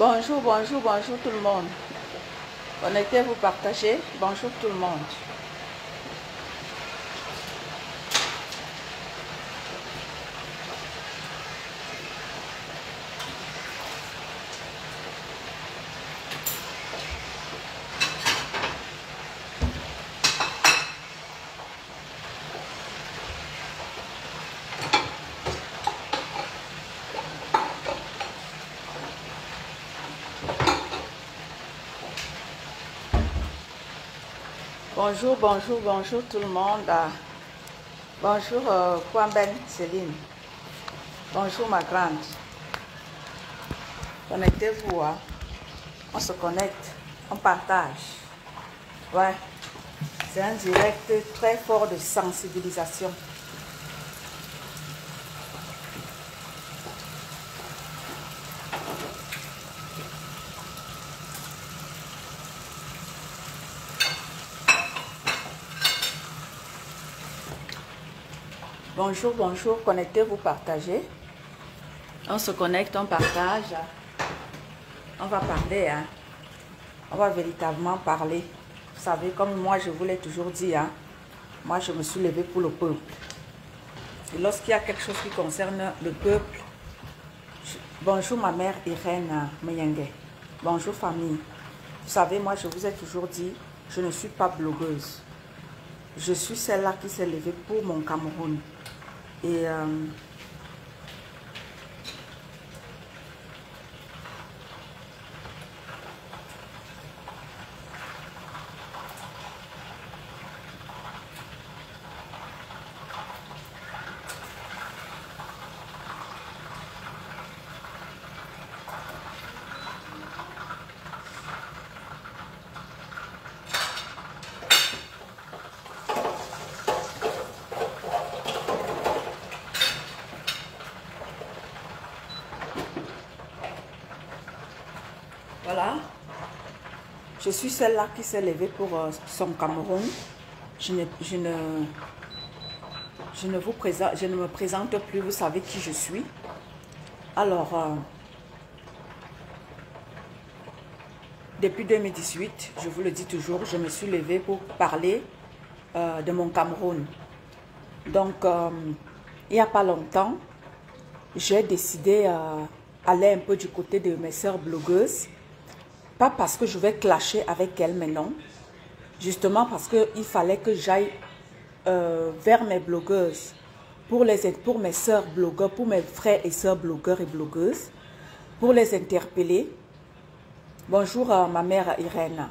Bonjour, bonjour, bonjour tout le monde. On vous partager. Bonjour tout le monde. Bonjour, bonjour, bonjour tout le monde. Ah, bonjour Kwamben euh, Céline. Bonjour ma grande. Connectez-vous. Hein. On se connecte, on partage. Ouais. C'est un direct très fort de sensibilisation. Bonjour, bonjour, connectez-vous, partagez. On se connecte, on partage. On va parler, hein. On va véritablement parler. Vous savez, comme moi, je vous l'ai toujours dit, hein. Moi, je me suis levée pour le peuple. Et lorsqu'il y a quelque chose qui concerne le peuple, bonjour ma mère Irène Meyengue. Bonjour famille. Vous savez, moi, je vous ai toujours dit, je ne suis pas blogueuse. Je suis celle-là qui s'est levée pour mon Cameroun. Et euh, Je suis celle-là qui s'est levée pour euh, son Cameroun. Je ne, je, ne, vous présente, je ne me présente plus, vous savez qui je suis. Alors, euh, depuis 2018, je vous le dis toujours, je me suis levée pour parler euh, de mon Cameroun. Donc, il n'y a pas longtemps, j'ai décidé d'aller un peu du côté de mes soeurs blogueuses pas parce que je vais clasher avec elle, mais non. Justement parce que il fallait que j'aille euh, vers mes blogueuses, pour, les, pour mes sœurs blogueurs, pour mes frères et sœurs blogueurs et blogueuses, pour les interpeller. Bonjour à ma mère Irène.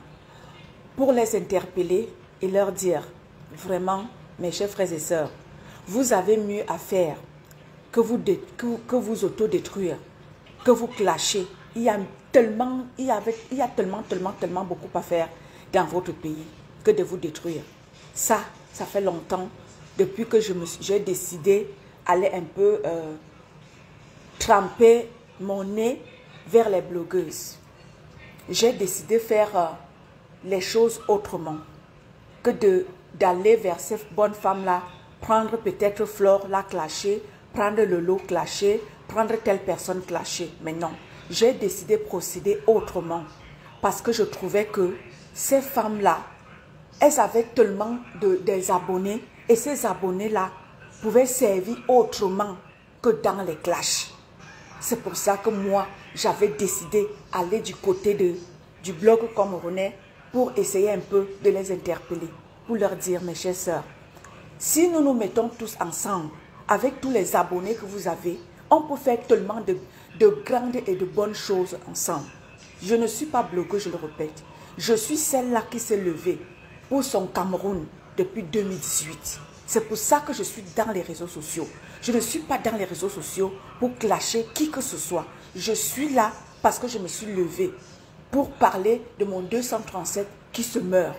Pour les interpeller et leur dire, vraiment, mes chers frères et sœurs, vous avez mieux à faire que vous, que, que vous autodétruire, que vous clasher Il y a tellement, il y, a tellement, tellement, tellement beaucoup à faire dans votre pays que de vous détruire. Ça, ça fait longtemps, depuis que j'ai décidé d'aller un peu euh, tremper mon nez vers les blogueuses. J'ai décidé de faire euh, les choses autrement que d'aller vers ces bonnes femmes-là, prendre peut-être Flore, la clasher, prendre le lot, clasher, prendre telle personne, clasher. Mais non, j'ai décidé de procéder autrement parce que je trouvais que ces femmes-là, elles avaient tellement de, des abonnés et ces abonnés-là pouvaient servir autrement que dans les clashs. C'est pour ça que moi, j'avais décidé d'aller du côté de, du blog Comme René pour essayer un peu de les interpeller, pour leur dire, mes chers sœurs, si nous nous mettons tous ensemble, avec tous les abonnés que vous avez, on peut faire tellement de, de grandes et de bonnes choses ensemble. Je ne suis pas bloquée, je le répète. Je suis celle-là qui s'est levée pour son Cameroun depuis 2018. C'est pour ça que je suis dans les réseaux sociaux. Je ne suis pas dans les réseaux sociaux pour clasher qui que ce soit. Je suis là parce que je me suis levée pour parler de mon 237 qui se meurt.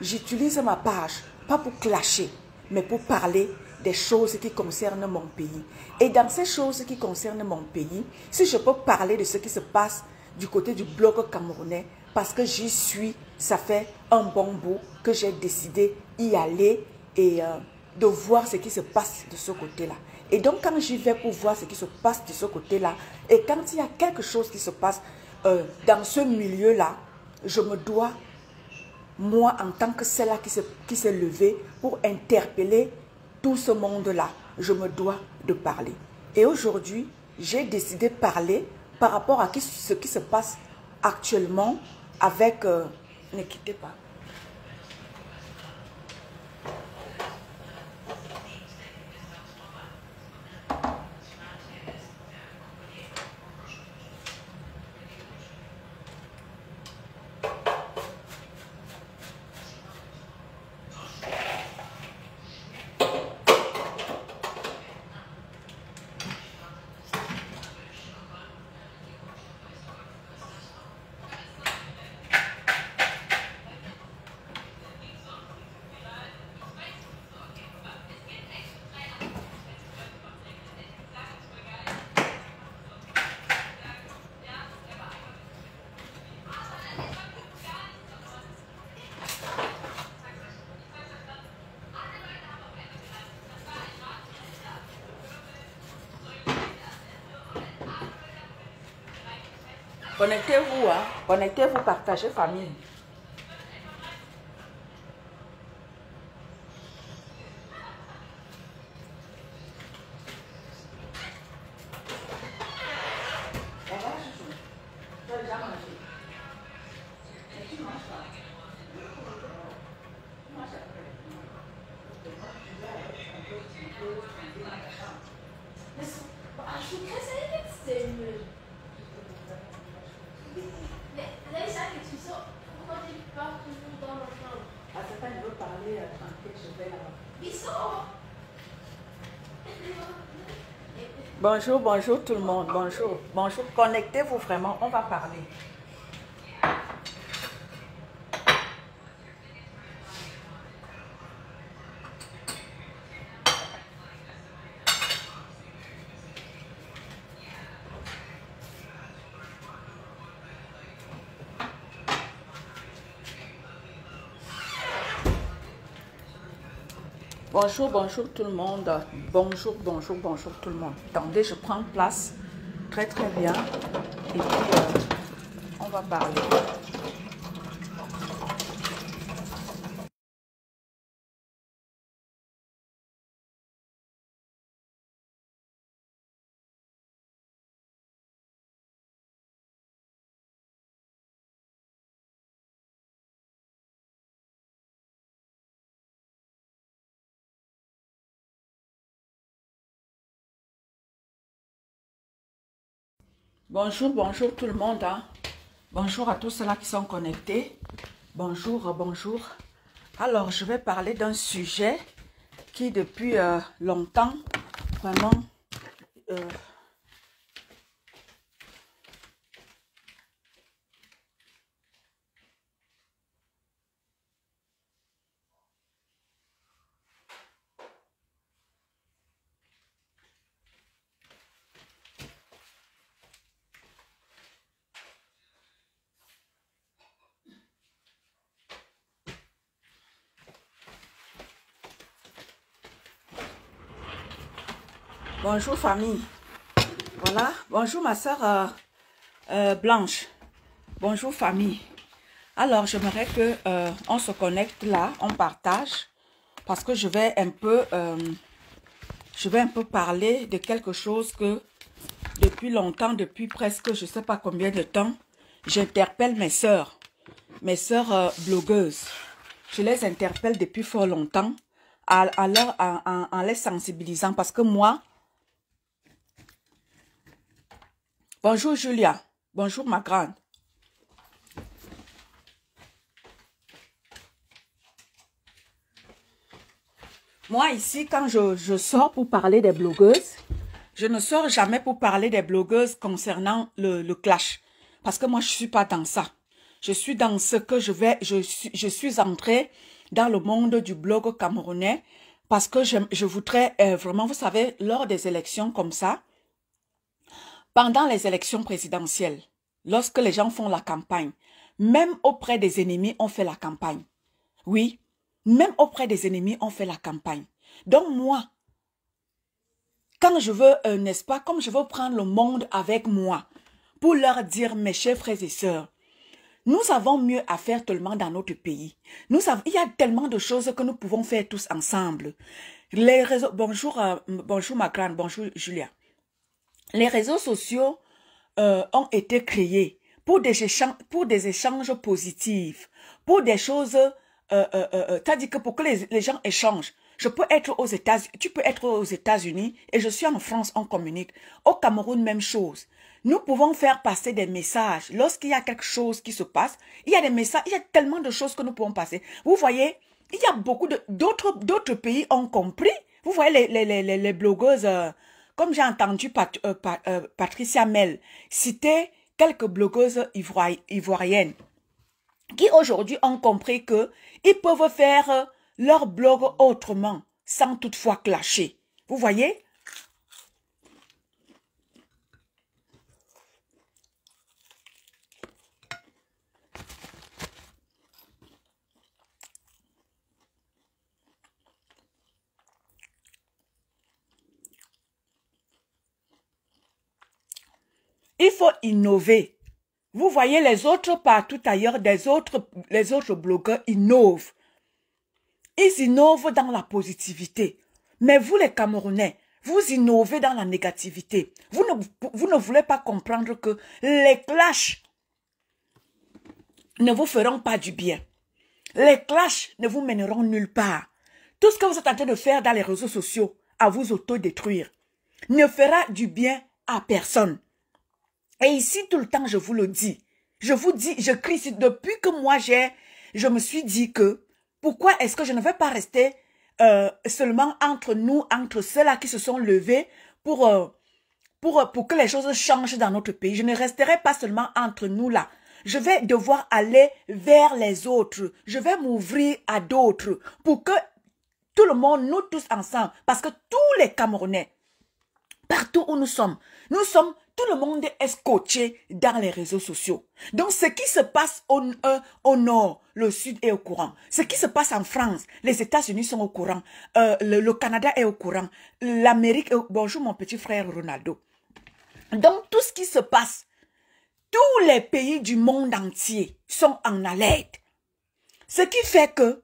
J'utilise ma page, pas pour clasher, mais pour parler des choses qui concernent mon pays. Et dans ces choses qui concernent mon pays, si je peux parler de ce qui se passe du côté du bloc camerounais, parce que j'y suis, ça fait un bon bout que j'ai décidé d'y aller et euh, de voir ce qui se passe de ce côté-là. Et donc quand j'y vais pour voir ce qui se passe de ce côté-là, et quand il y a quelque chose qui se passe euh, dans ce milieu-là, je me dois, moi en tant que celle-là qui s'est levée, pour interpeller tout ce monde-là, je me dois de parler. Et aujourd'hui, j'ai décidé de parler par rapport à ce qui se passe actuellement avec... Euh, ne quittez pas. Connectez-vous, hein. Connectez-vous, partagez famille. Bonjour, bonjour tout le monde. Bonjour, bonjour. Connectez-vous vraiment. On va parler. Bonjour, bonjour tout le monde. Bonjour, bonjour, bonjour tout le monde. Attendez, je prends place. Très, très bien. Et puis, euh, on va parler. Bonjour, bonjour tout le monde. Hein. Bonjour à tous ceux-là qui sont connectés. Bonjour, bonjour. Alors, je vais parler d'un sujet qui, depuis euh, longtemps, vraiment, euh, Bonjour famille. Voilà. Bonjour ma soeur euh, euh, Blanche. Bonjour famille. Alors, j'aimerais que euh, on se connecte là, on partage, parce que je vais un peu, je vais un peu parler de quelque chose que depuis longtemps, depuis presque, je ne sais pas combien de temps, j'interpelle mes soeurs, mes soeurs blogueuses. Je les interpelle depuis fort longtemps, alors en les sensibilisant, parce que moi, Bonjour Julia. Bonjour ma grande. Moi ici, quand je, sors pour parler des blogueuses, je ne sors jamais pour parler des blogueuses concernant le, clash. Parce que moi, je ne suis pas dans ça. Je suis dans ce que je vais, je suis, je suis entrée dans le monde du blog camerounais parce que je, voudrais euh, vraiment, vous savez, lors des élections comme ça, pendant les élections présidentielles, lorsque les gens font la campagne, même auprès des ennemis, on fait la campagne. Oui, même auprès des ennemis, on fait la campagne. Donc moi, quand je veux, euh, n'est-ce pas, comme je veux prendre le monde avec moi, pour leur dire, mes chers frères et sœurs, nous avons mieux à faire tellement dans notre pays. Nous il y a tellement de choses que nous pouvons faire tous ensemble. Les bonjour, euh, bonjour ma grande, bonjour Julia. Les réseaux sociaux euh, ont été créés pour des, échanges, pour des échanges positifs, pour des choses... Euh, euh, c'est-à-dire que pour que les, gens échangent, je peux être aux États, tu peux être aux États-Unis et je suis en France, on communique. Au Cameroun, même chose. Nous pouvons faire passer des messages. Lorsqu'il y a quelque chose qui se passe, il y a des messages, il y a tellement de choses que nous pouvons passer. Vous voyez, il y a beaucoup de d'autres pays ont compris. Vous voyez les les les, les blogueuses comme j'ai entendu euh, euh, Patricia Mel citer quelques blogueuses ivoiriennes qui aujourd'hui ont compris que ils peuvent faire leur blog autrement sans toutefois clasher. Vous voyez Il faut innover. Vous voyez les autres partout ailleurs, des autres, les autres blogueurs innovent. Ils innovent dans la positivité. Mais vous, les Camerounais, vous innovez dans la négativité. Vous ne, vous ne voulez pas comprendre que les clashs ne vous feront pas du bien. Les clashs ne vous mèneront nulle part. Tout ce que vous êtes en train de faire dans les réseaux sociaux à vous autodétruire ne fera du bien à personne. Et ici, tout le temps, je vous le dis. Je vous dis, je crie, depuis que moi j'ai, je me suis dit que, pourquoi est-ce que je ne vais pas rester euh, seulement entre nous, entre ceux-là qui se sont levés pour, euh, pour, euh, pour que les choses changent dans notre pays. Je ne resterai pas seulement entre nous là. Je vais devoir aller vers les autres. Je vais m'ouvrir à d'autres pour que tout le monde, nous tous ensemble, parce que tous les Camerounais, partout où nous sommes, nous sommes tout le monde est scotché dans les réseaux sociaux. Donc, ce qui se passe au, euh, au nord, le sud est au courant. Ce qui se passe en France, les États-Unis sont au courant. Euh, le, Canada est au courant. L'Amérique est... Bonjour, mon petit frère Ronaldo. Donc, tout ce qui se passe, tous les pays du monde entier sont en alerte. Ce qui fait que,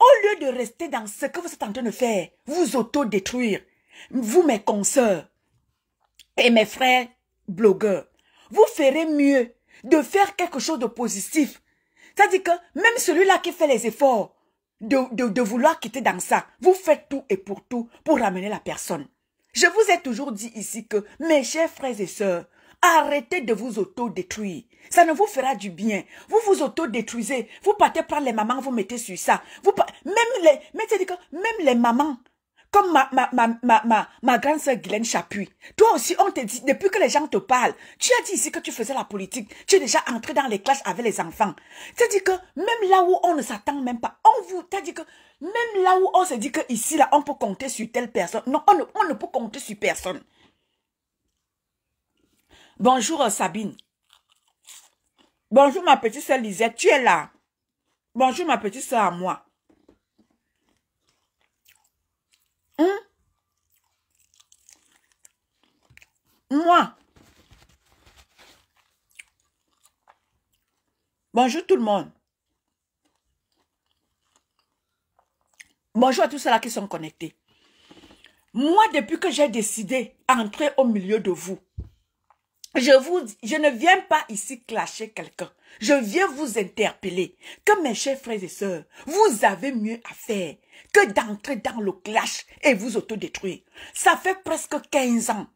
au lieu de rester dans ce que vous êtes en train de faire, vous auto-détruire, vous, mes consoeurs, et mes frères blogueurs, vous ferez mieux de faire quelque chose de positif. C'est-à-dire que même celui-là qui fait les efforts de, de, vouloir quitter dans ça, vous faites tout et pour tout pour ramener la personne. Je vous ai toujours dit ici que, mes chers frères et sœurs, arrêtez de vous auto-détruire. Ça ne vous fera du bien. Vous vous auto Vous partez prendre les mamans, vous mettez sur ça. Vous, même les, mais que même les mamans, comme ma, ma, ma, ma, ma grande sœur Guylaine Chapuis. Toi aussi, on te dit, depuis que les gens te parlent, tu as dit ici que tu faisais la politique. Tu es déjà entré dans les classes avec les enfants. Tu as dit que même là où on ne s'attend même pas, on vous, Tu as dit que même là où on se dit que ici, là, on peut compter sur telle personne. Non, on ne, on ne peut compter sur personne. Bonjour euh, Sabine. Bonjour ma petite sœur Lisette, tu es là. Bonjour ma petite sœur à moi. Hein? Moi. Bonjour tout le monde. Bonjour à tous ceux-là qui sont connectés. Moi, depuis que j'ai décidé d'entrer au milieu de vous, je, vous, je ne viens pas ici clasher quelqu'un. Je viens vous interpeller que mes chers frères et sœurs, vous avez mieux à faire que d'entrer dans le clash et vous autodétruire. Ça fait presque 15 ans.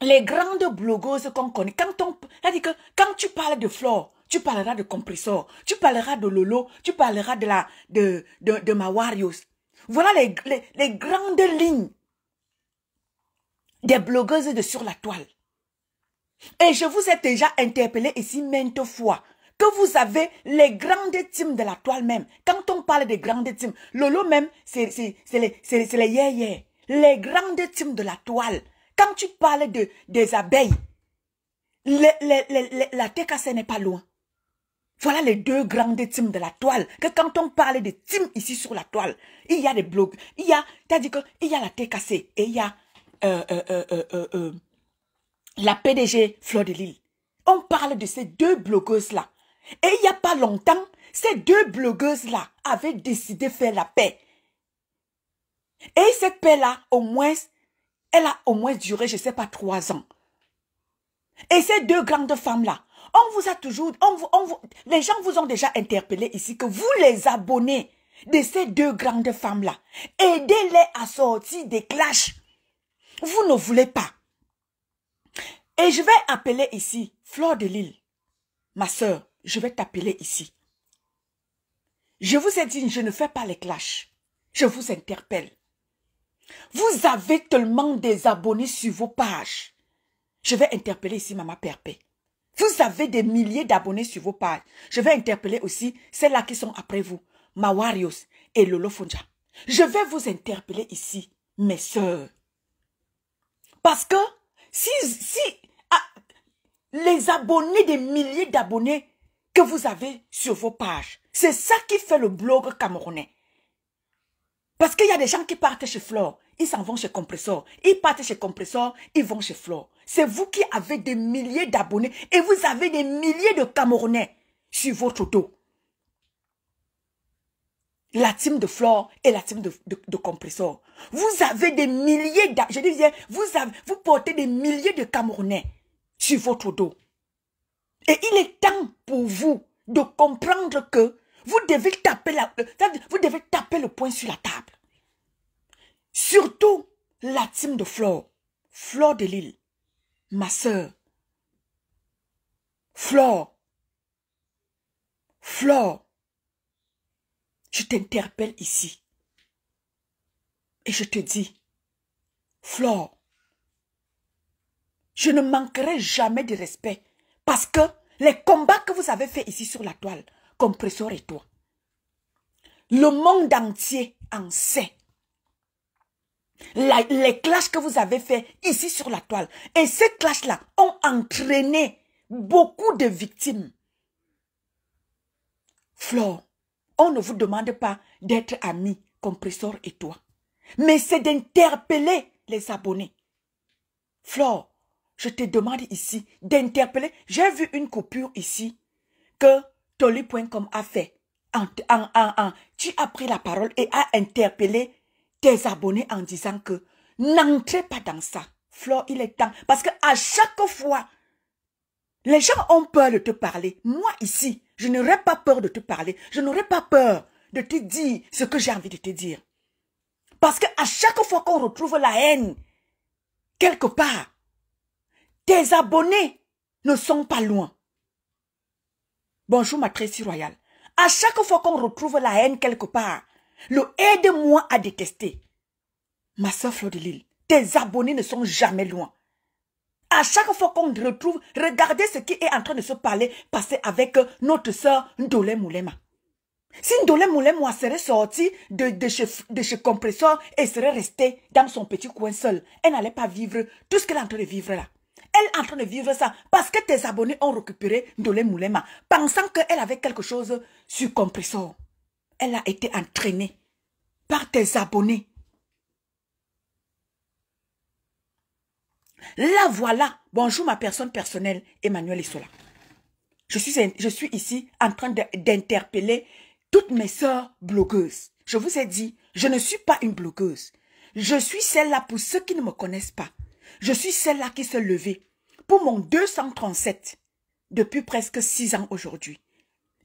Les grandes blogueuses qu'on connaît, quand on, dit que quand tu parles de Flore, tu parleras de compresseur, tu parleras de Lolo, tu parleras de la, de, de, de Mawarios. Voilà les, les grandes lignes des blogueuses de sur la toile. Et je vous ai déjà interpellé ici maintes fois que vous avez les grandes teams de la toile même. Quand on parle des grandes teams, lolo même, c'est les, les yeah, yeah. Les grandes teams de la toile. Quand tu parles de, des abeilles, la TKC n'est pas loin. Voilà les deux grandes teams de la toile. Que quand on parle de teams ici sur la toile, il y a des blogs. Il y a, as dit que, il y a la TKC et il y a euh, euh, euh, la PDG Fleur de Lille. On parle de ces deux blogueuses-là. Et il n'y a pas longtemps, ces deux blogueuses-là avaient décidé de faire la paix. Et cette paix-là, au moins, elle a au moins duré, je ne sais pas, trois ans. Et ces deux grandes femmes-là, on vous a toujours, on vous, on vous, les gens vous ont déjà interpellé ici que vous les abonnez de ces deux grandes femmes-là. Aidez-les à sortir des clashs. Vous ne voulez pas. Et je vais appeler ici Fleur de Lille, ma sœur je vais t'appeler ici. Je vous ai dit, je ne fais pas les clashs. Je vous interpelle. Vous avez tellement des abonnés sur vos pages. Je vais interpeller ici Maman Perpé. Vous avez des milliers d'abonnés sur vos pages. Je vais interpeller aussi celles-là qui sont après vous. Mawarios et Lolo Je vais vous interpeller ici, mes sœurs. Parce que si, si ah, les abonnés, des milliers d'abonnés que vous avez sur vos pages. C'est ça qui fait le blog camerounais. Parce qu'il y a des gens qui partent chez Flore, ils s'en vont chez Compressor. Ils partent chez Compressor, ils vont chez Flore. C'est vous qui avez des milliers d'abonnés et vous avez des milliers de Camerounais sur votre dos. La team de Flore et la team de, de, Compressor. Vous avez des milliers d'abonnés. Je disais, vous, avez, vous portez des milliers de Camerounais sur votre dos. Et il est temps pour vous de comprendre que vous devez taper, euh, vous devez taper le point sur la table. Surtout la team de Flore. Flore de Lille. Ma soeur. Flore. Flore. Je t'interpelle ici. Et je te dis, Flore, je ne manquerai jamais de respect parce que les combats que vous avez faits ici sur la toile, compresseur et toi, le monde entier en sait. les clashs que vous avez faits ici sur la toile, et ces clashs-là ont entraîné beaucoup de victimes. Flore, on ne vous demande pas d'être amis, compresseur et toi, mais c'est d'interpeller les abonnés. Flore, je te demande ici d'interpeller. J'ai vu une coupure ici que Tolly.com a fait. En, en, en, tu as pris la parole et a interpellé tes abonnés en disant que n'entrez pas dans ça. Flor, il est temps. Parce que à chaque fois, les gens ont peur de te parler. Moi ici, je n'aurais pas peur de te parler. Je n'aurais pas peur de te dire ce que j'ai envie de te dire. Parce que à chaque fois qu'on retrouve la haine, quelque part, tes abonnés ne sont pas loin. Bonjour ma Tracy Royale. À chaque fois qu'on retrouve la haine quelque part, le aide-moi à détester. Ma soeur Fleur de Lille, tes abonnés ne sont jamais loin. À chaque fois qu'on retrouve, regardez ce qui est en train de se parler, passer avec euh, notre soeur Ndolé Moulema. Si Ndolé Moulema serait sortie de, de, chez, de chez Compressor et serait restée dans son petit coin seul, elle n'allait pas vivre tout ce qu'elle est en train de vivre là. Elle est en train de vivre ça parce que tes abonnés ont récupéré Ndolé Moulema, pensant qu'elle avait quelque chose sur compresseur. Elle a été entraînée par tes abonnés. La voilà, bonjour ma personne personnelle, Emmanuel Isola. Je suis, je suis ici en train d'interpeller toutes mes soeurs blogueuses. Je vous ai dit, je ne suis pas une blogueuse. Je suis celle-là pour ceux qui ne me connaissent pas. Je suis celle-là qui s'est levée pour mon 237 depuis presque six ans aujourd'hui.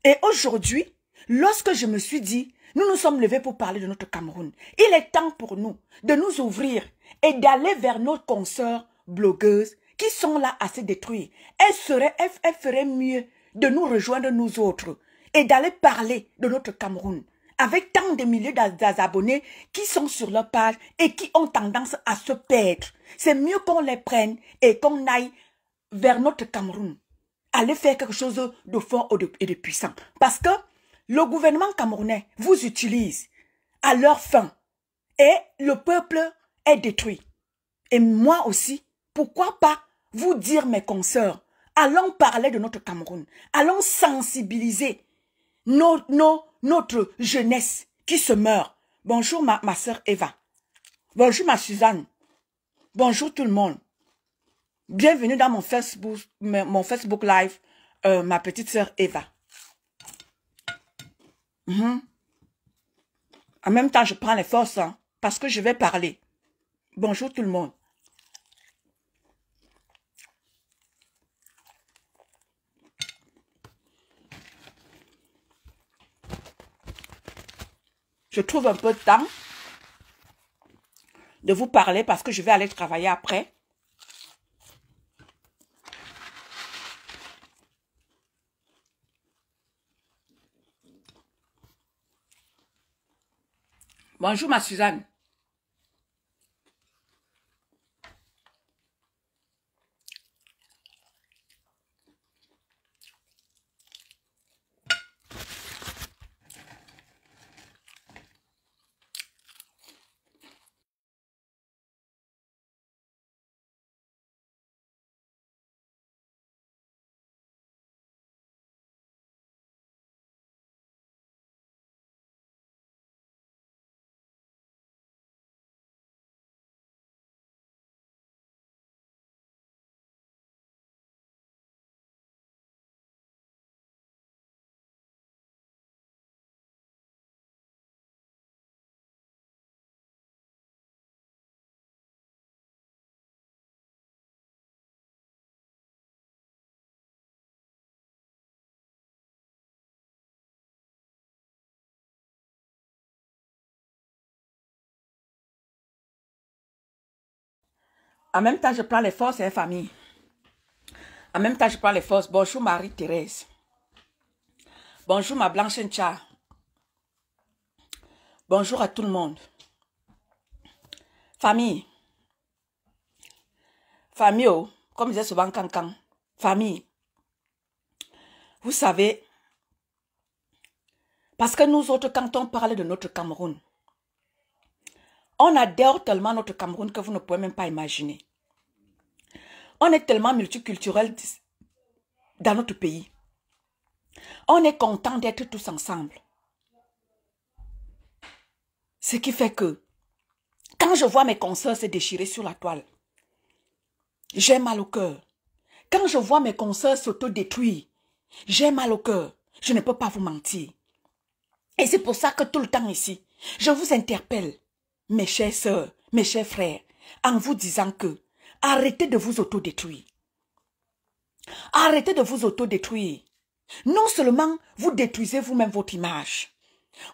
Et aujourd'hui, lorsque je me suis dit, nous nous sommes levés pour parler de notre Cameroun, il est temps pour nous de nous ouvrir et d'aller vers nos consoeurs blogueuses qui sont là à se détruire. Elles, elles feraient mieux de nous rejoindre nous autres et d'aller parler de notre Cameroun avec tant de milliers d'abonnés qui sont sur leur page et qui ont tendance à se perdre. C'est mieux qu'on les prenne et qu'on aille vers notre Cameroun. Aller faire quelque chose de fort et de puissant. Parce que le gouvernement camerounais vous utilise à leur fin et le peuple est détruit. Et moi aussi, pourquoi pas vous dire mes consoeurs, allons parler de notre Cameroun, allons sensibiliser notre jeunesse qui se meurt. Bonjour ma, soeur sœur Eva. Bonjour ma Suzanne. Bonjour tout le monde. Bienvenue dans mon Facebook, mon Facebook Live, euh, ma petite sœur Eva. Mhm. En même temps, je prends les forces hein, parce que je vais parler. Bonjour tout le monde. je trouve un peu de temps de vous parler parce que je vais aller travailler après. Bonjour ma Suzanne. En même temps, je prends les forces et hein, famille. En même temps, je prends les forces. Bonjour Marie-Thérèse. Bonjour ma Blanche Ncha. Bonjour à tout le monde. Famille. Famille, oh, comme je souvent Cancan. Famille. Vous savez, parce que nous autres, quand on parlait de notre Cameroun, on adore tellement notre Cameroun que vous ne pouvez même pas imaginer. On est tellement multiculturel dans notre pays. On est content d'être tous ensemble. Ce qui fait que, quand je vois mes consoeurs se déchirer sur la toile, j'ai mal au cœur. Quand je vois mes consoeurs s'autodétruire, j'ai mal au cœur. Je ne peux pas vous mentir. Et c'est pour ça que tout le temps ici, je vous interpelle mes chers soeurs, mes chers frères, en vous disant que arrêtez de vous autodétruire. Arrêtez de vous autodétruire. Non seulement vous détruisez vous-même votre image,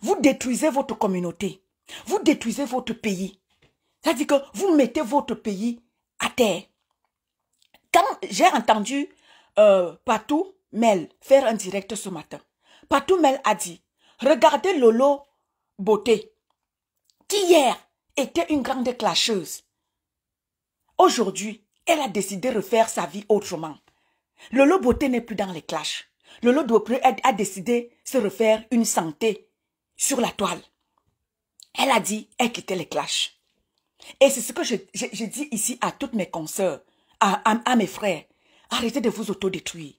vous détruisez votre communauté, vous détruisez votre pays. C'est-à-dire que vous mettez votre pays à terre. Quand j'ai entendu euh, Patou Mel faire un direct ce matin, Patou Mel a dit, regardez Lolo Beauté, qui hier était une grande clasheuse. Aujourd'hui, elle a décidé de refaire sa vie autrement. Lolo Beauté n'est plus dans les clashs. Lolo Beauté a décidé de se refaire une santé sur la toile. Elle a dit, elle quittait les clashs. Et c'est ce que je, dis ici à toutes mes consoeurs, à, mes frères. Arrêtez de vous autodétruire.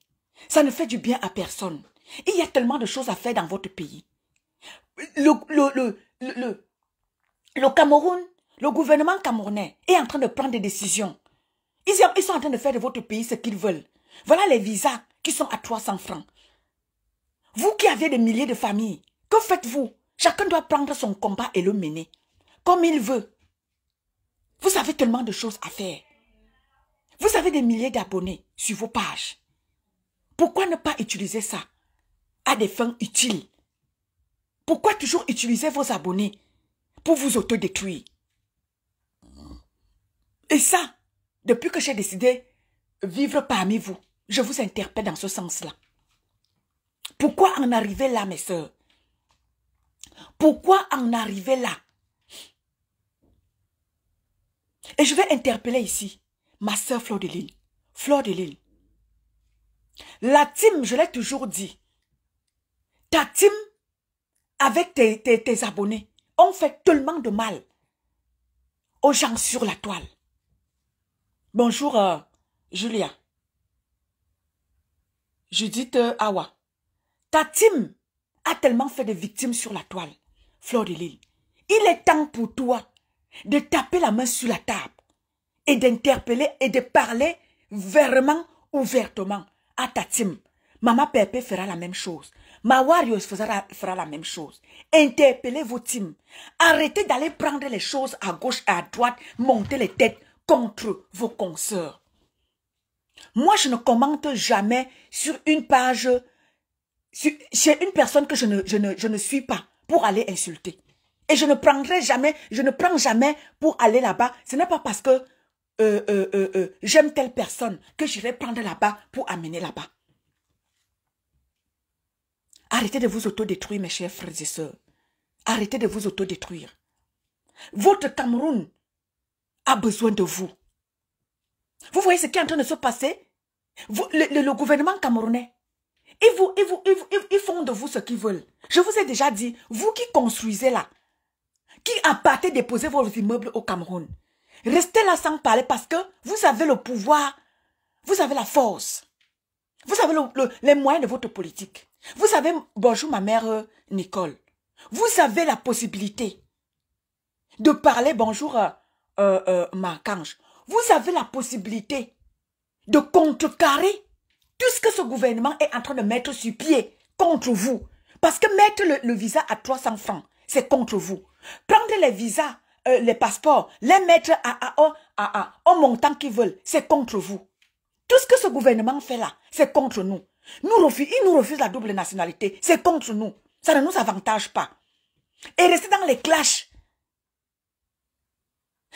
Ça ne fait du bien à personne. Il y a tellement de choses à faire dans votre pays. le, le, le Cameroun, le gouvernement camerounais est en train de prendre des décisions. Ils, sont en train de faire de votre pays ce qu'ils veulent. Voilà les visas qui sont à 300 francs. Vous qui avez des milliers de familles, que faites-vous Chacun doit prendre son combat et le mener comme il veut. Vous avez tellement de choses à faire. Vous avez des milliers d'abonnés sur vos pages. Pourquoi ne pas utiliser ça à des fins utiles Pourquoi toujours utiliser vos abonnés pour vous autodétruire. Et ça, depuis que j'ai décidé vivre parmi vous, je vous interpelle dans ce sens-là. Pourquoi en arriver là, mes soeurs? Pourquoi en arriver là Et je vais interpeller ici ma soeur Fleur de Lille. Fleur de Lille. La team, je l'ai toujours dit. Ta team avec tes, tes, tes abonnés. On fait tellement de mal aux gens sur la toile. Bonjour, julien euh, Julia. Judith euh, Awa. Ta team a tellement fait de victimes sur la toile. Fleur de Lille, il est temps pour toi de taper la main sur la table et d'interpeller et de parler vraiment ouvertement à ta team. Maman Pépé fera la même chose. Mawarios fera, fera la même chose. Interpellez vos teams. Arrêtez d'aller prendre les choses à gauche et à droite, Montez les têtes contre vos consoeurs. Moi, je ne commente jamais sur une page, sur, chez une personne que je ne, je, ne, suis pas pour aller insulter. Et je ne prendrai jamais, je ne prends jamais pour aller là-bas. Ce n'est pas parce que euh, euh, euh, j'aime telle personne que j'irai prendre là-bas pour amener là-bas. Arrêtez de vous autodétruire, mes chers frères et sœurs. Arrêtez de vous autodétruire. Votre Cameroun a besoin de vous. Vous voyez ce qui est en train de se passer le, gouvernement camerounais, ils, vous, font de vous ce qu'ils veulent. Je vous ai déjà dit, vous qui construisez là, qui appartez déposer vos immeubles au Cameroun, restez là sans parler parce que vous avez le pouvoir, vous avez la force, vous avez les moyens de votre politique. Vous savez, bonjour ma mère euh, Nicole, vous avez la possibilité de parler bonjour à euh, euh, euh, Marcange. Vous avez la possibilité de contrecarrer tout ce que ce gouvernement est en train de mettre sur pied contre vous. Parce que mettre le, visa à 300 francs, c'est contre vous. Prendre les visas, les passeports, les mettre à, à, à, à au montant qu'ils veulent, c'est contre vous. Tout ce que ce gouvernement fait là, c'est contre nous. Nous ils nous refusent la double nationalité. C'est contre nous. Ça ne nous avantage pas. Et rester dans les clashs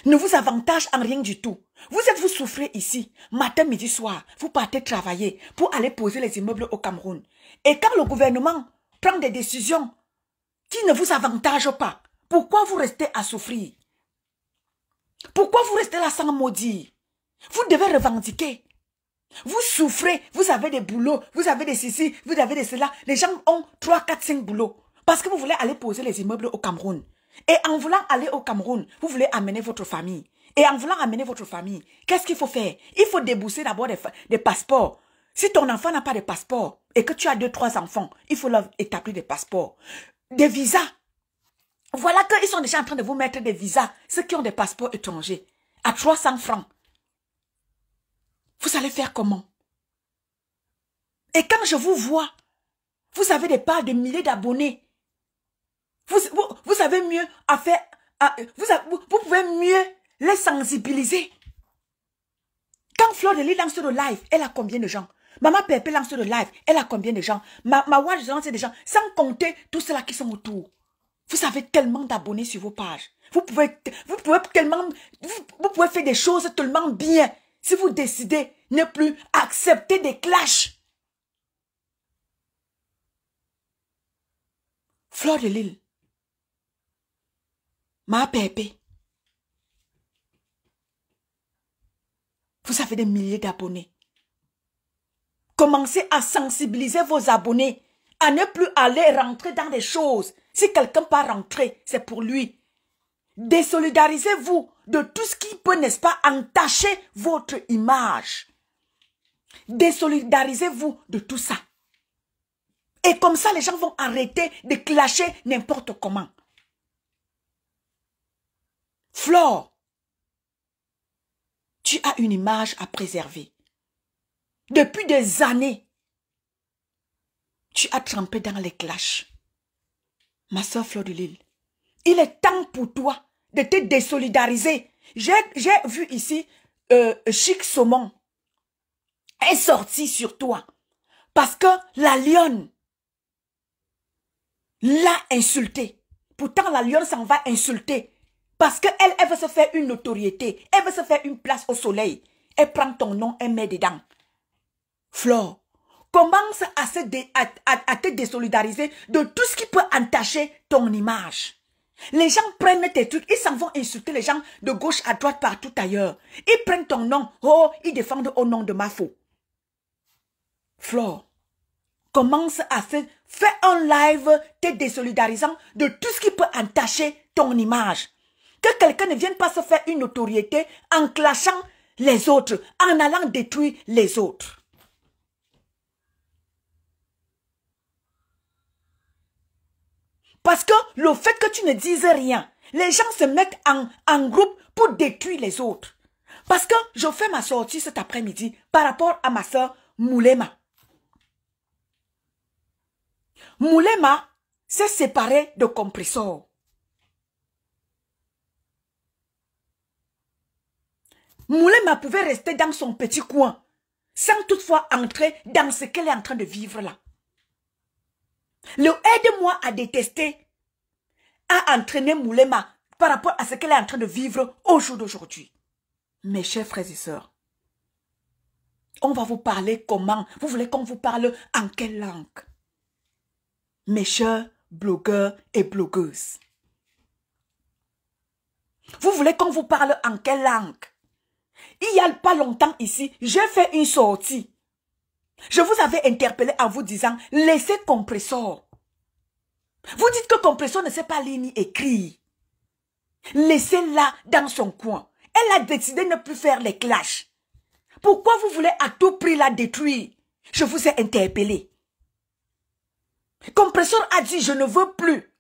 ne vous avantage en rien du tout. Vous êtes, vous souffrez ici, matin, midi, soir. Vous partez travailler pour aller poser les immeubles au Cameroun. Et quand le gouvernement prend des décisions qui ne vous avantage pas, pourquoi vous restez à souffrir Pourquoi vous restez là sans maudire Vous devez revendiquer. Vous souffrez, vous avez des boulots, vous avez des ceci, vous avez des cela. Les gens ont 3, 4, 5 boulots. Parce que vous voulez aller poser les immeubles au Cameroun. Et en voulant aller au Cameroun, vous voulez amener votre famille. Et en voulant amener votre famille, qu'est-ce qu'il faut faire Il faut débousser d'abord des, passeports. Si ton enfant n'a pas de passeport et que tu as deux, trois enfants, il faut leur établir des passeports. Des visas. Voilà qu'ils sont déjà en train de vous mettre des visas, ceux qui ont des passeports étrangers, à 300 francs. Vous allez faire comment Et quand je vous vois, vous avez des parts de milliers d'abonnés. Vous, avez mieux à faire... vous, pouvez mieux les sensibiliser. Quand Fleur de lance le live, elle a combien de gens Maman Pépé lance le live, elle a combien de gens Ma, ma Watch lance des gens, sans compter tous ceux-là qui sont autour. Vous avez tellement d'abonnés sur vos pages. Vous pouvez, vous pouvez tellement, vous, vous, pouvez faire des choses tellement bien si vous décidez ne plus accepter des clashs, Fleur de Lille. ma pépé, vous avez des milliers d'abonnés. Commencez à sensibiliser vos abonnés à ne plus aller rentrer dans des choses. Si quelqu'un part rentrer, c'est pour lui. Désolidarisez-vous de tout ce qui peut, n'est-ce pas, entacher votre image. Désolidarisez-vous de tout ça. Et comme ça, les gens vont arrêter de clasher n'importe comment. Flore, tu as une image à préserver. Depuis des années, tu as trempé dans les clashs. Ma soeur Flore de Lille, il est temps pour toi de te désolidariser. J'ai vu ici euh, Chic Saumon est sorti sur toi parce que la lionne l'a insulté. Pourtant, la lionne s'en va insulter parce qu'elle elle veut se faire une notoriété, elle veut se faire une place au soleil. Elle prend ton nom, et met dedans. Flore, commence à te désolidariser de tout ce qui peut entacher ton image. Les gens prennent tes trucs, ils s'en vont insulter les gens de gauche à droite, partout ailleurs. Ils prennent ton nom, oh, ils défendent au nom de ma Mafo. Flore, commence à faire, fais un live te désolidarisant de tout ce qui peut entacher ton image. Que quelqu'un ne vienne pas se faire une notoriété en clashant les autres, en allant détruire les autres. Parce que le fait que tu ne dises rien, les gens se mettent en, groupe pour détruire les autres. Parce que je fais ma sortie cet après-midi par rapport à ma soeur Moulema. Moulema s'est séparée de compresseur. Moulema pouvait rester dans son petit coin sans toutefois entrer dans ce qu'elle est en train de vivre là. Le aide-moi à détester à entraîné Moulema par rapport à ce qu'elle est en train de vivre au jour d'aujourd'hui. Mes chers frères et sœurs, on va vous parler comment Vous voulez qu'on vous parle en quelle langue Mes chers blogueurs et blogueuses, vous voulez qu'on vous parle en quelle langue Il n'y a pas longtemps ici, j'ai fait une sortie je vous avais interpellé en vous disant, laissez compresseur. Vous dites que compresseur ne sait pas lire ni écrire. Laissez-la dans son coin. Elle a décidé de ne plus faire les clashs. Pourquoi vous voulez à tout prix la détruire Je vous ai interpellé. Compresseur a dit, je ne veux plus.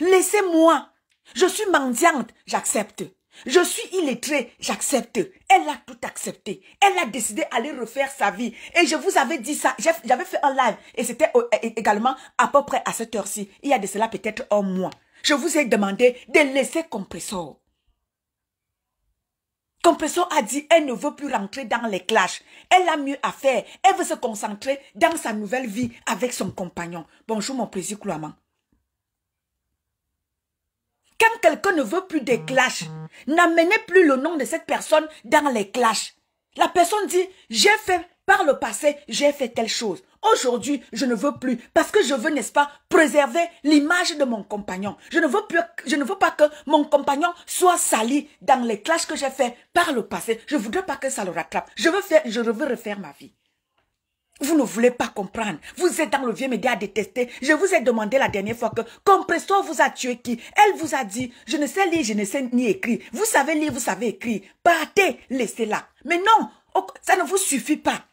Laissez-moi. Je suis mendiante. J'accepte. Je suis illettrée, j'accepte. Elle a tout accepté. Elle a décidé d'aller refaire sa vie. Et je vous avais dit ça, j'avais fait un live et c'était également à peu près à cette heure-ci. Il y a de cela peut-être un mois. Je vous ai demandé de laisser Compressor. Compressor a dit elle ne veut plus rentrer dans les clashs. Elle a mieux à faire. Elle veut se concentrer dans sa nouvelle vie avec son compagnon. Bonjour mon plaisir Cloaman. Quand quelqu'un ne veut plus des clashs, n'amenez plus le nom de cette personne dans les clashs. La personne dit, j'ai fait, par le passé, j'ai fait telle chose. Aujourd'hui, je ne veux plus parce que je veux, n'est-ce pas, préserver l'image de mon compagnon. Je ne veux plus, je ne veux pas que mon compagnon soit sali dans les clashs que j'ai fait par le passé. Je ne voudrais pas que ça le rattrape. Je veux faire, je veux refaire ma vie. Vous ne voulez pas comprendre. Vous êtes dans le vieux média à détester. Je vous ai demandé la dernière fois que Compressor vous a tué qui Elle vous a dit, je ne sais lire, je ne sais ni écrire. Vous savez lire, vous savez écrire. Partez, laissez-la. Mais non, ça ne vous suffit pas.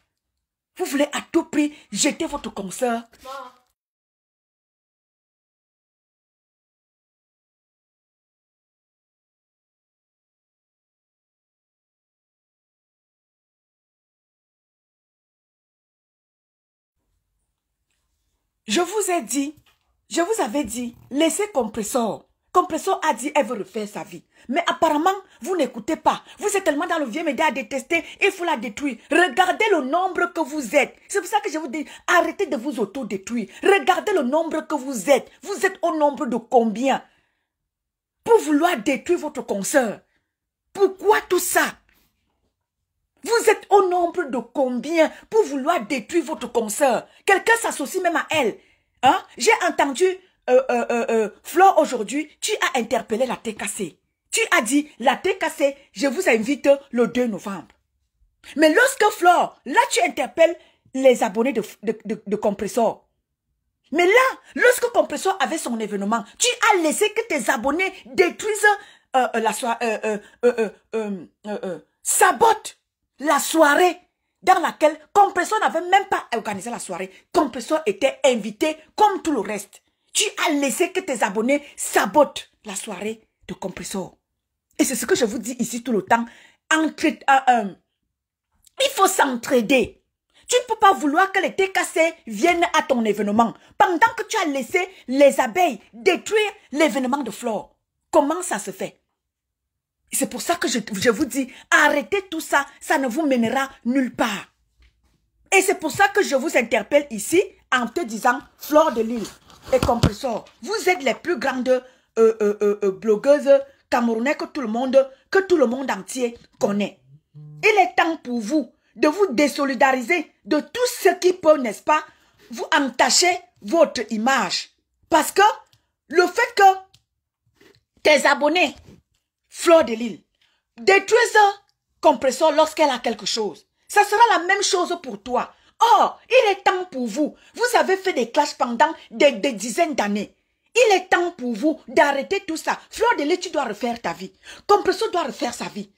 Vous voulez à tout prix jeter votre consoeur. Je vous ai dit, je vous avais dit, laissez compresseur. Compressor a dit, elle veut refaire sa vie. Mais apparemment, vous n'écoutez pas. Vous êtes tellement dans le vieux média à détester, il faut la détruire. Regardez le nombre que vous êtes. C'est pour ça que je vous dis, arrêtez de vous autodétruire. Regardez le nombre que vous êtes. Vous êtes au nombre de combien Pour vouloir détruire votre consoeur. Pourquoi tout ça vous êtes au nombre de combien pour vouloir détruire votre consoeur Quelqu'un s'associe même à elle. Hein? J'ai entendu, euh, Flore, aujourd'hui, tu as interpellé la TKC. Tu as dit, la TKC, je vous invite le 2 novembre. Mais lorsque Flore, là, tu interpelles les abonnés de, Compressor. Mais là, lorsque Compressor avait son événement, tu as laissé que tes abonnés détruisent euh, la euh, la soirée dans laquelle Compressor n'avait même pas organisé la soirée. Compressor était invité comme tout le reste. Tu as laissé que tes abonnés sabotent la soirée de Compressor. Et c'est ce que je vous dis ici tout le temps. Entre, euh, euh, il faut s'entraider. Tu ne peux pas vouloir que les TKC viennent à ton événement pendant que tu as laissé les abeilles détruire l'événement de Flore. Comment ça se fait c'est pour ça que je, vous dis, arrêtez tout ça, ça ne vous mènera nulle part. Et c'est pour ça que je vous interpelle ici en te disant, Flore de l'île et compresseur, vous êtes les plus grandes euh, euh, euh, blogueuses camerounaises que tout le monde, que tout le monde entier connaît. Il est temps pour vous de vous désolidariser de tout ce qui peut, n'est-ce pas, vous entacher votre image. Parce que le fait que tes abonnés Fleur de l'île, détruis compresseur lorsqu'elle a quelque chose. Ça sera la même chose pour toi. Or, il est temps pour vous. Vous avez fait des clashs pendant des, dizaines d'années. Il est temps pour vous d'arrêter tout ça. Fleur de l'île, tu dois refaire ta vie. Compresseur doit refaire sa vie.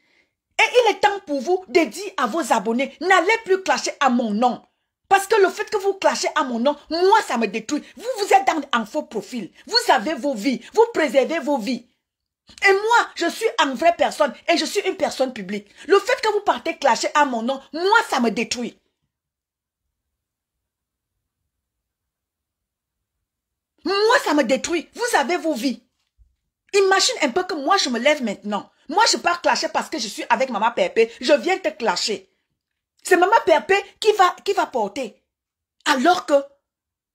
Et il est temps pour vous de dire à vos abonnés, n'allez plus clasher à mon nom. Parce que le fait que vous clashez à mon nom, moi, ça me détruit. Vous, vous êtes dans un faux profil. Vous avez vos vies. Vous préservez vos vies. Et moi, je suis en vraie personne et je suis une personne publique. Le fait que vous partez clasher à mon nom, moi, ça me détruit. Moi, ça me détruit. Vous avez vos vies. Imagine un peu que moi, je me lève maintenant. Moi, je pars clasher parce que je suis avec Maman Pépé. Je viens te clasher. C'est Maman Pépé qui va, qui va porter. Alors que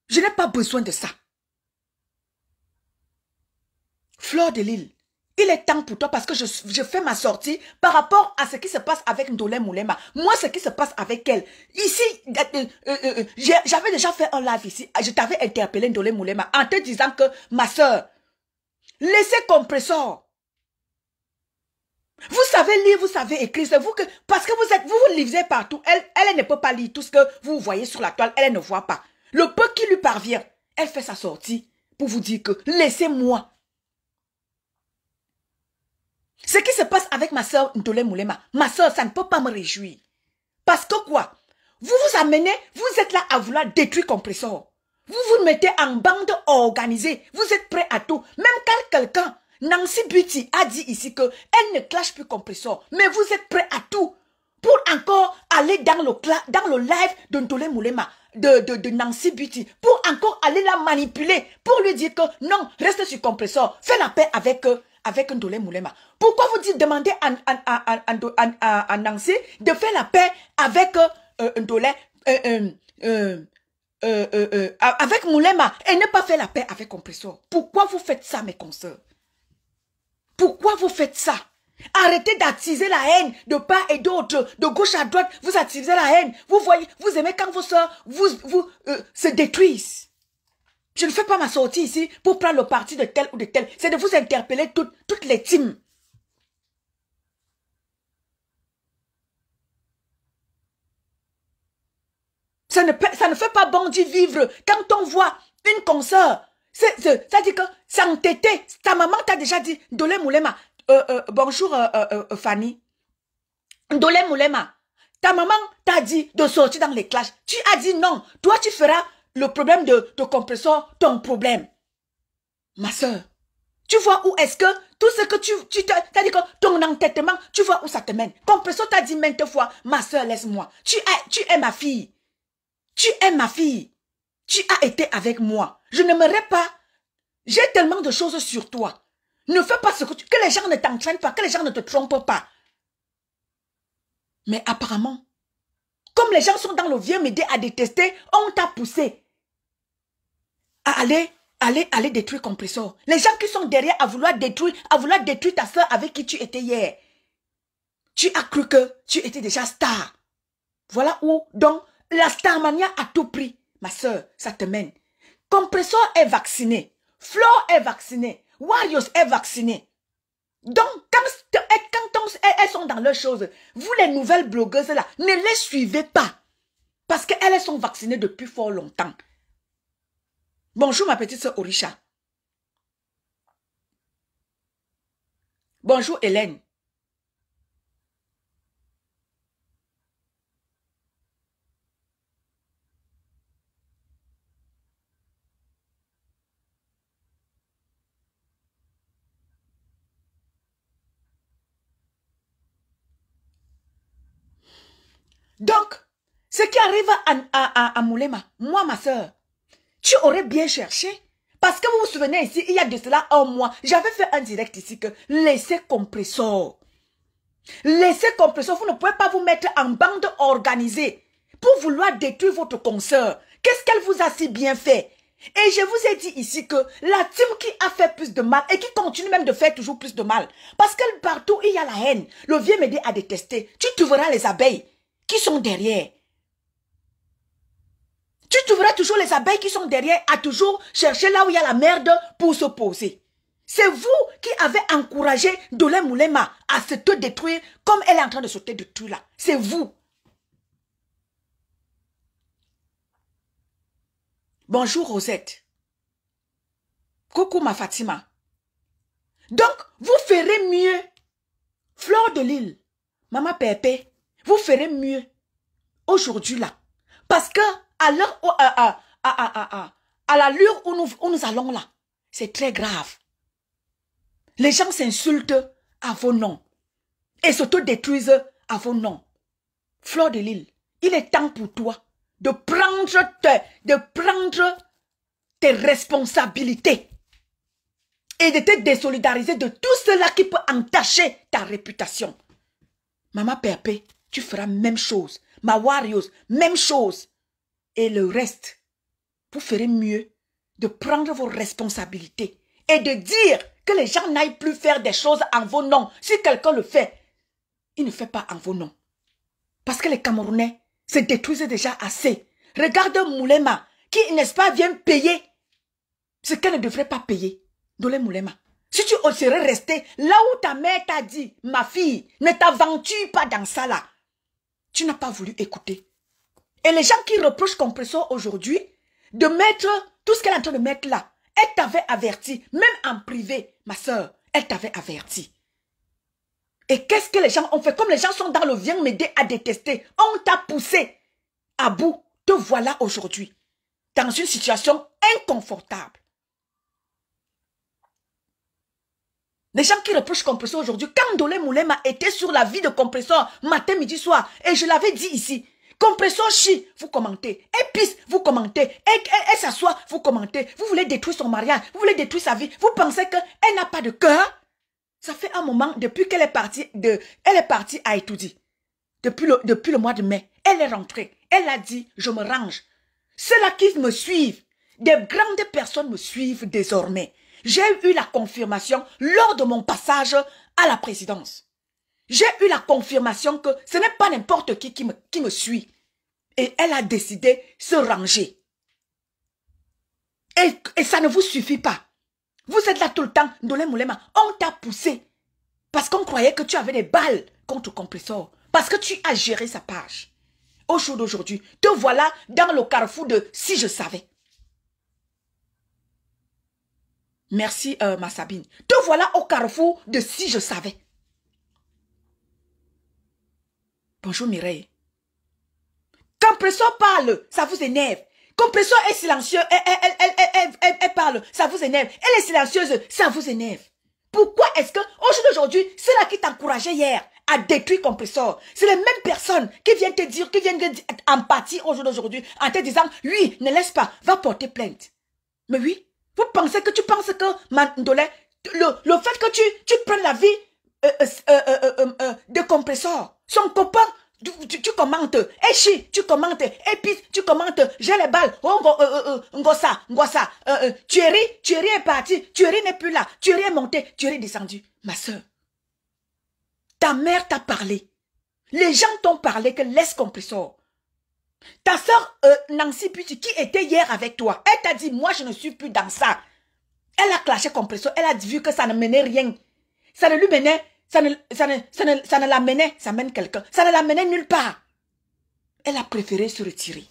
je n'ai pas besoin de ça. Fleur de Lille. Il est temps pour toi parce que je, fais ma sortie par rapport à ce qui se passe avec Ndolé Moulema. Moi, ce qui se passe avec elle. Ici, euh, euh, euh, j'avais déjà fait un live ici. Je t'avais interpellé Ndolé Moulema en te disant que, ma soeur, laissez compresseur. Vous savez lire, vous savez écrire, vous que, parce que vous êtes, vous lisez partout. Elle, elle ne peut pas lire tout ce que vous voyez sur la toile, elle ne voit pas. Le peu qui lui parvient, elle fait sa sortie pour vous dire que, laissez-moi ce qui se passe avec ma soeur Ntole Moulema, ma soeur, ça ne peut pas me réjouir. Parce que quoi Vous vous amenez, vous êtes là à vouloir détruire compresseur. Vous vous mettez en bande organisée. Vous êtes prêt à tout. Même quand quelqu'un, Nancy Buti, a dit ici que elle ne clash plus compresseur. Mais vous êtes prêt à tout pour encore aller dans le, dans le live de Ntole Moulema. De, Nancy Beauty pour encore aller la manipuler, pour lui dire que non, reste sur compresseur, fais la paix avec eux avec Dolé Moulema Pourquoi vous dites demander à, Nancy de faire la paix avec euh, euh, un Ndolé, euh, avec Moulema et ne pas faire la paix avec Compressor Pourquoi vous faites ça, mes consoeurs Pourquoi vous faites ça Arrêtez d'attiser la haine de part et d'autre, de gauche à droite, vous attisez la haine. Vous voyez, vous aimez quand vos soeurs vous, vous, se détruisent. Je ne fais pas ma sortie ici pour prendre le parti de tel ou de tel. C'est de vous interpeller toutes, toutes les teams. Ça ne, ça ne fait pas bon vivre. Quand on voit une consoeur, ça dit que s'entêter. Ta maman t'a déjà dit, Dole euh, euh, bonjour euh, Fanny. ta maman t'a dit de sortir dans les clashs. Tu as dit non. Toi, tu feras le problème de, de ton problème. Ma soeur, tu vois où est-ce que tout ce que tu, tu te, as dit que ton entêtement, tu vois où ça te mène. Compressor t'a dit maintes fois, ma soeur, laisse-moi. Tu es, tu es ma fille. Tu es ma fille. Tu as été avec moi. Je n'aimerais pas. J'ai tellement de choses sur toi. Ne fais pas ce que tu, que les gens ne t'entraînent pas, que les gens ne te trompent pas. Mais apparemment, comme les gens sont dans le vieux média à détester, on t'a poussé aller, aller, aller détruire Compressor. Les gens qui sont derrière à vouloir détruire, à vouloir détruire ta soeur avec qui tu étais hier. Tu as cru que tu étais déjà star. Voilà où, donc, la starmania à tout prix. Ma soeur, ça te mène. Compressor est vacciné. Flo est vacciné. Warriors est vacciné. Donc, quand, elles sont dans leurs choses, vous les nouvelles blogueuses là, ne les suivez pas. Parce qu'elles sont vaccinées depuis fort longtemps. Bonjour ma petite soeur Orisha. Bonjour Hélène. Donc, ce qui arrive à, à Moulema, moi, ma soeur, tu aurais bien cherché. Parce que vous vous souvenez ici, il y a de cela un mois, j'avais fait un direct ici que laissez compresseur. Laissez compresseur, vous ne pouvez pas vous mettre en bande organisée pour vouloir détruire votre consoeur. Qu'est-ce qu'elle vous a si bien fait Et je vous ai dit ici que la team qui a fait plus de mal et qui continue même de faire toujours plus de mal, parce que partout il y a la haine, le vieux dit à détester. tu trouveras les abeilles qui sont derrière tu trouveras toujours les abeilles qui sont derrière à toujours chercher là où il y a la merde pour se poser. C'est vous qui avez encouragé Dolé Moulema à se te détruire comme elle est en train de sauter de tout là. C'est vous. Bonjour Rosette. Coucou ma Fatima. Donc, vous ferez mieux. Fleur de Lille, Mama Pépé, vous ferez mieux aujourd'hui là. Parce que à où, euh, euh, l'allure où nous, nous allons là, c'est très grave. Les gens s'insultent à vos noms et s'autodétruisent à vos noms. Fleur de l'île, il est temps pour toi de prendre, de prendre tes responsabilités et de te désolidariser de tout cela qui peut entacher ta réputation. Maman Perpé, tu feras même chose. Ma même chose et le reste vous ferez mieux, de prendre vos responsabilités et de dire que les gens n'aillent plus faire des choses en vos noms. Si quelqu'un le fait, il ne fait pas en vos noms. Parce que les Camerounais se détruisent déjà assez. Regarde Moulema qui, n'est-ce pas, vient payer ce qu'elle ne devrait pas payer. Dole Moulema. Si tu serais resté là où ta mère t'a dit, ma fille, ne t'aventure pas dans ça là. Tu n'as pas voulu écouter. Et les gens qui reprochent compresseur aujourd'hui de mettre tout ce qu'elle est en train de mettre là, elle t'avait averti, même en privé, ma soeur, elle t'avait averti. Et qu'est-ce que les gens ont fait Comme les gens sont dans le viens m'aider à détester, on t'a poussé à bout. Te voilà aujourd'hui dans une situation inconfortable. Les gens qui reprochent Compressor aujourd'hui, quand Dolé Moulem été sur la vie de compresseur, matin, midi, soir, et je l'avais dit ici, Compression chi, vous commentez. Épice, vous commentez. et s'assoit, vous commentez. Vous voulez détruire son mariage, vous voulez détruire sa vie. Vous pensez qu'elle n'a pas de cœur Ça fait un moment, depuis qu'elle est partie de, elle est partie à étudier. Depuis le, depuis le mois de mai, elle est rentrée. Elle a dit, je me range. Ceux-là qui me suivent, des grandes personnes me suivent désormais. J'ai eu la confirmation lors de mon passage à la présidence. J'ai eu la confirmation que ce n'est pas n'importe qui qui me, qui me suit. Et elle a décidé de se ranger. Et, et, ça ne vous suffit pas. Vous êtes là tout le temps, les Moulema. On t'a poussé. Parce qu'on croyait que tu avais des balles contre compresseur. Parce que tu as géré sa page. Au jour d'aujourd'hui, te voilà dans le carrefour de « si je savais ». Merci, euh, ma Sabine. Te voilà au carrefour de « si je savais ». Bonjour Mireille. Quand parle, ça vous énerve. Quand est silencieux, elle, elle, elle, elle, parle, ça vous énerve. Elle est silencieuse, ça vous énerve. Pourquoi est-ce que, au jour d'aujourd'hui, c'est là qui encouragé hier à détruire Compressor, c'est les mêmes personnes qui viennent te dire, qui viennent te empathie au jour d'aujourd'hui, en te disant, oui, ne laisse pas, va porter plainte. Mais oui, vous pensez que tu penses que, Mandolet, le, le fait que tu, tu prennes la vie euh, euh, euh, de décompresseur. Son copain, tu, tu, commentes. Eh, chi, tu commentes. Eh, puis tu commentes. J'ai les balles. Oh, Ngossa, ça. tu Thierry est parti. Thierry n'est plus là. Tu est monté. tu est descendu. Ma soeur, ta mère t'a parlé. Les gens t'ont parlé que laisse compresseur. Ta soeur Nancy qui était hier avec toi, elle t'a dit, moi je ne suis plus dans ça. Elle a clashé compresseur, elle a vu que ça ne menait rien. Ça ne lui menait ça ne, ça ne, ça l'amenait, ça mène quelqu'un. Ça ne l'amenait nulle part. Elle a préféré se retirer.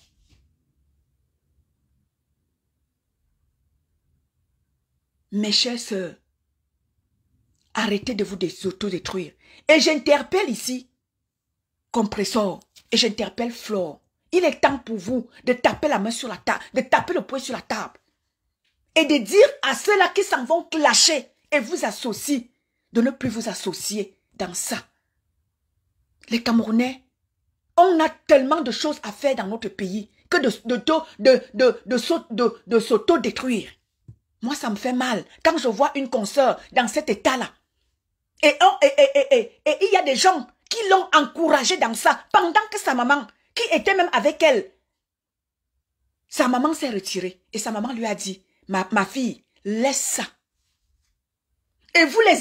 Mes chères arrêtez de vous auto-détruire. Et j'interpelle ici, compressor, et j'interpelle Flore. Il est temps pour vous de taper la main sur la table, de taper le poing sur la table. Et de dire à ceux-là qui s'en vont clasher et vous associer de ne plus vous associer dans ça. Les Camerounais, on a tellement de choses à faire dans notre pays que de, de, de, de s'auto-détruire. Moi, ça me fait mal quand je vois une consœur dans cet état-là. Et, il y a des gens qui l'ont encouragée dans ça pendant que sa maman, qui était même avec elle, sa maman s'est retirée et sa maman lui a dit, ma fille, laisse ça. Et vous, les,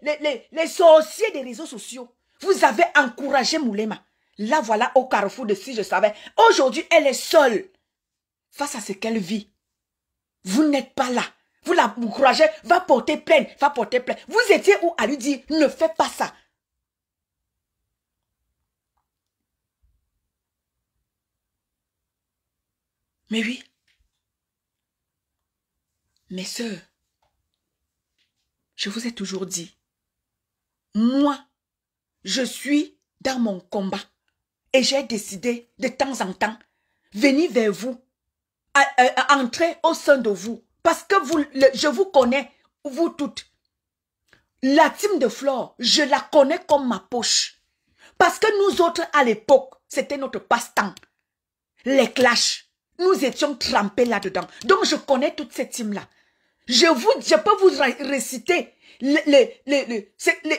les, les, les, sorciers des réseaux sociaux, vous avez encouragé Moulema. Là, voilà, au carrefour de si je savais. Aujourd'hui, elle est seule face à ce qu'elle vit. Vous n'êtes pas là. Vous la encouragez, va porter plainte, va porter plainte. Vous étiez où à lui dire, ne fais pas ça. Mais oui. Mes sœurs, je vous ai toujours dit, moi, je suis dans mon combat et j'ai décidé de temps en temps venir vers vous, entrer au sein de vous, parce que vous, je vous connais, vous toutes. La team de Flore, je la connais comme ma poche. Parce que nous autres, à l'époque, c'était notre passe-temps. Les clashs, nous étions trempés là-dedans. Donc, je connais toute cette team-là. Je, vous, je peux vous réciter les, les,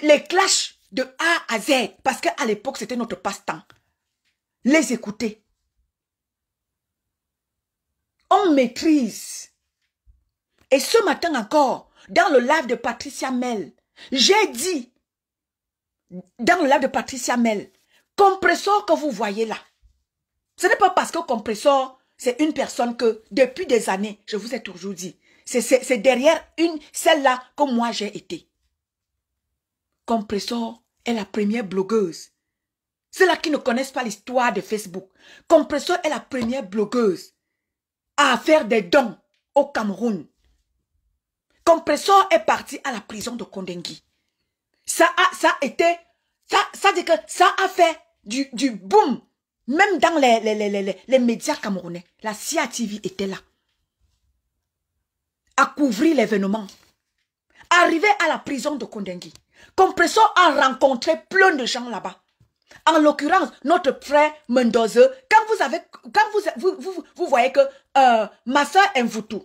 les, clashs de A à Z, parce qu'à l'époque, c'était notre passe-temps. Les écouter. On maîtrise. Et ce matin encore, dans le live de Patricia Mel, j'ai dit, dans le live de Patricia Mel, compresseur que vous voyez là, ce n'est pas parce que compresseur, c'est une personne que, depuis des années, je vous ai toujours dit, c'est derrière une, celle-là que moi j'ai été. Compressor est la première blogueuse. Ceux-là qui ne connaissent pas l'histoire de Facebook. Compressor est la première blogueuse à faire des dons au Cameroun. Compressor est parti à la prison de Kondengui. Ça a, ça ça, dit que ça a fait du, du boom, même dans les, les, les, les, les médias camerounais. La CIA TV était là à couvrir l'événement. Arrivé à la prison de Kondengi, Compressor a rencontré plein de gens là-bas. En l'occurrence, notre frère Mendoza, quand vous avez, quand vous, vous, voyez que euh, ma soeur Mvutu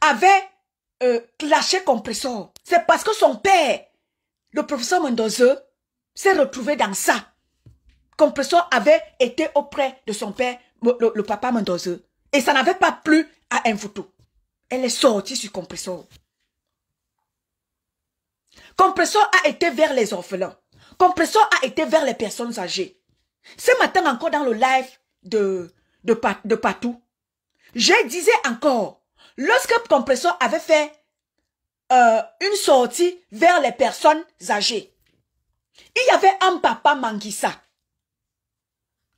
avait euh, clashé c'est parce que son père, le professeur Mendoza, s'est retrouvé dans ça. Compressor avait été auprès de son père, le, papa Mendoza, et ça n'avait pas plu à Mvutu. Elle est sortie sur compresseur. compresseur a été vers les orphelins. compresseur a été vers les personnes âgées. Ce matin encore dans le live de, de, Patou, je disais encore, lorsque compresseur avait fait euh, une sortie vers les personnes âgées, il y avait un papa Mangissa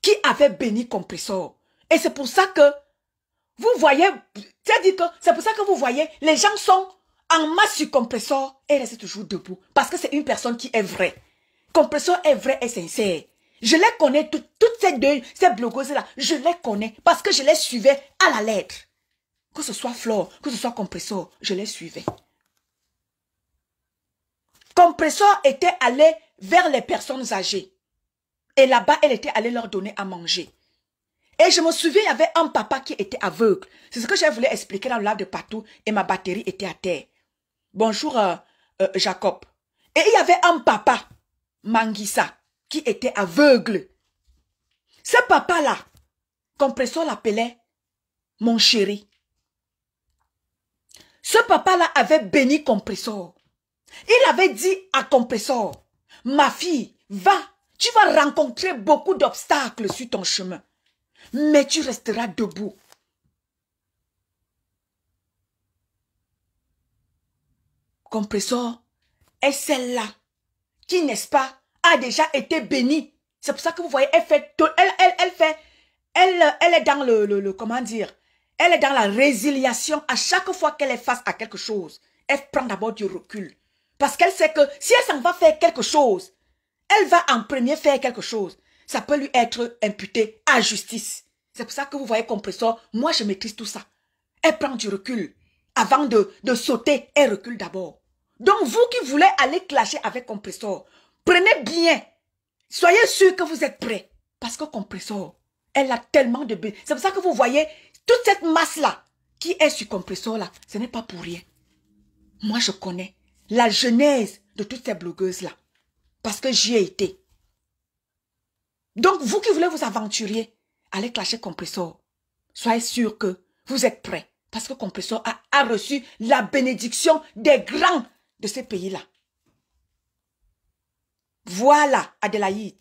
qui avait béni compresseur. Et c'est pour ça que vous voyez, cest à que c'est pour ça que vous voyez, les gens sont en masse sur compresseur et restent toujours debout. Parce que c'est une personne qui est vraie. Compresseur est vrai et sincère. Je les connais, toutes ces deux, ces blogueuses-là, je les connais parce que je les suivais à la lettre. Que ce soit Flore, que ce soit Compresseur, je les suivais. Compresseur était allé vers les personnes âgées. Et là-bas, elle était allée leur donner à manger. Et je me souviens, il y avait un papa qui était aveugle. C'est ce que j'ai voulu expliquer dans l'arbre de partout et ma batterie était à terre. Bonjour, euh, euh, Jacob. Et il y avait un papa, Mangisa, qui était aveugle. Ce papa-là, Compressor l'appelait mon chéri. Ce papa-là avait béni Compressor. Il avait dit à Compressor, ma fille, va, tu vas rencontrer beaucoup d'obstacles sur ton chemin mais tu resteras debout. Compressor est celle-là qui, n'est-ce pas, a déjà été bénie. C'est pour ça que vous voyez, elle elle, elle, fait, elle, elle est dans le, le, comment dire, elle est dans la résiliation. À chaque fois qu'elle est face à quelque chose, elle prend d'abord du recul. Parce qu'elle sait que si elle s'en va faire quelque chose, elle va en premier faire quelque chose ça peut lui être imputé à justice. C'est pour ça que vous voyez compresseur, moi je maîtrise tout ça. Elle prend du recul. Avant de, de sauter, elle recule d'abord. Donc vous qui voulez aller clasher avec compresseur, prenez bien. Soyez sûr que vous êtes prêt, Parce que compresseur, elle a tellement de... C'est pour ça que vous voyez toute cette masse-là qui est sur compresseur-là. Ce n'est pas pour rien. Moi je connais la genèse de toutes ces blogueuses-là. Parce que j'y ai été. Donc, vous qui voulez vous aventurer, allez clasher Compressor. Soyez sûr que vous êtes prêt Parce que Compressor a, reçu la bénédiction des grands de ces pays-là. Voilà Adélaïde.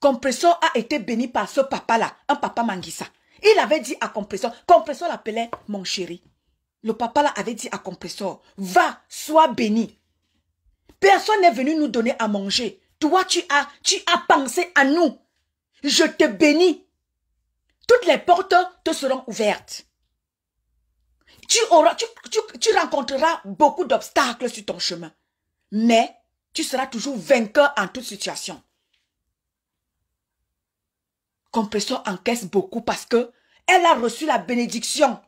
Compressor a été béni par ce papa-là, un papa Manguissa. Il avait dit à Compressor, Compressor l'appelait mon chéri. Le papa-là avait dit à Compressor, va, sois béni. Personne n'est venu nous donner à manger. Toi, tu as, tu as pensé à nous. Je te bénis. Toutes les portes te seront ouvertes. Tu, auras, tu, tu, rencontreras beaucoup d'obstacles sur ton chemin. Mais tu seras toujours vainqueur en toute situation. Compressor encaisse beaucoup parce que elle a reçu la bénédiction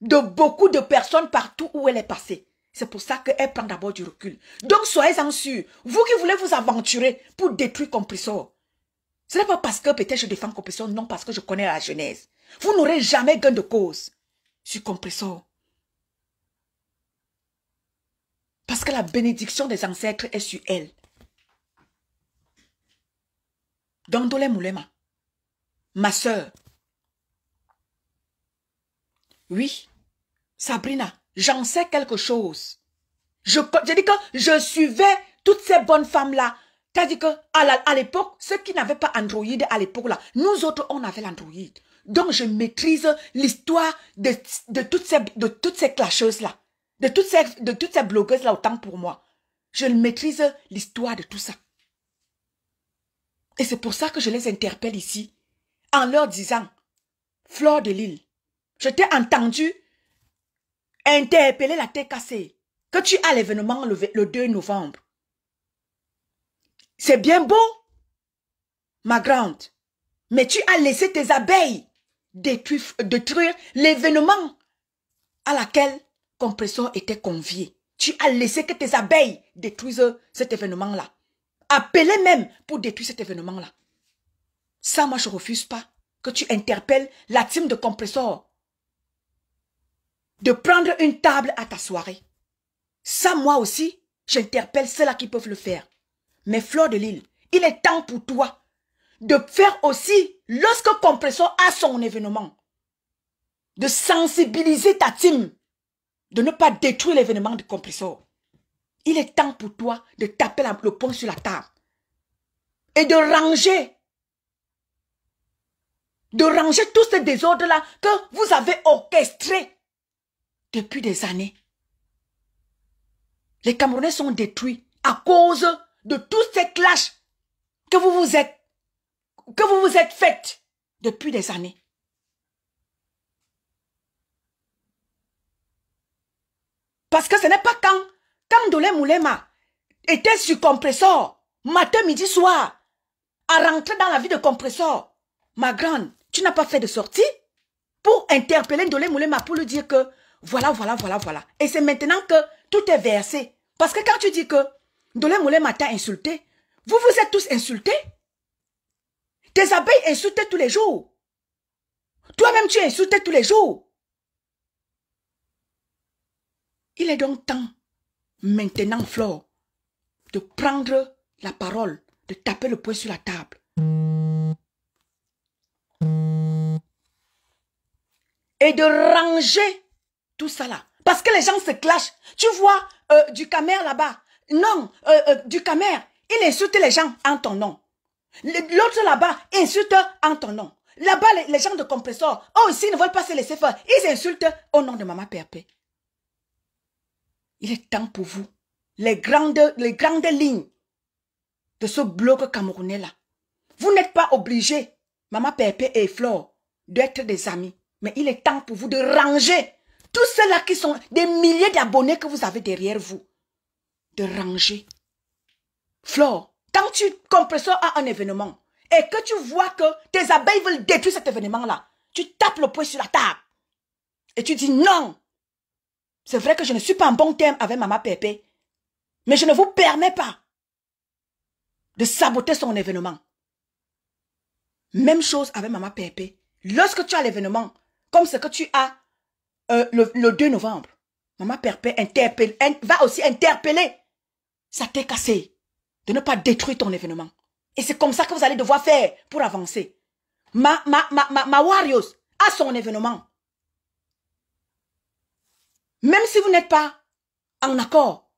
de beaucoup de personnes partout où elle est passée. C'est pour ça qu'elle prend d'abord du recul. Donc soyez-en sûrs, vous qui voulez vous aventurer pour détruire Compressor. Ce n'est pas parce que peut-être je défends Compressor, non, parce que je connais la Genèse. Vous n'aurez jamais gain de cause sur Compressor. Parce que la bénédiction des ancêtres est sur elle. Dandole Moulema, ma soeur, Oui, Sabrina, J'en sais quelque chose. Je, dis que je suivais toutes ces bonnes femmes-là. C'est-à-dire qu'à l'époque, ceux qui n'avaient pas Android à l'époque, là, nous autres, on avait l'Android. Donc, je maîtrise l'histoire de, toutes ces, de toutes ces clasheuses-là, de toutes ces, de toutes ces blogueuses-là, autant pour moi. Je maîtrise l'histoire de tout ça. Et c'est pour ça que je les interpelle ici, en leur disant, Fleur de Lille, je t'ai entendu interpeller la tête cassée que tu as l'événement le, 2 novembre. C'est bien beau, ma grande, mais tu as laissé tes abeilles détruire, l'événement à laquelle Compressor était convié. Tu as laissé que tes abeilles détruisent cet événement-là. Appelé même pour détruire cet événement-là. Ça, moi, je refuse pas que tu interpelles la team de Compressor de prendre une table à ta soirée. Ça, moi aussi, j'interpelle ceux-là qui peuvent le faire. Mais Fleur de Lille, il est temps pour toi de faire aussi, lorsque compresseur a son événement, de sensibiliser ta team, de ne pas détruire l'événement de compresseur. Il est temps pour toi de taper le pont sur la table et de ranger de ranger tous ces désordres-là que vous avez orchestrés depuis des années. Les Camerounais sont détruits à cause de tous ces clashs que vous vous êtes, que vous vous êtes faites depuis des années. Parce que ce n'est pas quand, quand Moulema était sur compresseur, matin, midi, soir, à rentrer dans la vie de compresseur. Ma grande, tu n'as pas fait de sortie pour interpeller Dolé Moulema pour lui dire que voilà, voilà, voilà, voilà. Et c'est maintenant que tout est versé. Parce que quand tu dis que Dolé l'autre matin insulté, vous vous êtes tous insultés. Tes abeilles insultaient tous les jours. Toi-même, tu insulté tous les jours. Il est donc temps, maintenant, Flore, de prendre la parole, de taper le poing sur la table. Et de ranger tout ça là. Parce que les gens se clashent. Tu vois euh, du Camer là-bas. Non, euh, euh, du Camer, Il insulte les gens en ton nom. L'autre là-bas insulte en ton nom. Là-bas, les, gens de compresseur, oh, ils ne veulent pas se laisser faire. Ils insultent au nom de Maman Pépé. Il est temps pour vous, les grandes, les grandes lignes de ce blog camerounais-là. Vous n'êtes pas obligés, Maman Pépé et Flore, d'être des amis. Mais il est temps pour vous de ranger tous ceux-là qui sont des milliers d'abonnés que vous avez derrière vous, de ranger. Flore, quand tu ça à un événement et que tu vois que tes abeilles veulent détruire cet événement-là, tu tapes le poing sur la table et tu dis non. C'est vrai que je ne suis pas en bon terme avec Maman Pépé, mais je ne vous permets pas de saboter son événement. Même chose avec Maman Pépé. Lorsque tu as l'événement, comme ce que tu as euh, le, 2 novembre, Maman Perpé va aussi interpeller sa cassé de ne pas détruire ton événement. Et c'est comme ça que vous allez devoir faire pour avancer. Ma, ma, a son événement. Même si vous n'êtes pas en accord,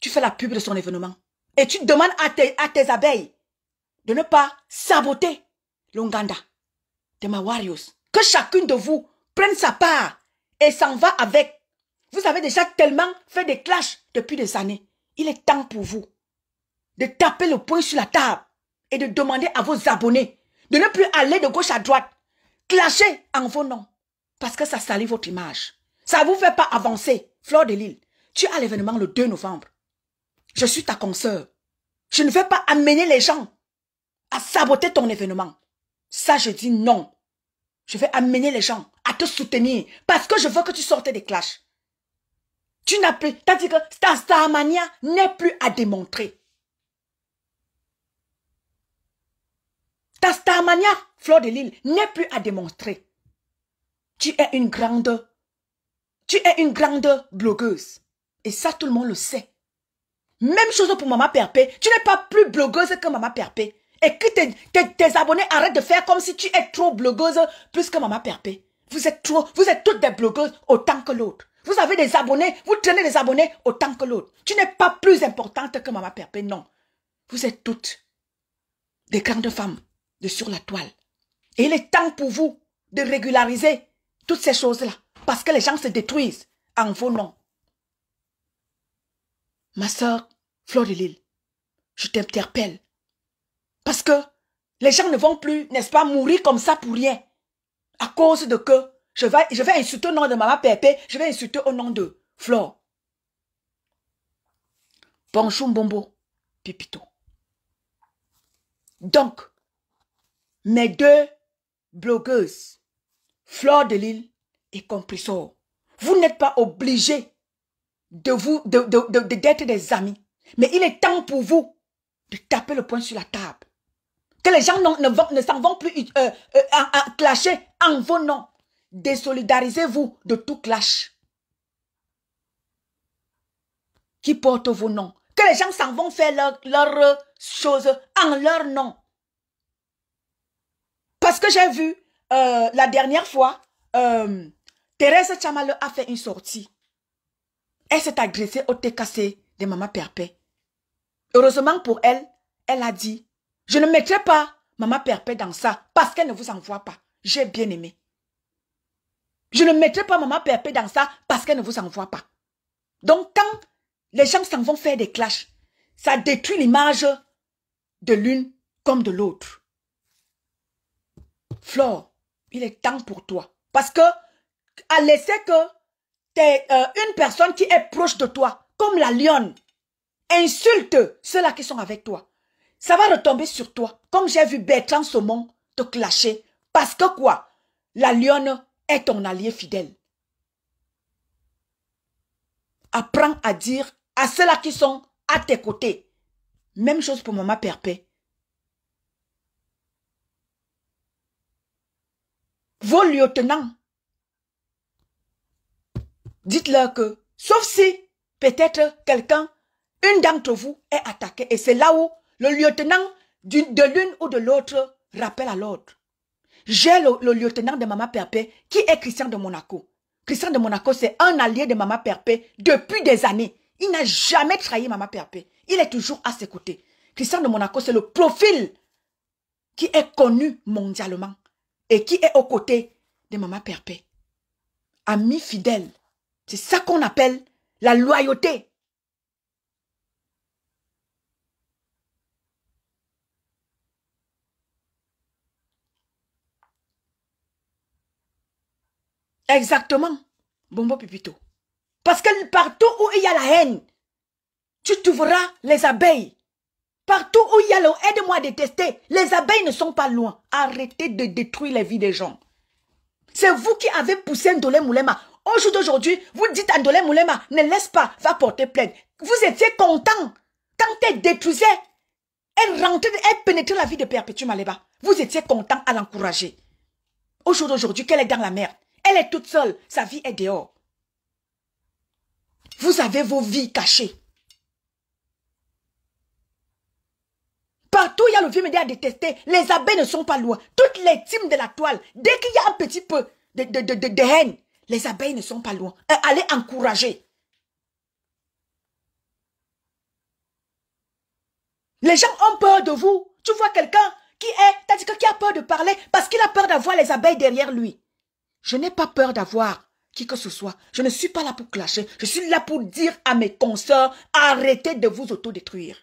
tu fais la pub de son événement. Et tu demandes à tes, à tes abeilles de ne pas saboter l'Onganda de Warriors. Que chacune de vous prenne sa part et s'en va avec. Vous avez déjà tellement fait des clashs depuis des années. Il est temps pour vous de taper le poing sur la table et de demander à vos abonnés de ne plus aller de gauche à droite. Clasher en vos noms parce que ça salit votre image. Ça ne vous fait pas avancer. Fleur de Lille, tu as l'événement le 2 novembre. Je suis ta consoeur. Je ne vais pas amener les gens à saboter ton événement. Ça, je dis non. Je vais amener les gens à te soutenir parce que je veux que tu sortes des clashs. Tu n'as plus, t'as dit que ta Starmania n'est plus à démontrer. Ta Starmania, Fleur de Lille, n'est plus à démontrer. Tu es une grande, tu es une grande blogueuse. Et ça, tout le monde le sait. Même chose pour Maman Perpé. Tu n'es pas plus blogueuse que Maman Perpé et que tes, abonnés arrête de faire comme si tu es trop blogueuse plus que Mama Perpé. Vous êtes trop, vous êtes toutes des blogueuses autant que l'autre. Vous avez des abonnés, vous tenez des abonnés autant que l'autre. Tu n'es pas plus importante que Mama Perpé, non. Vous êtes toutes des grandes femmes de sur la toile. Et il est temps pour vous de régulariser toutes ces choses-là. Parce que les gens se détruisent en vos noms. Ma soeur, Fleur je t'interpelle parce que les gens ne vont plus, n'est-ce pas, mourir comme ça pour rien. À cause de que je vais, je vais insulter au nom de Maman Pépé, je vais insulter au nom de Flore. Bonjour Bombo, Pipito. Donc, mes deux blogueuses, Flore de Lille et Compressor, vous n'êtes pas obligés de vous, d'être de, des amis. Mais il est temps pour vous de taper le poing sur la table que les gens ne, s'en vont plus euh, euh, clasher en vos noms. Désolidarisez-vous de tout clash. Qui porte vos noms. Que les gens s'en vont faire leurs euh, choses en leur nom. Parce que j'ai vu la dernière fois, Thérèse Chamale a fait une sortie. Elle s'est agressée au TKC de Maman Perpé. Heureusement pour elle, elle a dit je ne mettrai pas Maman Perpète dans ça parce qu'elle ne vous envoie pas. J'ai bien aimé. Je ne mettrai pas Maman Perpète dans ça parce qu'elle ne vous envoie pas. Donc quand les gens s'en vont faire des clashs, ça détruit l'image de l'une comme de l'autre. Flore, il est temps pour toi. Parce que, à laisser que t'es euh, une personne qui est proche de toi, comme la lionne, insulte ceux-là qui sont avec toi. Ça va retomber sur toi, comme j'ai vu Bertrand Saumon te clasher. Parce que quoi La lionne est ton allié fidèle. Apprends à dire à ceux-là qui sont à tes côtés. Même chose pour Maman Perpé. Vos lieutenants, dites-leur que, sauf si peut-être quelqu'un, une d'entre vous est attaquée. Et c'est là où le lieutenant de l'une ou de l'autre rappelle à l'autre. J'ai le, lieutenant de Maman Perpé qui est Christian de Monaco. Christian de Monaco, c'est un allié de Maman Perpé depuis des années. Il n'a jamais trahi Maman Perpé. Il est toujours à ses côtés. Christian de Monaco, c'est le profil qui est connu mondialement et qui est aux côtés de Maman Perpé. Ami fidèle. C'est ça qu'on appelle la loyauté. Exactement. Bombo Pipito. Parce que partout où il y a la haine, tu trouveras les abeilles. Partout où il y a le aide-moi à détester, les abeilles ne sont pas loin. Arrêtez de détruire les vies des gens. C'est vous qui avez poussé Ndolé Moulema. Au jour d'aujourd'hui, vous dites à Moulema, ne laisse pas, va porter plainte. Vous étiez content quand elle détruisait, elle rentrait, elle pénétrait la vie de Perpétue Maléba. Vous étiez content à l'encourager. Au jour d'aujourd'hui, qu'elle est dans la merde. Elle est toute seule. Sa vie est dehors. Vous avez vos vies cachées. Partout, il y a le vieux média à détester. Les abeilles ne sont pas loin. Toutes les teams de la toile, dès qu'il y a un petit peu de, de, haine, les abeilles ne sont pas loin. Euh, allez encourager. Les gens ont peur de vous. Tu vois quelqu'un qui est, t'as dit que qui a peur de parler parce qu'il a peur d'avoir les abeilles derrière lui. Je n'ai pas peur d'avoir qui que ce soit. Je ne suis pas là pour clasher. Je suis là pour dire à mes consoeurs, arrêtez de vous autodétruire.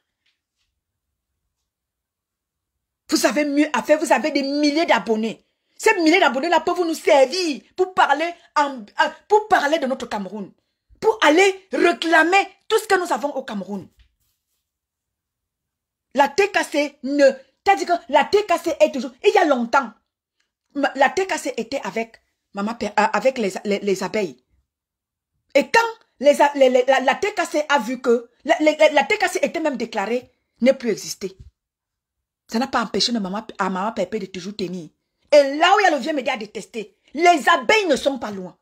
Vous avez mieux à faire. Vous avez des milliers d'abonnés. Ces milliers d'abonnés-là peuvent nous servir pour parler, euh, pour parler de notre Cameroun. Pour aller réclamer tout ce que nous avons au Cameroun. La TKC ne... T'as dit que la TKC est toujours... Il y a longtemps, la TKC était avec ah, avec les, abeilles. Et quand les, la, TKC a vu que la, TKC était même déclarée ne plus exister. Ça n'a pas empêché à maman Pépé de toujours tenir. Et là où il y a le vieux média détesté, les abeilles ne sont pas loin.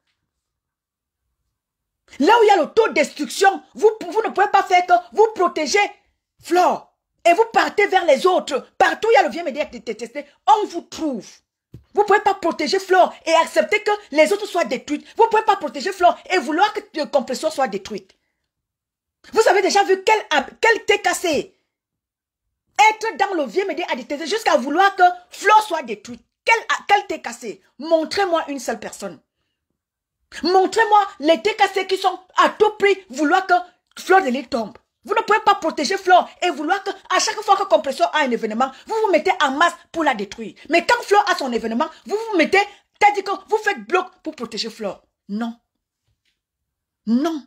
Là où il y a l'autodestruction, vous, vous ne pouvez pas faire que vous protégez Flore. Et vous partez vers les autres. Partout où il y a le vieux média détesté, on vous trouve. Vous ne pouvez pas protéger Flore et accepter que les autres soient détruites. Vous ne pouvez pas protéger Flore et vouloir que le compresseur soit détruite. Vous avez déjà vu quel, quel Être dans le vieux média à jusqu'à vouloir que Flore soit détruite. Quel, ah, quel Montrez-moi une seule personne. Montrez-moi les TKC qui sont à tout prix vouloir que Flore de l'île tombe. Vous ne pouvez pas protéger Flore et vouloir que, à chaque fois que Compressor a un événement, vous vous mettez en masse pour la détruire. Mais quand Flore a son événement, vous vous mettez, tandis que vous faites bloc pour protéger Flore. Non. Non.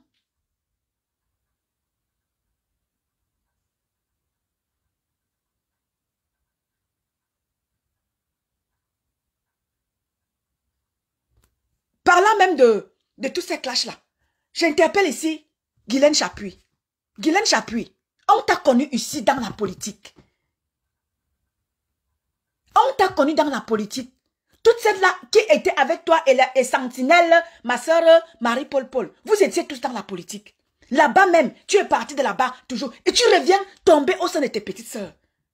Parlant même de, de tous ces clashs-là, j'interpelle ici Guylaine Chapuis. Guylaine Chapuis, on t'a connu ici dans la politique. On t'a connu dans la politique. Toutes celles-là qui étaient avec toi et, la, Sentinelle, ma soeur Marie-Paul Paul, vous étiez tous dans la politique. Là-bas même, tu es parti de là-bas toujours. Et tu reviens tomber au sein de tes petites soeurs.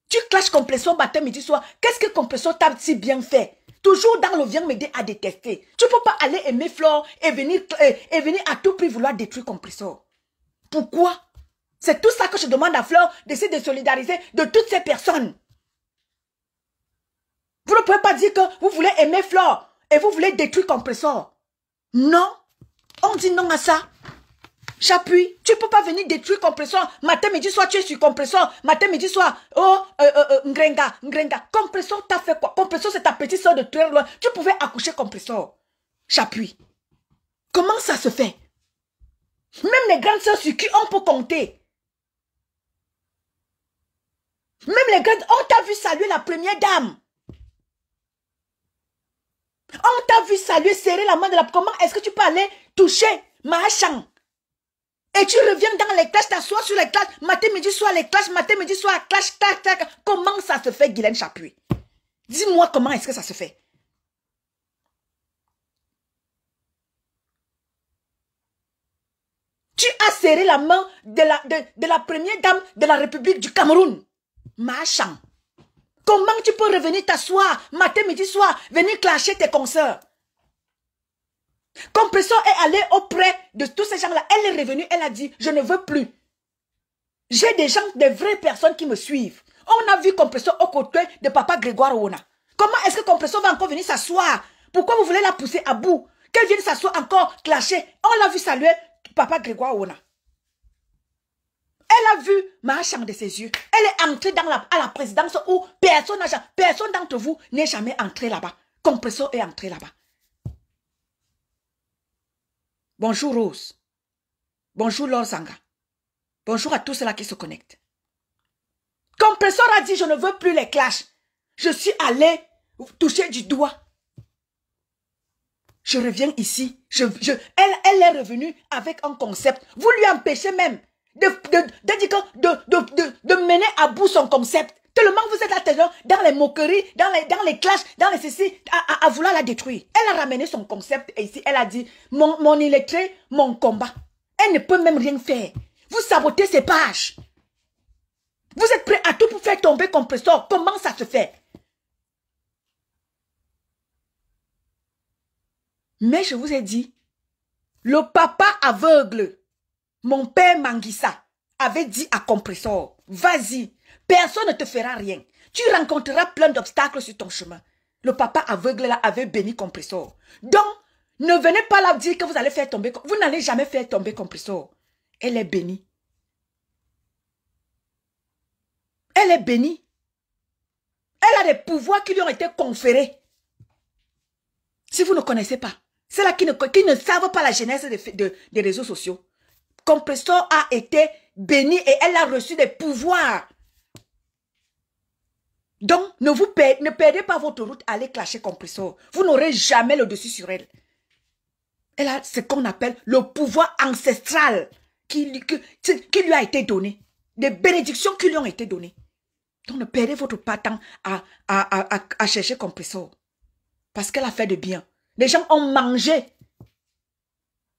Tu clashes Compressor matin, midi, soir. Qu'est-ce que Compressor t'a si bien fait Toujours dans le viande, m'aider à détester. Tu peux pas aller aimer Flore et venir, et, venir à tout prix vouloir détruire Compressor. Pourquoi c'est tout ça que je demande à Flore, d'essayer de solidariser de toutes ces personnes. Vous ne pouvez pas dire que vous voulez aimer Fleur et vous voulez détruire Compressor. Non. On dit non à ça. J'appuie. Tu peux pas venir détruire Compressor. Matin, midi, soir, tu es sur Compressor. Matin, midi, soir. Oh, euh, euh, euh Ngrenga, Ngrenga. Compressor fait quoi Compressor, c'est ta petite soeur de très loin. Tu pouvais accoucher Compressor. J'appuie. Comment ça se fait Même les grandes soeurs sur qui on peut compter même les grandes, on t'a vu saluer la première dame. On t'a vu saluer, serrer la main de la... Comment est-ce que tu peux aller toucher Mahachan Et tu reviens dans les classes, t'assois sur les classes, matin, midi, soir, les classes, matin, midi, soir, clash, tac, tac. Comment ça se fait, Guylaine Chapuis Dis-moi comment est-ce que ça se fait Tu as serré la main de la, de la première dame de la République du Cameroun marchant. Comment tu peux revenir t'asseoir matin, midi, soir, venir clasher tes consoeurs Compression est allée auprès de tous ces gens-là. Elle est revenue, elle a dit, je ne veux plus. J'ai des gens, des vraies personnes qui me suivent. On a vu Compressor au côté de papa Grégoire Oona. Comment est-ce que Compressor va encore venir s'asseoir Pourquoi vous voulez la pousser à bout Qu'elle vienne s'asseoir encore, clasher On l'a vu saluer papa Grégoire Oona. Elle a vu ma chambre de ses yeux. Elle est entrée dans la, à la présidence où personne, personne d'entre vous n'est jamais entré là-bas. Compressor est entré là-bas. Bonjour Rose. Bonjour Lord Zanga. Bonjour à tous ceux-là qui se connectent. Compressor a dit, je ne veux plus les clashs. Je suis allé toucher du doigt. Je reviens ici. Je, je, elle est revenue avec un concept. Vous lui empêchez même de, de, de, mener à bout son concept. Tellement vous êtes là dans les moqueries, dans les, dans les clashs, dans les ceci, à, vouloir la détruire. Elle a ramené son concept et ici, elle a dit, mon, mon illettré, mon combat. Elle ne peut même rien faire. Vous sabotez ses pages. Vous êtes prêts à tout pour faire tomber compresseur. Comment ça se fait Mais je vous ai dit, le papa aveugle mon père Mangissa avait dit à Compressor, vas-y, personne ne te fera rien. Tu rencontreras plein d'obstacles sur ton chemin. Le papa aveugle là avait béni Compressor. Donc, ne venez pas là dire que vous allez faire tomber, vous n'allez jamais faire tomber Compressor. Elle est bénie. Elle est bénie. Elle a des pouvoirs qui lui ont été conférés. Si vous ne connaissez pas, là qui ne, qui ne savent pas la genèse des réseaux sociaux, Compressor a été béni et elle a reçu des pouvoirs. Donc, ne, vous perdez, pas votre route, allez clasher compresseur. Vous n'aurez jamais le dessus sur elle. Elle a ce qu'on appelle le pouvoir ancestral qui, lui a été donné. Des bénédictions qui lui ont été données. Donc ne perdez votre temps à, à chercher compresseur. Parce qu'elle a fait de bien. Les gens ont mangé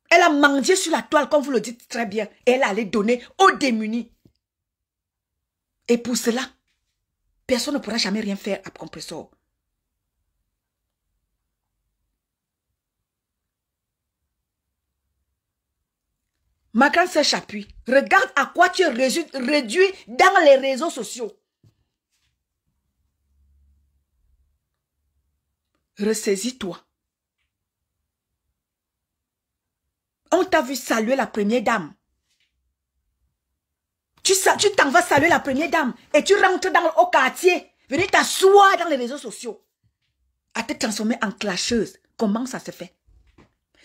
elle a mangé sur la toile, comme vous le dites très bien. Et elle allait donner aux démunis. Et pour cela, personne ne pourra jamais rien faire à compressor. Ma grande sœur Chapuis, regarde à quoi tu es réduit dans les réseaux sociaux. Ressaisis-toi. On t'a vu saluer la première dame. Tu t'en vas saluer la première dame et tu rentres dans, au quartier. Venir t'asseoir dans les réseaux sociaux. À te transformer en clasheuse. Comment ça se fait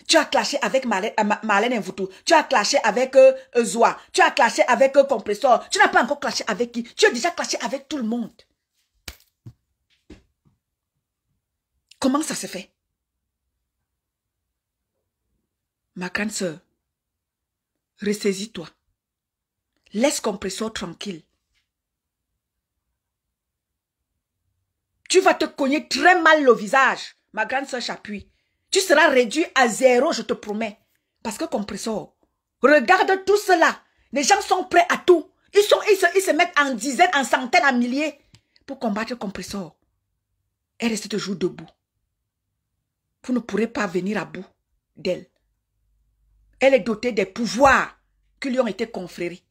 tu as clashé avec euh, Marlène Mvoutou. Tu as clashé avec euh, euh, Zoa. Tu as clashé avec Compressor. Tu n'as pas encore clashé avec qui. Tu as déjà clashé avec tout le monde. Comment ça se fait Ma grande sœur, ressaisis-toi. Laisse compresseur tranquille. Tu vas te cogner très mal le visage. Ma grande sœur j'appuie. Tu seras réduit à zéro, je te promets. Parce que compresseur, regarde tout cela. Les gens sont prêts à tout. Ils, sont, ils, se, mettent en dizaines, en centaines, en milliers pour combattre compresseur. Elle reste toujours debout. Vous ne pourrez pas venir à bout d'elle. Elle est dotée des pouvoirs qui lui ont été conférés.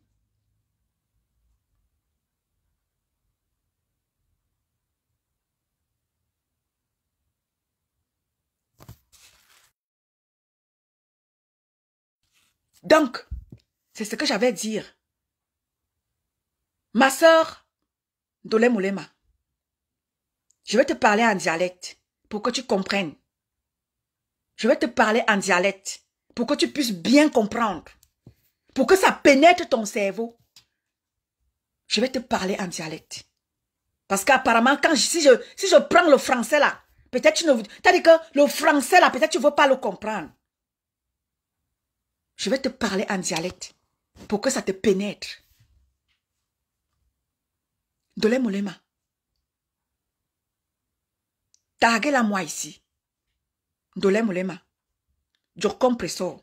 Donc, c'est ce que j'avais à dire. Ma soeur dolémoulema je vais te parler en dialecte pour que tu comprennes. Je vais te parler en dialecte pour que tu puisses bien comprendre, pour que ça pénètre ton cerveau, je vais te parler en dialecte. Parce qu'apparemment, si, je, si je prends le français là, peut-être tu ne... T'as dit que le français là, peut-être tu ne veux pas le comprendre. Je vais te parler en dialecte pour que ça te pénètre. Dolemolema. targuez la moi ici. Dolemolema jocompressor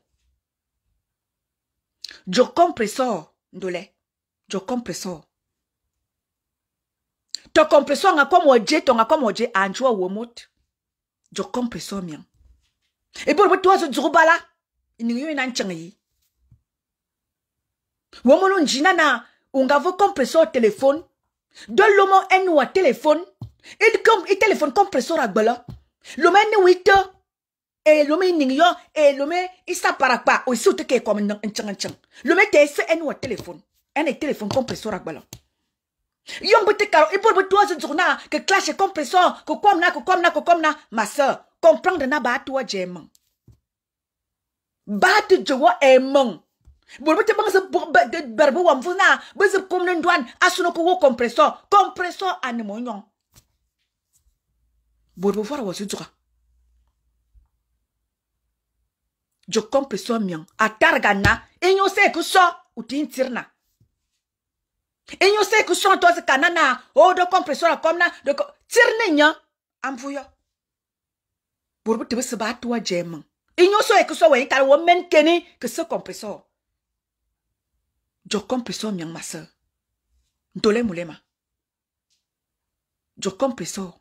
jocompressor ndole jocompressor tocompressor nga koma oje tonga koma oje anjua womot jocompressor mian ebi olobi tiwazo dzuru bala iningi yo ina ncenga yi Jinana, njina na téléphone, compressor telefone do téléphone, il téléphone. telefone i téléphone compressor agbelo l'homme eni wite et elome yo elome isa parakpa osi que comme nchang nchang lome te ese au téléphone, téléphone ene téléphone compresseur akbalo yom bote karo ipo bote toi zona que clash compresseur que comme na que comme na que comme na ma sœur comprendre na ba toi jemang ba tu jowo emang bolo bote bang se berbo wam funa bese comme ndwan asuno ko wo compresseur compresseur anemonyon bolo voir wa zura jokom piso miang atarga na enyo se kuso utin tirna enyo se kuso tozi kanana o do kompreso la komna do tirne nya amvuyo burbu tibi siba tuwa jema enyo so e kuso wen kala wo men keni kuso kompreso jokom piso miang masa ndole mulema jokom piso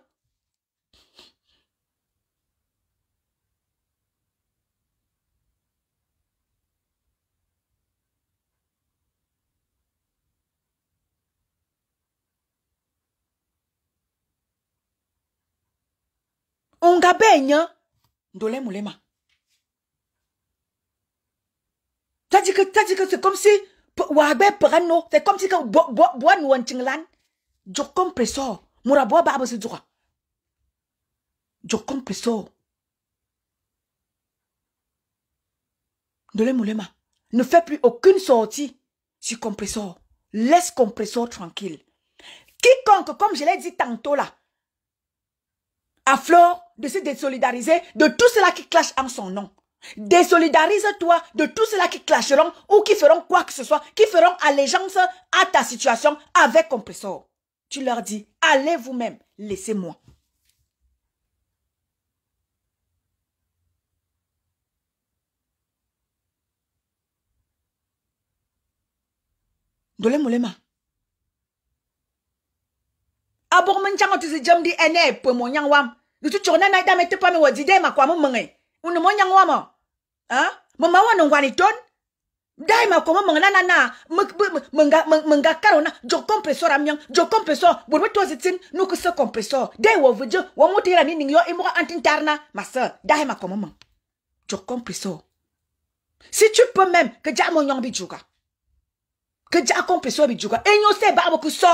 On ndole Dole cest T'as dit que, c'est comme si, wagbe prano, c'est comme si que boa nous jo moura boa se droit. Jo compressor. Ndole Ne fais plus aucune sortie sur compressor. Laisse compressor tranquille. Quiconque, comme je l'ai dit tantôt là, à Flore, de se désolidariser de tout cela qui clash en son nom. Désolidarise-toi de tout cela qui clasheront ou qui feront quoi que ce soit, qui feront allégeance à ta situation avec compresseur. Tu leur dis, allez vous-même, laissez-moi. moulema eh, wam. Itu chona na ita mete pa me wadide ma kwa mumenge. Unu monya ngwa mo. Ha? Mama wa nungwa ngwani ton. Dai ma kwa mumenge na na na. Menga menga karona jo compressor amyang jo compressor. Bo to zitin no se compressor. Dai wo vujo wo tira ni ninyo e mo antintarna ma Dai ma kwa mumenge. Jo compressor. Si tu peux même que ja mo nyong bi juga. Que ja compressor bi juga. Enyo se ba bo ku so.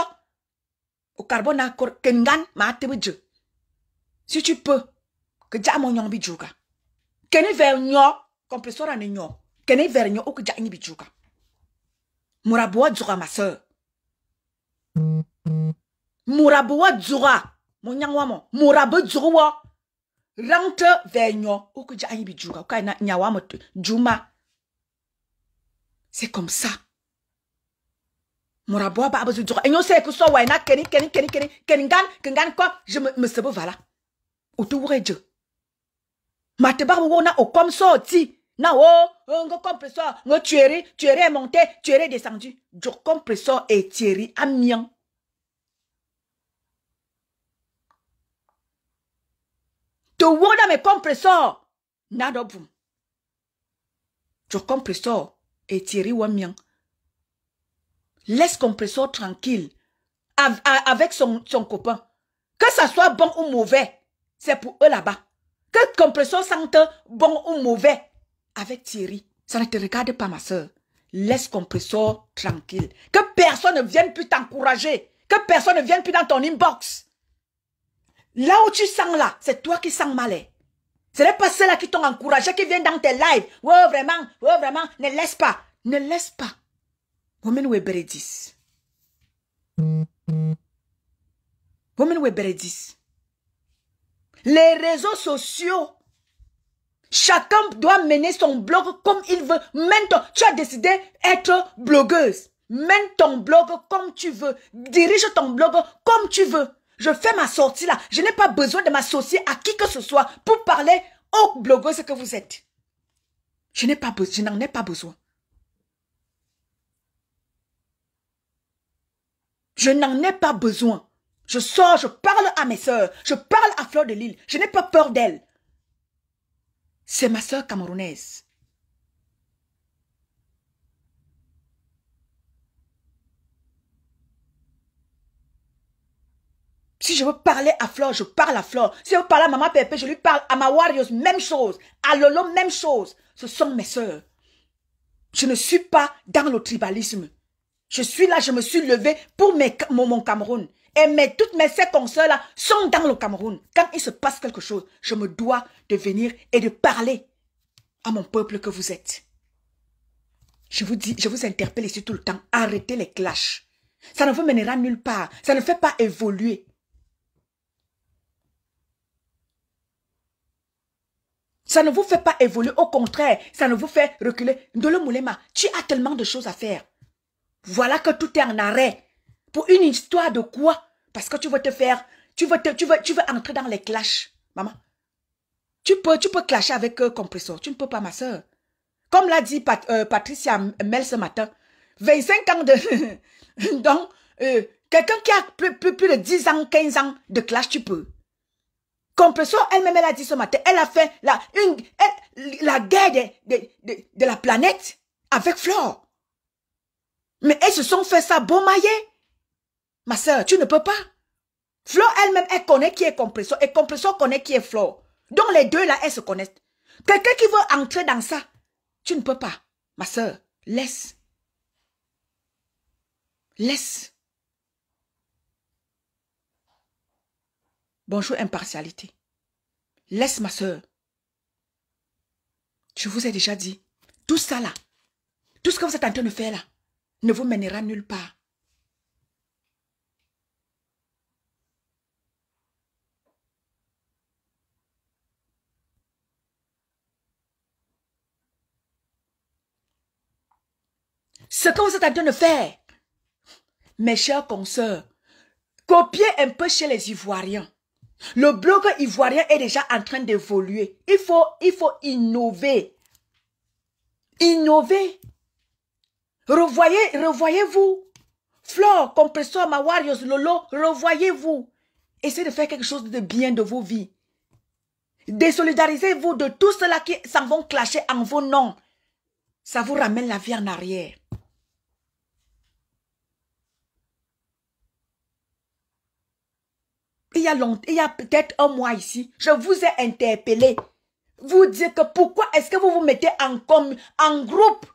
carbone kengan ma te juga. Si tu peux, que jamo nyon Que ne ver peut tu que ne ou que j'aille bijuka. Mouraboua djura ma soeur. Mouraboua djura. Mon nom, mon. Que Rente vers ou que jamo que Ou que tu Djuma. C'est comme ça. Mouraboua ba abazou Et que se que wa ena keni keni keni keni. Keni kengan Je me, me ma matebabo wo na okomso ti na wo eh, ngo compresseur ngo tueri tueri est monté tueri est descendu jo compresseur et tueri amien. Tu wo na compresseur na do Je compresseur et tueri wa laisse compresseur tranquille avec son, son copain que ça soit bon ou mauvais c'est pour eux là-bas. Que compresseur sente bon ou mauvais avec Thierry, ça ne te regarde pas, ma soeur. Laisse compresseur tranquille. Que personne ne vienne plus t'encourager. Que personne ne vienne plus dans ton inbox. Là où tu sens là, c'est toi qui sens mal. Ce n'est pas ceux-là qui t'ont encouragé, qui viennent dans tes lives. Oh vraiment, oh, vraiment, ne laisse pas. Ne laisse pas. Women we Women les réseaux sociaux. Chacun doit mener son blog comme il veut. Maintenant, tu as décidé être blogueuse. Mène ton blog comme tu veux. Dirige ton blog comme tu veux. Je fais ma sortie là. Je n'ai pas besoin de m'associer à qui que ce soit pour parler aux blogueuses que vous êtes. pas besoin. Je n'en ai pas besoin. Je n'en ai pas besoin. Je sors, je parle à mes soeurs, je parle à Fleur de Lille. Je n'ai pas peur d'elle. C'est ma soeur camerounaise. Si je veux parler à Flore, je parle à Flore. Si je veux parler à Maman Pépé, je lui parle. À ma même chose. À Lolo, même chose. Ce sont mes sœurs. Je ne suis pas dans le tribalisme. Je suis là, je me suis levée pour mon Cameroun et toutes mes séquences là sont dans le Cameroun. Quand il se passe quelque chose, je me dois de venir et de parler à mon peuple que vous êtes. Je vous dis, je vous interpelle ici tout le temps. Arrêtez les clashs. Ça ne vous mènera nulle part. Ça ne fait pas évoluer. Ça ne vous fait pas évoluer. Au contraire, ça ne vous fait reculer. Ndolo Moulema, tu as tellement de choses à faire. Voilà que tout est en arrêt. Pour une histoire de quoi Parce que tu veux te faire, tu veux, tu veux, tu veux entrer dans les clashs, maman. Tu peux, tu peux clasher avec euh, Compressor, Tu ne peux pas, ma soeur. Comme l'a dit euh, Patricia Mel ce matin, 25 ans de... Donc, euh, quelqu'un qui a plus, plus, de 10 ans, 15 ans de clash, tu peux. Compressor, elle-même, elle a dit ce matin, elle a fait la, guerre de, la planète avec Flore. Mais elles se sont fait ça beau maillé. Ma soeur, tu ne peux pas. Flo elle-même, elle connaît qui est compression et compression connaît qui est Flo. Donc les deux là, elles se connaissent. Quelqu'un qui veut entrer dans ça, tu ne peux pas. Ma soeur, laisse. Laisse. Bonjour impartialité. Laisse ma soeur. Je vous ai déjà dit, tout ça là, tout ce que vous êtes en train de faire là, ne vous mènera nulle part. Ce que vous êtes en train de faire, mes chers consoeurs, copiez un peu chez les Ivoiriens. Le blog ivoirien est déjà en train d'évoluer. Il faut, il faut innover. Innover. Revoyez, revoyez-vous. Flore, compresseur, Mawarios, Lolo, revoyez-vous. Essayez de faire quelque chose de bien de vos vies. Désolidarisez-vous de tout cela qui s'en vont clasher en vos noms. Ça vous ramène la vie en arrière. il y a peut-être un mois ici, je vous ai interpellé. Vous dire que pourquoi est-ce que vous vous mettez en, groupe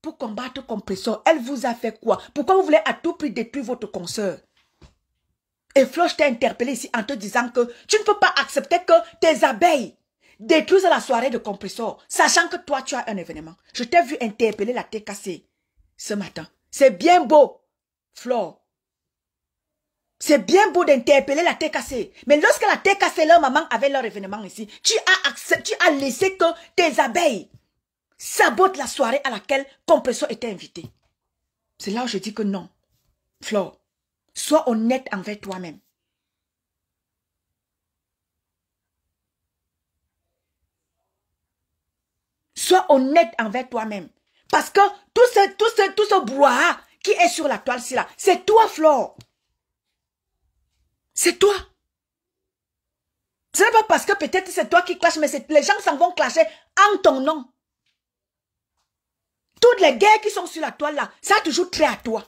pour combattre compresseur? Elle vous a fait quoi Pourquoi vous voulez à tout prix détruire votre consoeur Et je t'ai interpellé ici en te disant que tu ne peux pas accepter que tes abeilles détruisent la soirée de compresseur, sachant que toi, tu as un événement. Je t'ai vu interpeller la TKC ce matin. C'est bien beau, Flore. C'est bien beau d'interpeller la TKC. Mais lorsque la TKC, leur maman avait leur événement ici, tu as, accepté, tu laissé que tes abeilles sabotent la soirée à laquelle Compression était invité. C'est là où je dis que non. Flore, sois honnête envers toi-même. Sois honnête envers toi-même. Parce que tout ce, tout tout ce brouhaha qui est sur la toile, là. C'est toi, Flore. C'est toi. Ce n'est pas parce que peut-être c'est toi qui clashes, mais les gens s'en vont clasher en ton nom. Toutes les guerres qui sont sur la toile là, ça a toujours trait à toi.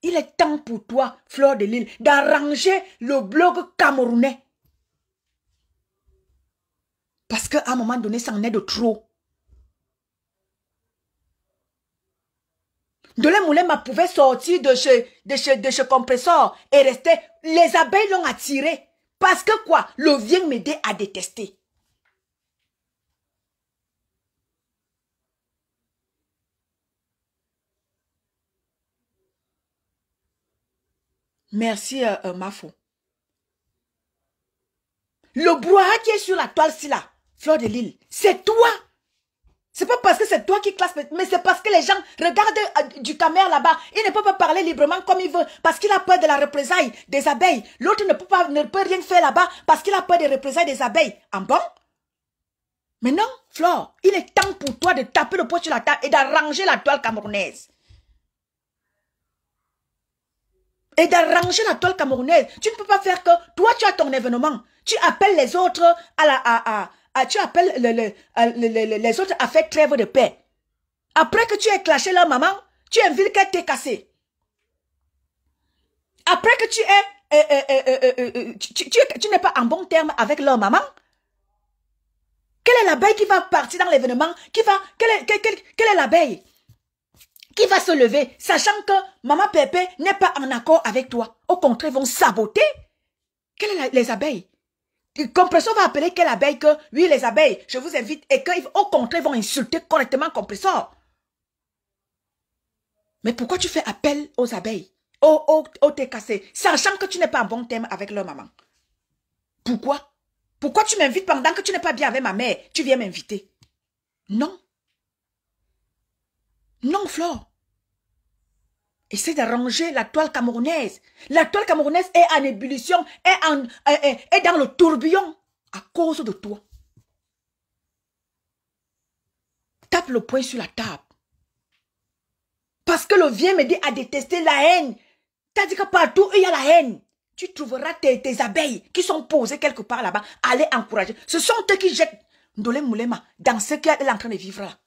Il est temps pour toi, Fleur de Lille, d'arranger le blog camerounais. Parce qu'à un moment donné, ça en est de trop. Dolé Moulema pouvait sortir de chez, de chez, compresseur et rester. Les abeilles l'ont attiré. Parce que quoi Le vient m'aider à détester. Merci, euh, euh Le brouhaha qui est sur la toile, c'est là, Fleur de l'île, c'est toi c'est pas parce que c'est toi qui classe, mais c'est parce que les gens regardent euh, du caméra là-bas. Ils ne peuvent pas parler librement comme ils veulent parce qu'il a peur de la représailles des abeilles. L'autre ne peut pas, ne peut rien faire là-bas parce qu'il a peur des représailles des abeilles. En ah bon? Mais non, Flore, il est temps pour toi de taper le poids sur la table et d'arranger la toile camerounaise. Et d'arranger la toile camerounaise. Tu ne peux pas faire que toi, tu as ton événement. Tu appelles les autres à la... à, ah, tu appelles ah, les autres à faire trêve de paix. Après que tu aies clashé leur maman, tu invites qu'elle t'ait cassée. Après que tu es, tu, n'es pas en bon terme avec leur maman, quelle est l'abeille qui va partir dans l'événement qui va, Quelle est, est l'abeille qui va se lever, sachant que maman Pépé n'est pas en accord avec toi Au contraire, ils vont saboter. Quelles sont les abeilles Compression va appeler quelle abeille que, oui, les abeilles, je vous invite, et qu'au contraire, ils vont insulter correctement Compressor. Mais pourquoi tu fais appel aux abeilles, aux, au t'es TKC, sachant que tu n'es pas en bon thème avec leur maman Pourquoi Pourquoi tu m'invites pendant que tu n'es pas bien avec ma mère Tu viens m'inviter Non. Non, Flore. Essaye d'arranger la toile camerounaise. La toile camerounaise est en ébullition, est, dans le tourbillon à cause de toi. Tape le poing sur la table. Parce que le vient me dit à détester la haine. T'as dit que partout il y a la haine. Tu trouveras tes, abeilles qui sont posées quelque part là-bas. Allez encourager. Ce sont eux qui jettent Ndole Moulema dans ce qu'elle est en train de vivre là.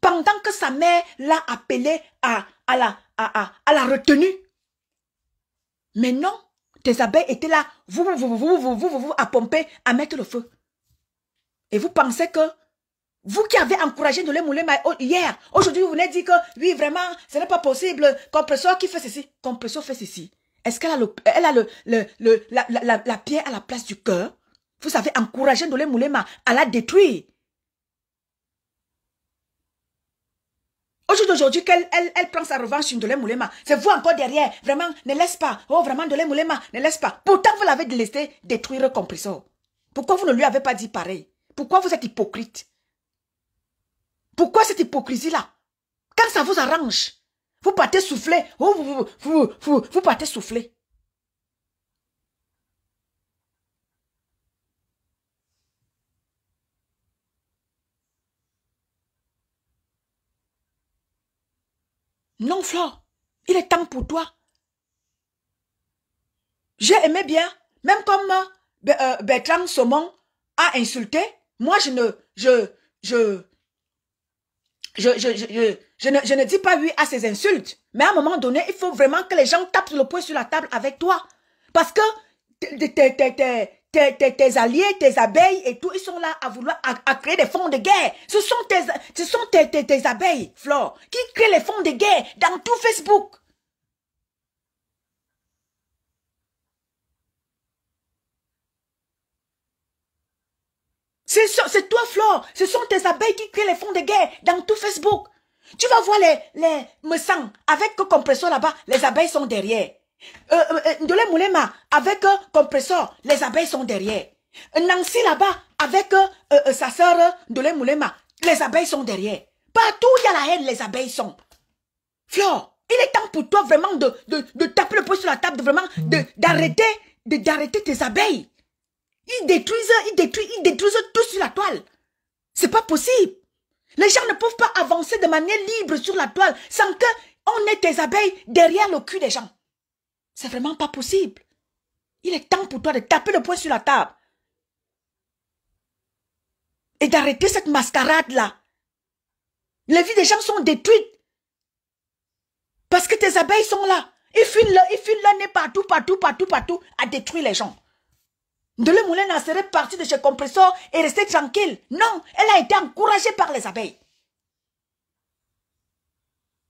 Pendant que sa mère l'a appelée à, à la, à, à la retenue. Mais non, tes abeilles étaient là, vous, vous, vous, vous, vous, vous, vous, à pomper, à mettre le feu. Et vous pensez que vous qui avez encouragé de les mouler hier, aujourd'hui vous venez dit que oui, vraiment, ce n'est pas possible. Compresseur qui fait ceci, compresseur fait ceci. Est-ce qu'elle a, le, elle a le, le, la, la, la, pierre à la place du cœur Vous avez encouragé de les Moulema à la détruire. aujourd'hui qu'elle elle, prend sa revanche sur Dolé Moulema. C'est vous encore derrière. Vraiment, ne laisse pas. Oh, vraiment, Dolé Moulema, ne laisse pas. Pourtant, vous l'avez laissé détruire compresseur Pourquoi vous ne lui avez pas dit pareil Pourquoi vous êtes hypocrite Pourquoi cette hypocrisie-là Quand ça vous arrange, vous partez souffler. Oh, vous, vous, vous, vous, vous partez souffler. Non, Flo, il est temps pour toi. J'ai aimé bien, même comme euh, euh, Bertrand Saumon a insulté, moi je ne, je, je, je, ne, dis pas oui à ses insultes. Mais à un moment donné, il faut vraiment que les gens tapent le poing sur la table avec toi. Parce que tes, tes, alliés, tes abeilles et tout, ils sont là à vouloir à, créer des fonds de guerre. Ce sont tes, ce sont tes, tes, abeilles, Flore, qui créent les fonds de guerre dans tout Facebook. C'est toi, Flore. Ce sont tes abeilles qui créent les fonds de guerre dans tout Facebook. Tu vas voir les, les me avec compresseur là-bas. Les abeilles sont derrière. Euh, euh, euh, Ndole Moulema, avec compresseur, les abeilles sont derrière. Nancy là-bas, avec sa sœur Ndole Moulema, les abeilles sont derrière. Partout il y a la haine, les abeilles sont. Flore, il est temps pour toi vraiment de, taper le poing sur la table, de vraiment mm. d'arrêter de, d'arrêter tes abeilles. Ils détruisent, ils détruisent, ils détruisent tout sur la toile. C'est pas possible. Les gens ne peuvent pas avancer de manière libre sur la toile sans que on ait tes abeilles derrière le cul des gens. C'est vraiment pas possible. Il est temps pour toi de taper le poing sur la table. Et d'arrêter cette mascarade-là. Les vies des gens sont détruites. Parce que tes abeilles sont là. Ils filent le nez partout, partout, partout, partout, à détruire les gens. Dele Moulin a serré partie de chez Compressor et resté tranquille. Non, elle a été encouragée par les abeilles.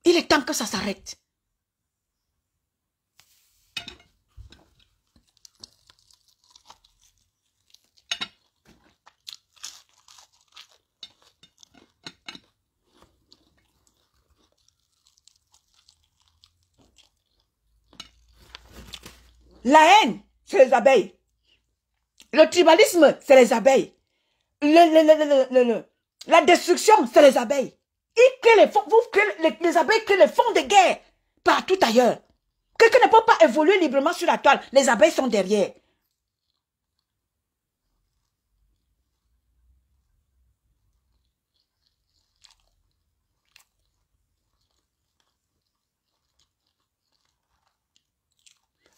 Il est temps que ça s'arrête. La haine, c'est les abeilles. Le tribalisme, c'est les abeilles. Le, le, le, la destruction, c'est les abeilles. Ils créent les vous les, les, abeilles créent les fonds de guerre partout ailleurs. Quelqu'un ne peut pas évoluer librement sur la toile. Les abeilles sont derrière.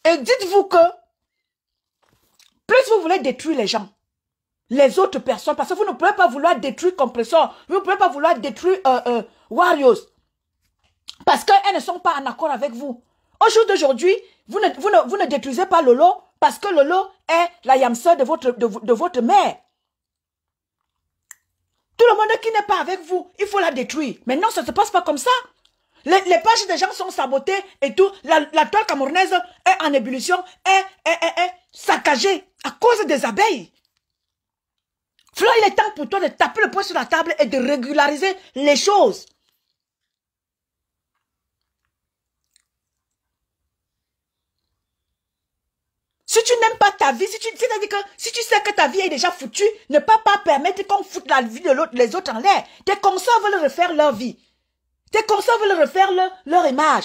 Et dites-vous que plus vous voulez détruire les gens, les autres personnes, parce que vous ne pouvez pas vouloir détruire Compressor, vous ne pouvez pas vouloir détruire euh, euh, Warriors, parce qu'elles ne sont pas en accord avec vous. Au jour d'aujourd'hui, vous ne, vous, ne, détruisez pas Lolo parce que Lolo est la yamsa de votre, de, de votre mère. Tout le monde qui n'est pas avec vous, il faut la détruire. Mais non, ça ne se passe pas comme ça. Les, pages des gens sont sabotées et tout. La, toile camerounaise est en ébullition, est, saccagée à cause des abeilles. il est temps pour toi de taper le poing sur la table et de régulariser les choses. Si tu n'aimes pas ta vie, si tu, c'est-à-dire que si tu sais que ta vie est déjà foutue, ne pas pas permettre qu'on foute la vie de l'autre, les autres en l'air. Tes ça veulent refaire leur vie. Tes consorts veulent refaire leur, image.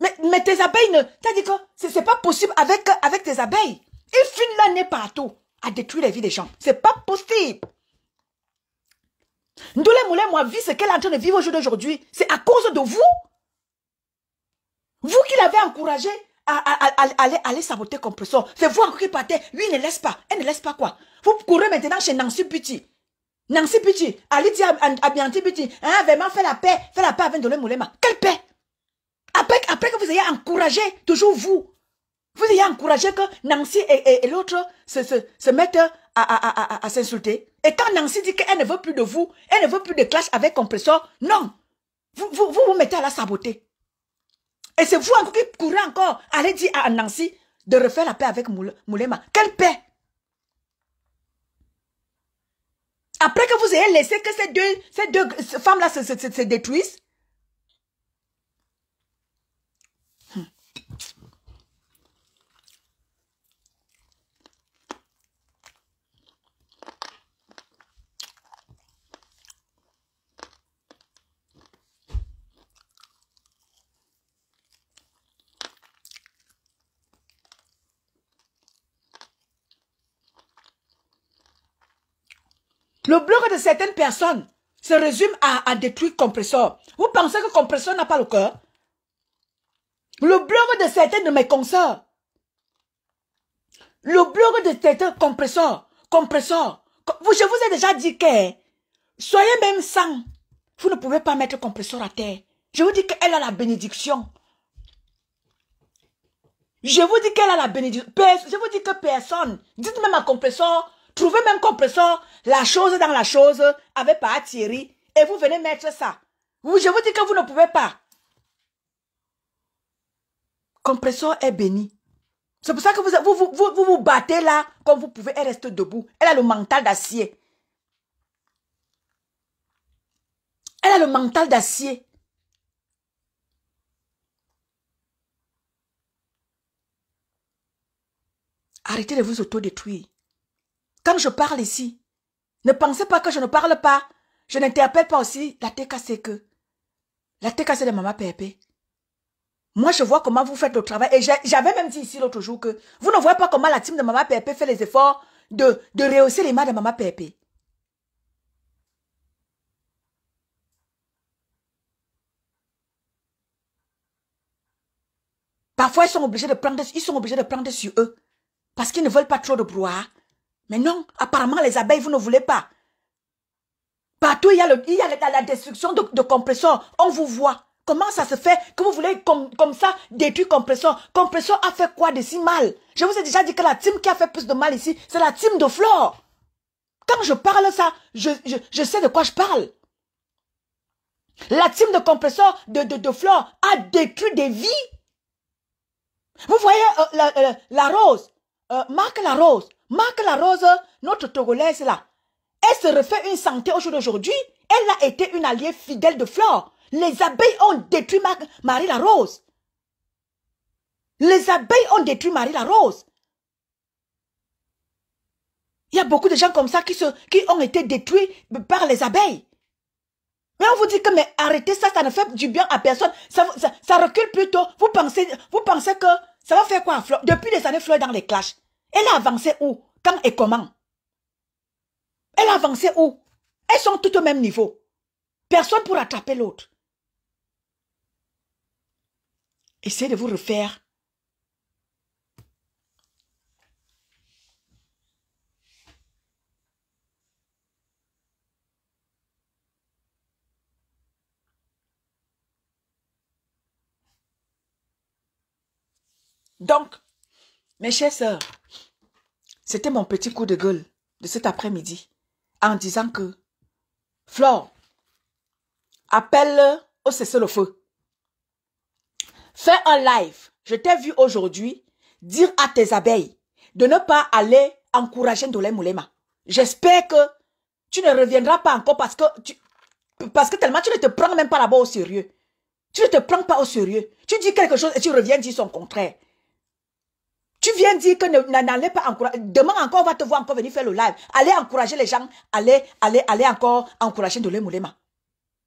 Mais, tes abeilles ne... T'as dit que c'est pas possible avec, avec tes abeilles. Ils finissent l'année partout à détruire la vie des gens. C'est pas possible. Ndoule Moulé, moi, vit ce qu'elle est en train de vivre aujourd'hui C'est à cause de vous. Vous qui l'avez encouragé à, aller, aller saboter ça. C'est vous qui partez. il ne laisse pas. Elle ne laisse pas quoi. Vous courez maintenant chez Nancy Petit. Nancy Piti, allez dire à Bianti hein, vraiment, fais la paix, fais la paix avec Dolé Moulema. Quelle paix après, après que vous ayez encouragé, toujours vous, vous ayez encouragé que Nancy et, l'autre se, se, mettent à, à, à, s'insulter. Et quand Nancy dit qu'elle ne veut plus de vous, elle ne veut plus de clash avec compresseur, non. Vous vous, mettez à la saboter. Et c'est vous qui courez encore, allez dire à Nancy de refaire la paix avec Moulema. Quelle paix après que vous ayez laissé que ces deux, ces deux femmes-là se, se détruisent, Le blog de certaines personnes se résume à, à détruire compresseur. Vous pensez que compresseur n'a pas le cœur Le blog de certaines de mes consorts, Le blog de certains compresseurs. Compresseur. je vous ai déjà dit que soyez même sans. Vous ne pouvez pas mettre compresseur à terre. Je vous dis qu'elle a la bénédiction. Je vous dis qu'elle a la bénédiction. Je vous dis que personne, dites même à compresseur, Trouvez même compresseur, la chose dans la chose avec pas Thierry et vous venez mettre ça. je vous dis que vous ne pouvez pas. Compresseur est béni. C'est pour ça que vous vous, vous, vous vous battez là comme vous pouvez. Elle reste debout. Elle a le mental d'acier. Elle a le mental d'acier. Arrêtez de vous autodétruire. Quand je parle ici, ne pensez pas que je ne parle pas. Je n'interpelle pas aussi la TKC que. La TKC de Maman Pépé. Moi, je vois comment vous faites le travail. Et j'avais même dit ici l'autre jour que vous ne voyez pas comment la team de Maman Pépé fait les efforts de, de rehausser les mains de Maman Pépé. Parfois, ils sont obligés de prendre, ils sont obligés de prendre sur eux. Parce qu'ils ne veulent pas trop de brouhaha. Mais non, apparemment, les abeilles, vous ne voulez pas. Partout, il y a, la destruction de, de On vous voit. Comment ça se fait que vous voulez comme, ça détruire compresseur? Compresseur a fait quoi de si mal Je vous ai déjà dit que la team qui a fait plus de mal ici, c'est la team de Flore. Quand je parle ça, je, sais de quoi je parle. La team de compresseur de, de, Flore a détruit des vies. Vous voyez euh, euh, la, rose, euh, Marc la rose. Marc Rose, notre Togolaise là, elle se refait une santé au jour d'aujourd'hui. Elle a été une alliée fidèle de Flore. Les abeilles ont détruit Marie la Rose. Les abeilles ont détruit Marie la Rose. Il y a beaucoup de gens comme ça qui, se, qui ont été détruits par les abeilles. Mais on vous dit que mais arrêtez ça, ça ne fait du bien à personne. Ça, recule plutôt. Vous pensez, vous pensez que ça va faire quoi Flore Depuis des années, Flore dans les clashs. Elle a avancé où Quand et comment Elle a avancé où Elles sont toutes au même niveau. Personne pour attraper l'autre. Essayez de vous refaire. Donc, mes chers sœurs, c'était mon petit coup de gueule de cet après-midi en disant que Flore, appelle au cessez-le-feu. Fais un live. Je t'ai vu aujourd'hui dire à tes abeilles de ne pas aller encourager Ndolem Moulema. J'espère que tu ne reviendras pas encore parce que tu, parce que tellement tu ne te prends même pas là-bas au sérieux. Tu ne te prends pas au sérieux. Tu dis quelque chose et tu reviens dire son contraire. Tu viens dire que n'allez pas encourager. Demain encore, on va te voir encore venir faire le live. Allez encourager les gens. Allez, allez, allez encore encourager Ndolé Moulema.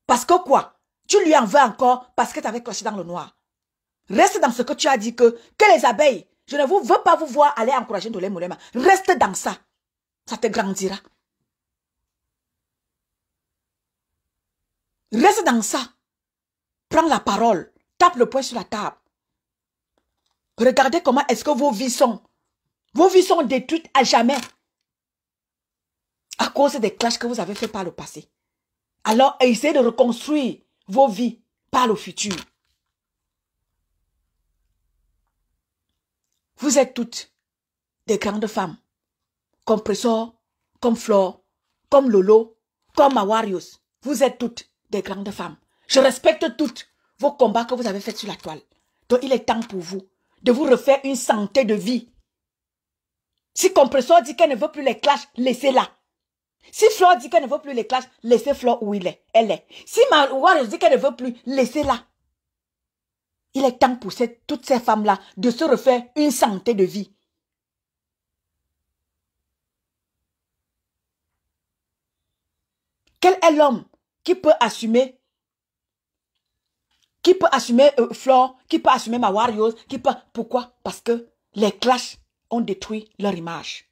Parce que quoi Tu lui en veux encore parce que tu avais coché dans le noir. Reste dans ce que tu as dit que, que les abeilles, je ne vous veux pas vous voir aller encourager Ndolé Moulema. Reste dans ça. Ça te grandira. Reste dans ça. Prends la parole. Tape le poing sur la table. Regardez comment est-ce que vos vies sont. Vos vies sont détruites à jamais. À cause des clashs que vous avez fait par le passé. Alors, essayez de reconstruire vos vies par le futur. Vous êtes toutes des grandes femmes. Comme Pressor, comme Flore, comme Lolo, comme Awarius. Vous êtes toutes des grandes femmes. Je respecte toutes vos combats que vous avez faits sur la toile. Donc, il est temps pour vous de vous refaire une santé de vie. Si Compressor dit qu'elle ne veut plus les clashs, laissez-la. Si Flor dit qu'elle ne veut plus les clashs, laissez Flor où il est. Elle est. Si Marouane dit qu'elle ne veut plus, laissez-la. Il est temps pour toutes ces femmes-là de se refaire une santé de vie. Quel est l'homme qui peut assumer qui peut assumer euh, Flor, Qui peut assumer ma Qui peut... Pourquoi Parce que les clashs ont détruit leur image.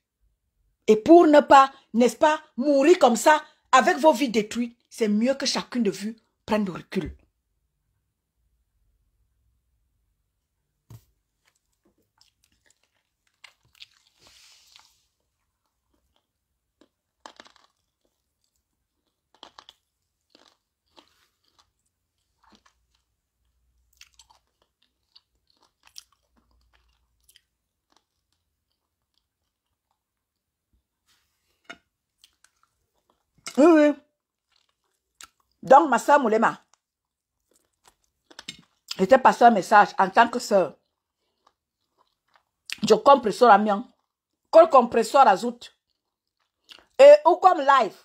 Et pour ne pas, n'est-ce pas, mourir comme ça, avec vos vies détruites, c'est mieux que chacune de vous prenne le recul. Oui, oui. Donc, ma soeur Moulema, je t'ai passé un message en tant que soeur. Je compresseur à mien. Quel compresseur à Et ou comme live.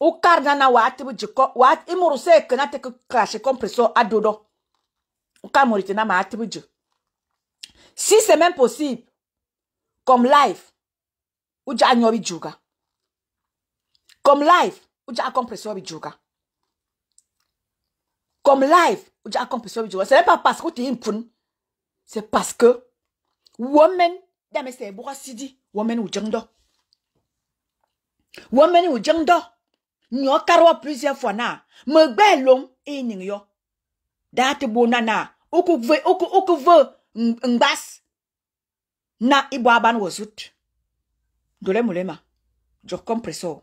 Ou kardana wa atibu jiko. Wa ati que kena que crash compresseur à dodo. Ou na ma atibu Si c'est même possible, comme live, ou déjà nyobi Come live, uja accomplish what we juga. Comme live, uja accomplish what we juga. Ce n'est pas parce que tu es impune, woman, dame c'est boura sidi, woman ou jangdo. Woman ou jangdo. Nyo karwa plusieurs fois na. Me belom e ning yo. Date bonana. Oku ve, oku, oku ve. Ngbas. Na ibo aban wazut. Dole mulema. Jokom preso.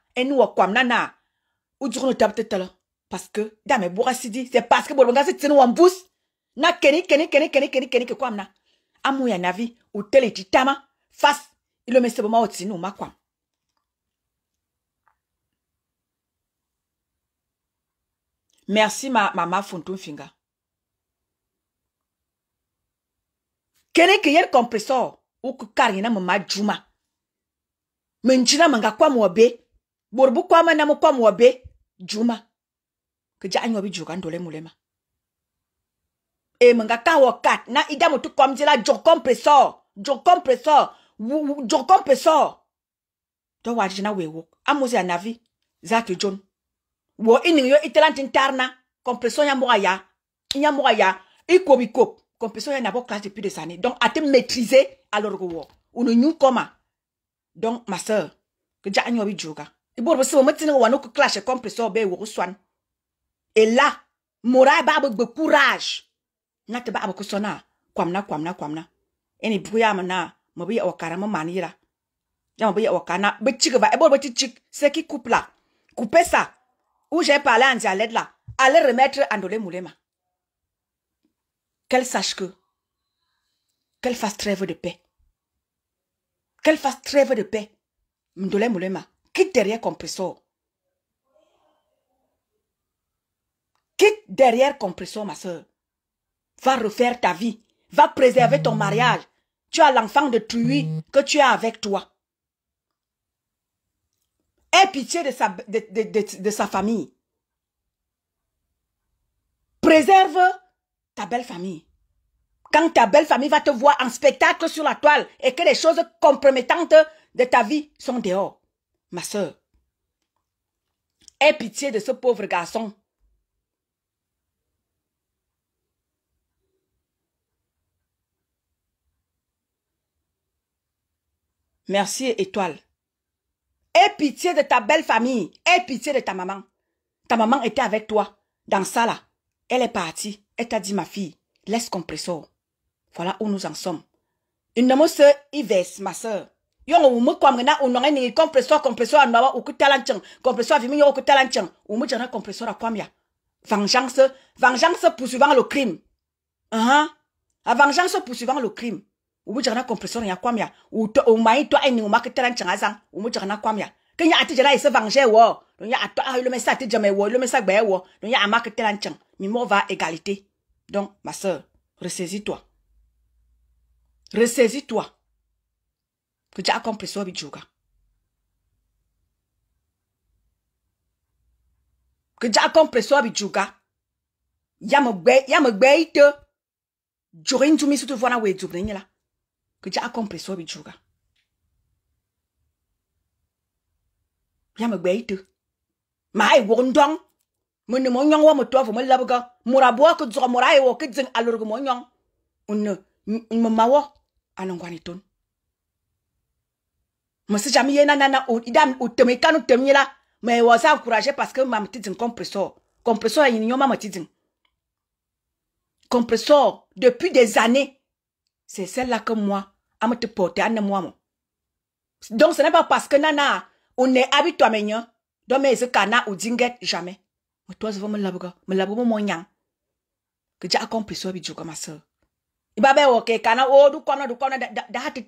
eni wo kwam nana ujukuno tabte tala parce que dame bora sidi c'est parce que bolonga se tinu wambus na keni keni keni keni keni keni ke kwam na amu ya navi utele titama fas ilo mesebo ma otinu ma kwam merci ma mama funtun finga kene ke yer compressor uku kari na mama juma menjina manga kwa mwobe bori bu kwama na mukwama wa be juma ke ja anyo bi juga ndole mulema e munga ka wo kat na ida mutu komjela jo compressor jo compressor jo compressor to wa jina wewo amuzi anavi zatu jon wo ini yo itelanti ntarna compressor ya mwa ya nya mwa ya ikobi kop compressor ya na bo classe depuis des années donc à te maîtriser alors que wo unu nyu koma donc ma sœur que ja anyo bi juga ibor bo sima matina wano ko clash complice obe wo uswan et là mora ba ba courage na ta ba ba ko sona kwamna kwamna kwamna eni buya mana mabiya wakara ma manira ya mabiya wakana be chiga ba ibor bo chik c'est qui coupe là couper ça où j'ai parlé en dialecte là allez remettre Andolé Moulema qu'elle sache que qu'elle fasse trêve de paix qu'elle fasse trêve de paix Ndolé Moulema Quitte derrière compresseur. Quitte derrière compressor, ma soeur. Va refaire ta vie. Va préserver ton mm. mariage. Tu as l'enfant de Truy mm. que tu as avec toi. Aie pitié de sa, de sa famille. Préserve ta belle famille. Quand ta belle famille va te voir en spectacle sur la toile et que les choses compromettantes de ta vie sont dehors ma soeur. Aie pitié de ce pauvre garçon. Merci, étoile. Aie pitié de ta belle famille. Aie pitié de ta maman. Ta maman était avec toi, dans ça là. Elle est partie. Elle t'a dit, ma fille, laisse compressor. Voilà où nous en sommes. Une nomme y ma sœur yon umu kwa mgena unonga ni kompresor kompresor anwa ukutala nchang kompresor vimi yon ukutala ou umu jana kompresor akwamya vengeance vengeance poursuivant le crime uh -huh. a vengeance poursuivant le crime umu jana kompresor ya kwamya Ou to eni umakutala nchang azang umu jana kwamya kenya ati jana ise venger wo donya ato ah le message ati jame wo le message gbe wo ya amakutala Mi mimo va égalité donc ma sœur ressaisis-toi ressaisis-toi Ku ja accomplish what we juga. Ku ja accomplish what we juga. Ya mgbe ya mgbe ite. Jorin tumi sutu vona we tu brinila. Ku ja accomplish what we juga. Ya mgbe ite. Ma ai wondong. Mun mo nyong wa mo tofu mo labga. Murabo ko zo murai wo kidzin alurgo mo nyong. Un mo mawo anongwani ton. Monsieur mis nana idam mais parce que compresseur compresseur compresseur depuis des années c'est celle-là que moi à te porter à moi donc ce n'est pas parce que nana on est habitué maintenant donc mais kana ou jamais mais toi me me mon que j'ai compresseur comme ma du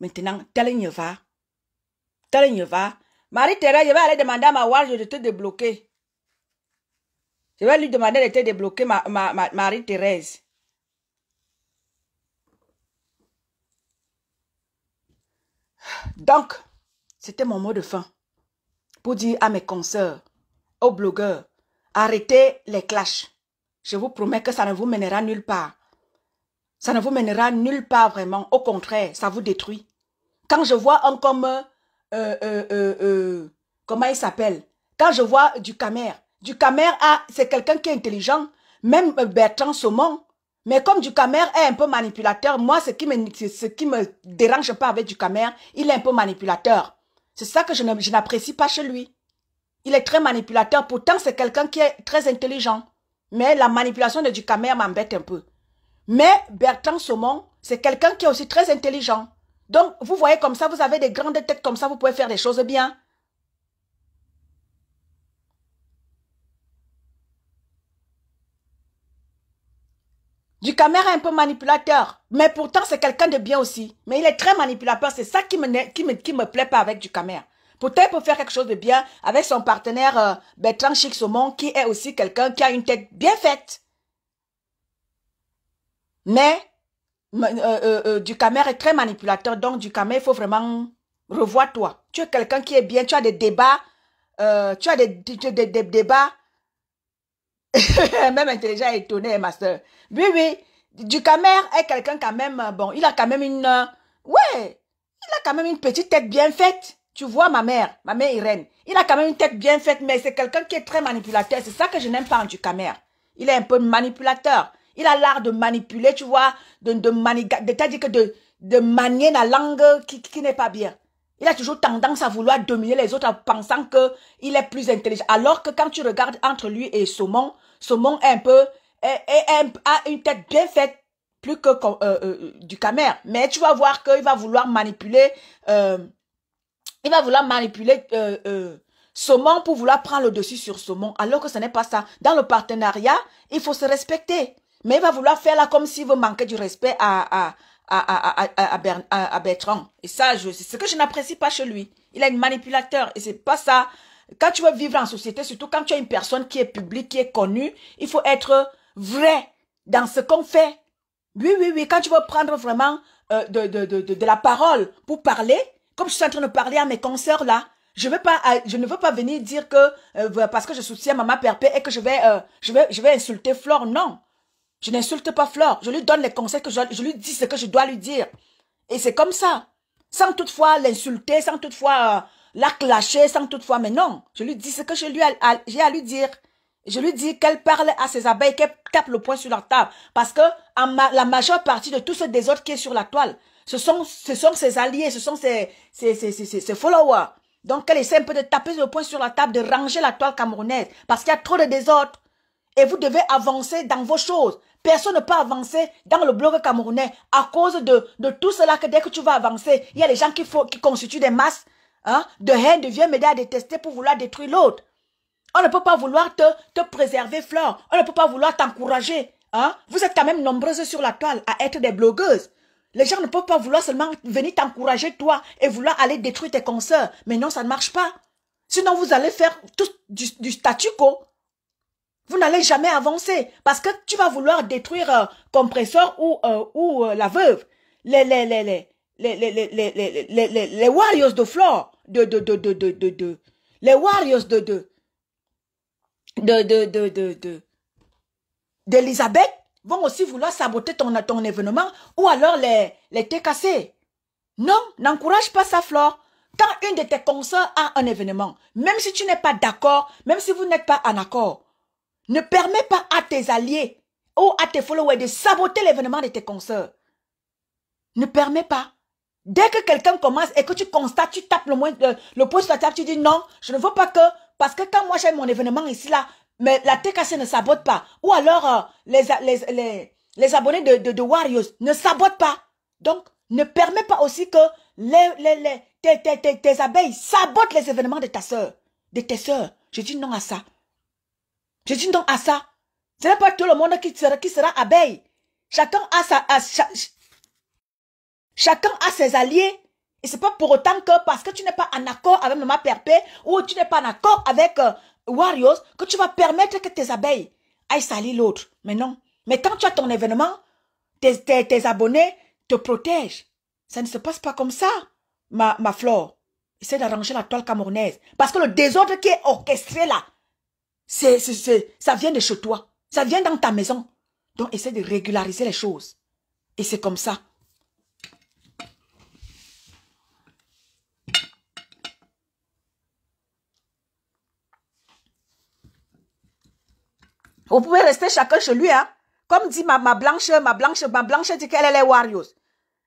Maintenant, Talen va. une va. Marie-Thérèse, je vais aller demander à ma de te débloquer. Je vais lui demander de te débloquer, ma, Marie-Thérèse. Donc, c'était mon mot de fin pour dire à mes consoeurs, aux blogueurs, arrêtez les clashs. Je vous promets que ça ne vous mènera nulle part. Ça ne vous mènera nulle part vraiment. Au contraire, ça vous détruit. Quand je vois un comme... Euh, euh, euh, comment il s'appelle Quand je vois du Camer. Du Camer, ah, c'est quelqu'un qui est intelligent. Même Bertrand Saumon. Mais comme Ducamer est un peu manipulateur, moi, ce qui me, ce qui me dérange pas avec Ducamer, il est un peu manipulateur. C'est ça que je n'apprécie pas chez lui. Il est très manipulateur. Pourtant, c'est quelqu'un qui est très intelligent. Mais la manipulation de Ducamer m'embête un peu. Mais Bertrand Saumon, c'est quelqu'un qui est aussi très intelligent. Donc, vous voyez comme ça, vous avez des grandes têtes comme ça, vous pouvez faire des choses bien. Du est un peu manipulateur. Mais pourtant, c'est quelqu'un de bien aussi. Mais il est très manipulateur. C'est ça qui me, qui me, qui me plaît pas avec du caméra. Pourtant, il peut faire quelque chose de bien avec son partenaire euh, Bertrand qui est aussi quelqu'un qui a une tête bien faite. Mais euh, euh, euh, du euh, est très manipulateur, donc Ducamer, il faut vraiment revoir toi. Tu es quelqu'un qui est bien, tu as des débats, tu as des, des, des, des débats, même intelligent et étonné, ma soeur. Oui, oui, Camer est quelqu'un quand même, bon, il a quand même une, ouais, il a quand même une petite tête bien faite. Tu vois ma mère, ma mère Irène, il a quand même une tête bien faite, mais c'est quelqu'un qui est très manipulateur. C'est ça que je n'aime pas en Ducamer. Il est un peu manipulateur. Il a l'art de manipuler, tu vois, de, de, de, que de, de manier la langue qui, n'est pas bien. Il a toujours tendance à vouloir dominer les autres en pensant qu'il est plus intelligent. Alors que quand tu regardes entre lui et Saumon, Saumon un peu, est, a une tête bien faite, plus que euh, euh, euh, du camer. Mais tu vas voir qu'il va vouloir manipuler, il va vouloir manipuler Saumon pour vouloir prendre le dessus sur Saumon. Alors que ce n'est pas ça. Dans le partenariat, il faut se respecter. Mais il va vouloir faire là comme s'il veut manquer du respect à, à, à, à, à Bertrand. Et ça, c'est ce que je n'apprécie pas chez lui. Il est manipulateur et c'est pas ça. Quand tu veux vivre en société, surtout quand tu as une personne qui est publique, qui est connue, il faut être vrai dans ce qu'on fait. Oui, oui, oui. Quand tu veux prendre vraiment euh, de, de, de, de, la parole pour parler, comme je suis en train de parler à mes consoeurs là, je veux pas, euh, je ne veux pas venir dire que euh, parce que je soutiens Maman Perpé et que je vais, je vais, je vais insulter Flore. Non, je n'insulte pas Flore. Je lui donne les conseils que je, lui dis ce que je dois lui dire. Et c'est comme ça. Sans toutefois l'insulter, sans toutefois euh, la clasher, sans toutefois... Mais non, je lui dis ce que je j'ai à, lui dire. Je lui dis qu'elle parle à ses abeilles, qu'elle tape le poing sur leur table. Parce que la majeure partie de tout ce désordre qui est sur la toile, ce sont, ce ses alliés, ce sont ses, ses followers. Donc, elle essaie un peu de taper le poing sur la table, de ranger la toile camerounaise. Parce qu'il y a trop de désordre et vous devez avancer dans vos choses. Personne ne peut avancer dans le blog camerounais à cause de, de tout cela que dès que tu vas avancer, il y a les gens qui, font qui constituent des masses hein, de haine, de vieux médias à détester pour vouloir détruire l'autre. On ne peut pas vouloir te, te préserver, Flore. On ne peut pas vouloir t'encourager. Hein? Vous êtes quand même nombreuses sur la toile à être des blogueuses. Les gens ne peuvent pas vouloir seulement venir t'encourager toi et vouloir aller détruire tes consoeurs. Mais non, ça ne marche pas. Sinon, vous allez faire tout du, du statu quo. Vous n'allez jamais avancer parce que tu vas vouloir détruire euh, compresseur ou, ou la veuve. Les, les, les, les, les, les, les, les, warriors de flore. De, de, de, de, de, de, Les warriors de, de, de, de, de, D'Elisabeth vont aussi vouloir saboter ton, ton événement ou alors les, les TKC. Non, n'encourage pas ça, Flore. Quand une de tes consœurs a un événement, même si tu n'es pas d'accord, même si vous n'êtes pas en accord, ne permets pas à tes alliés ou à tes followers de saboter l'événement de tes consoeurs. Ne permets pas. Dès que quelqu'un commence et que tu constates, tu tapes le, moins, euh, le, sur la table, tu dis non, je ne veux pas que, parce que quand moi j'ai mon événement ici, là, mais la TKC ne sabote pas. Ou alors, euh, les, les, abonnés de, de, Warriors ne sabotent pas. Donc, ne permets pas aussi que les, les, les tes, tes abeilles sabotent les événements de ta sœur, de tes soeurs. Je dis non à ça. Je dis donc à ça. Ce n'est pas tout le monde qui sera, qui sera abeille. Chacun a, sa, chacun a ses alliés. Et c'est pas pour autant que parce que tu n'es pas en accord avec Maman Perpé ou tu n'es pas en accord avec euh, que tu vas permettre que tes abeilles aillent salir l'autre. Mais non. Mais quand tu as ton événement, tes, abonnés te protègent. Ça ne se passe pas comme ça, ma, ma flore. Essaie d'arranger la toile camerounaise. Parce que le désordre qui est orchestré là, c'est, ça vient de chez toi. Ça vient dans ta maison. Donc, essaie de régulariser les choses. Et c'est comme ça. Vous pouvez rester chacun chez lui, hein. Comme dit ma, ma blanche, ma blanche, ma blanche dit qu'elle est les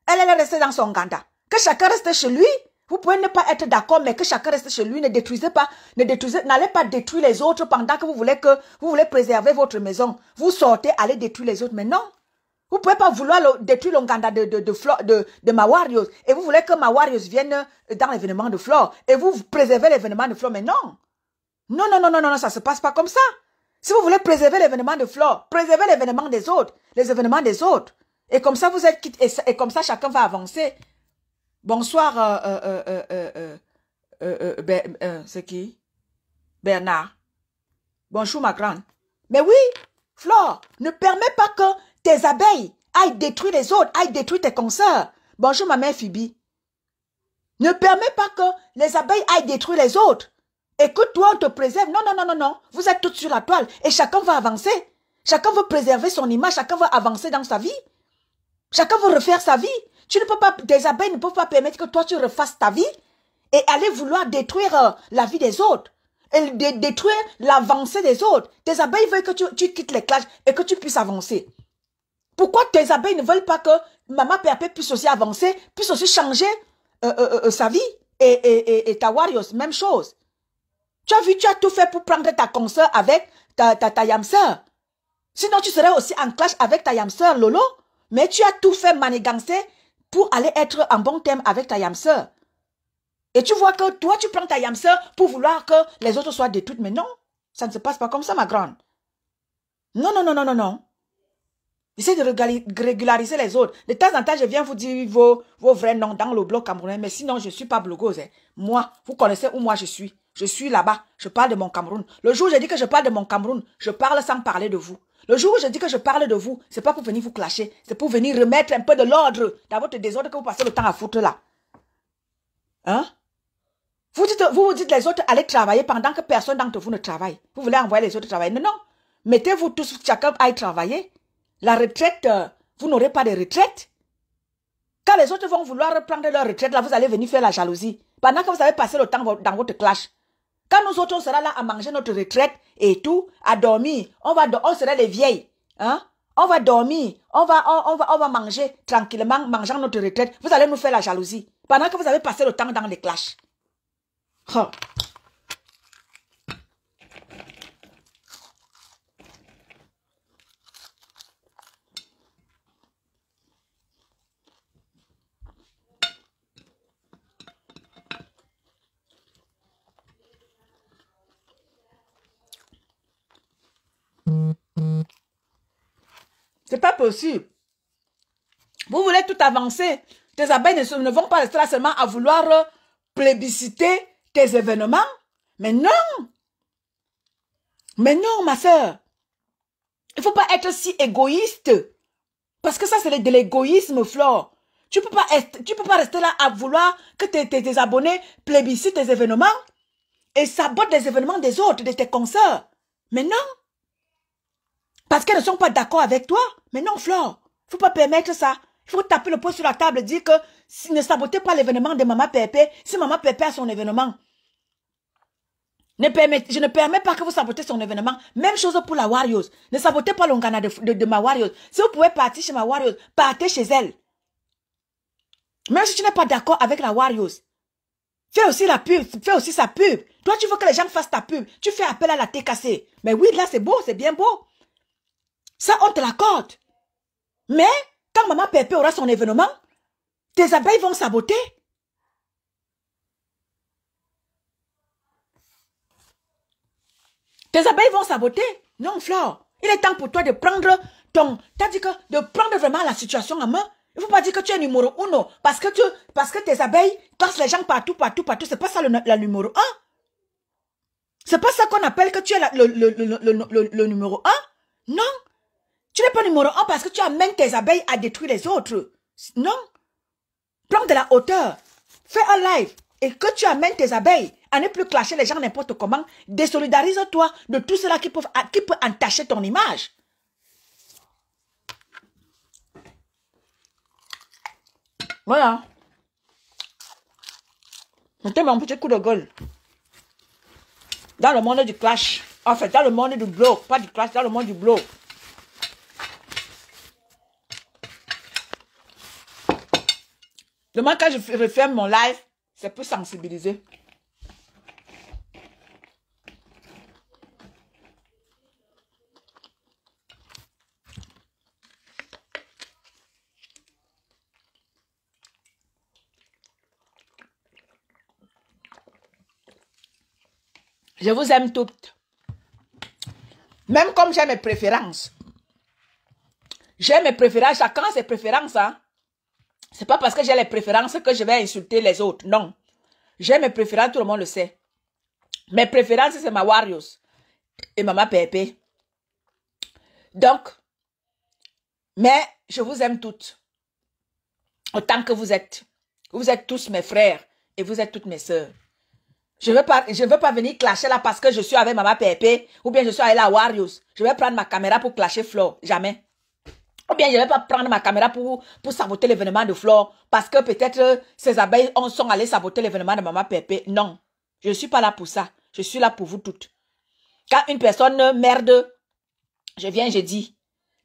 Elle, elle est restée dans son ganda. Que chacun reste chez lui vous pouvez ne pas être d'accord, mais que chacun reste chez lui. Ne détruisez pas, ne détruisez, n'allez pas détruire les autres pendant que vous voulez que vous voulez préserver votre maison. Vous sortez, allez détruire les autres. Mais non, vous pouvez pas vouloir détruire l'Onganda de de, de, de, de Mawarios et vous voulez que Mawarios vienne euh, dans l'événement de Flore et vous préservez l'événement de Flore. Mais non, non, non, non, non, non, ça se passe pas comme ça. Si vous voulez préserver l'événement de Flore, préservez l'événement des autres, les événements des autres. Et comme ça, vous êtes et comme ça, chacun va avancer. Bonsoir, c'est qui Bernard. Bonjour, ma grande. Mais oui, Flore, ne permets pas que tes abeilles aillent détruire les autres, aillent détruire tes consoeurs. Bonjour, ma mère Phoebe. Ne permets pas que les abeilles aillent détruire les autres. Écoute, toi, on te préserve. Non, non, non, non, non. Vous êtes toutes sur la toile et chacun va avancer. Chacun veut préserver son image, chacun veut avancer dans sa vie. Chacun veut refaire sa vie. Tu ne peux pas, des abeilles ne peuvent pas permettre que toi tu refasses ta vie et aller vouloir détruire euh, la vie des autres. Et détruire l'avancée des autres. Tes abeilles veulent que tu, quittes les clashs et que tu puisses avancer. Pourquoi tes abeilles ne veulent pas que Maman Pépé puisse aussi avancer, puisse aussi changer euh, euh, sa vie et, ta Warriors, même chose. Tu as vu, tu as tout fait pour prendre ta consoeur avec ta, ta, ta Sinon, tu serais aussi en clash avec ta Yamseur, Lolo. Mais tu as tout fait manigancer pour aller être en bon terme avec ta yam Et tu vois que toi, tu prends ta yam pour vouloir que les autres soient détruites. Mais non, ça ne se passe pas comme ça, ma grande. Non, non, non, non, non, non. Essaye de régulariser les autres. De temps en temps, je viens vous dire vos, vrais noms dans le blog camerounais, mais sinon, je ne suis pas blogose. Hein. Moi, vous connaissez où moi je suis. Je suis là-bas. Je parle de mon Cameroun. Le jour où je dis que je parle de mon Cameroun, je parle sans parler de vous. Le jour où je dis que je parle de vous, c'est pas pour venir vous clasher. C'est pour venir remettre un peu de l'ordre dans votre désordre que vous passez le temps à foutre là. Hein? Vous dites, vous, dites les autres allez travailler pendant que personne d'entre vous ne travaille. Vous voulez envoyer les autres travailler. Non, non. Mettez-vous tous, chacun aille travailler. La retraite, euh, vous n'aurez pas de retraite. Quand les autres vont vouloir reprendre leur retraite, là, vous allez venir faire la jalousie. Pendant que vous avez passé le temps dans votre clash. Quand nous autres, on sera là à manger notre retraite et tout, à dormir, on va, on sera les vieilles, hein? On va dormir, on va, on, va, on va manger tranquillement, mangeant notre retraite. Vous allez nous faire la jalousie pendant que vous avez passé le temps dans les clashs. Oh. C'est pas possible. Vous voulez tout avancer. Tes abeilles ne, vont pas rester là seulement à vouloir plébisciter tes événements. Mais non. Mais non, ma soeur. Il faut pas être si égoïste. Parce que ça, c'est de l'égoïsme, Flore. Tu peux pas être, tu peux pas rester là à vouloir que tes, abonnés plébiscitent tes événements et sabotent les événements des autres, de tes consoeurs. Mais non. Parce qu'elles ne sont pas d'accord avec toi. Mais non, Flore, faut pas permettre ça. Il faut taper le poing sur la table et dire que si ne sabotez pas l'événement de Maman Pépé, si Maman Pépé a son événement. Ne je ne permets pas que vous sabotez son événement. Même chose pour la Warriors. Ne sabotez pas l'ongana de, de, ma Warriors. Si vous pouvez partir chez ma Warriors, partez chez elle. Même si tu n'es pas d'accord avec la Warriors, fais aussi la pub, fais aussi sa pub. Toi, tu veux que les gens fassent ta pub. Tu fais appel à la TKC. Mais oui, là, c'est beau, c'est bien beau. Ça, on te l'accorde. Mais quand maman Pépé aura son événement, tes abeilles vont saboter. Tes abeilles vont saboter. Non, Flore. Il est temps pour toi de prendre ton... T'as dit que de prendre vraiment la situation en main. Il ne faut pas dire que tu es numéro non. Parce que, tu, parce que tes abeilles cassent les gens partout, partout, partout. n'est pas ça le, la numéro un. C'est pas ça qu'on appelle que tu es le, le, numéro un. Non. Tu n'es pas numéro un parce que tu amènes tes abeilles à détruire les autres. Non. Prends de la hauteur. Fais un live. Et que tu amènes tes abeilles à ne plus clasher les gens n'importe comment. Désolidarise-toi de tout cela qui peut, qui peut entacher ton image. Voilà. C'était mon petit coup de gueule. Dans le monde du clash. En fait, dans le monde du bloc. Pas du clash, dans le monde du bloc. Demain, quand je referme mon live, c'est pour sensibiliser. Je vous aime toutes. Même comme j'ai mes préférences. J'ai mes préférences, chacun ses préférences. Hein? C'est pas parce que j'ai les préférences que je vais insulter les autres. Non. J'ai mes préférences, tout le monde le sait. Mes préférences, c'est ma Warriors et ma Pépé. Donc, mais je vous aime toutes. Autant que vous êtes. Vous êtes tous mes frères et vous êtes toutes mes sœurs. Je ne veux pas venir clasher là parce que je suis avec ma Pépé ou bien je suis avec la Warriors. Je vais prendre ma caméra pour clasher Flo. Jamais. Ou bien je ne vais pas prendre ma caméra pour, pour saboter l'événement de Flore parce que peut-être euh, ces abeilles ont sont allées saboter l'événement de Maman Pépé. Non, je ne suis pas là pour ça. Je suis là pour vous toutes. Quand une personne merde, je viens, je dis.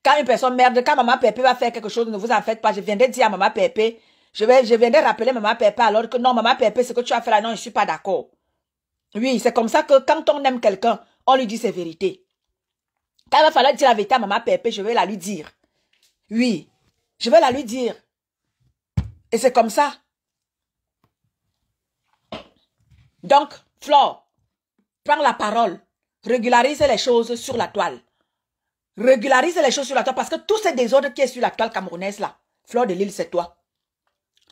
Quand une personne merde, quand Maman Pépé va faire quelque chose, ne vous en faites pas. Je de dire à Maman Pépé, je, vais, je viendrai rappeler Maman Pépé alors que non, Maman Pépé, ce que tu as fait là, non, je ne suis pas d'accord. Oui, c'est comme ça que quand on aime quelqu'un, on lui dit ses vérités. Quand il va falloir dire la vérité à Maman Pépé, je vais la lui dire. Oui, je vais la lui dire. Et c'est comme ça. Donc, Flore, prends la parole. Régularise les choses sur la toile. Régularise les choses sur la toile parce que tout ces désordre qui est sur la toile camerounaise là, Flore de l'île, c'est toi.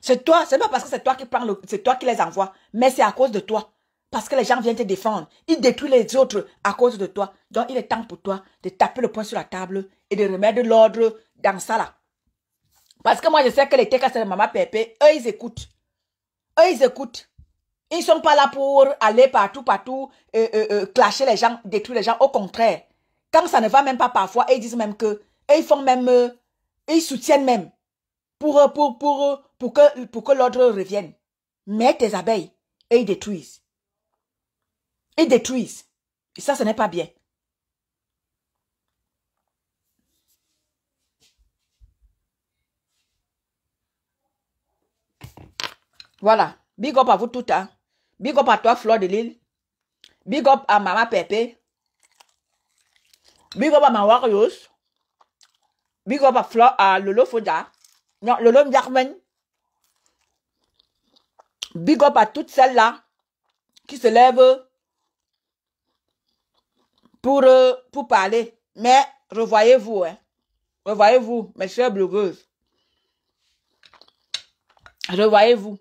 C'est toi, c'est pas parce que c'est toi qui prends c'est toi qui les envoie, mais c'est à cause de toi. Parce que les gens viennent te défendre. Ils détruisent les autres à cause de toi. Donc il est temps pour toi de taper le poing sur la table et de remettre l'ordre dans ça là. Parce que moi, je sais que les TKC de maman pépé. Eux, ils écoutent. Eux, ils écoutent. Ils ne sont pas là pour aller partout, partout, euh, euh, euh, clasher les gens, détruire les gens. Au contraire, quand ça ne va même pas parfois, ils disent même que, ils font même, ils soutiennent même pour, pour, pour, pour que, pour que l'ordre revienne. Mais tes abeilles, et ils détruisent. Ils détruisent. Et ça, ce n'est pas bien. Voilà. Big up à vous tout hein. Big up à toi, Flore de Lille. Big up à Mama Pepe. Big up à ma Big up à, Flore à Lolo Foda. Non, Lolo Mjarmen. Big up à toutes celles-là qui se lèvent pour, euh, pour parler. Mais revoyez-vous, hein. Revoyez-vous, mes chères blogueuses. Revoyez-vous.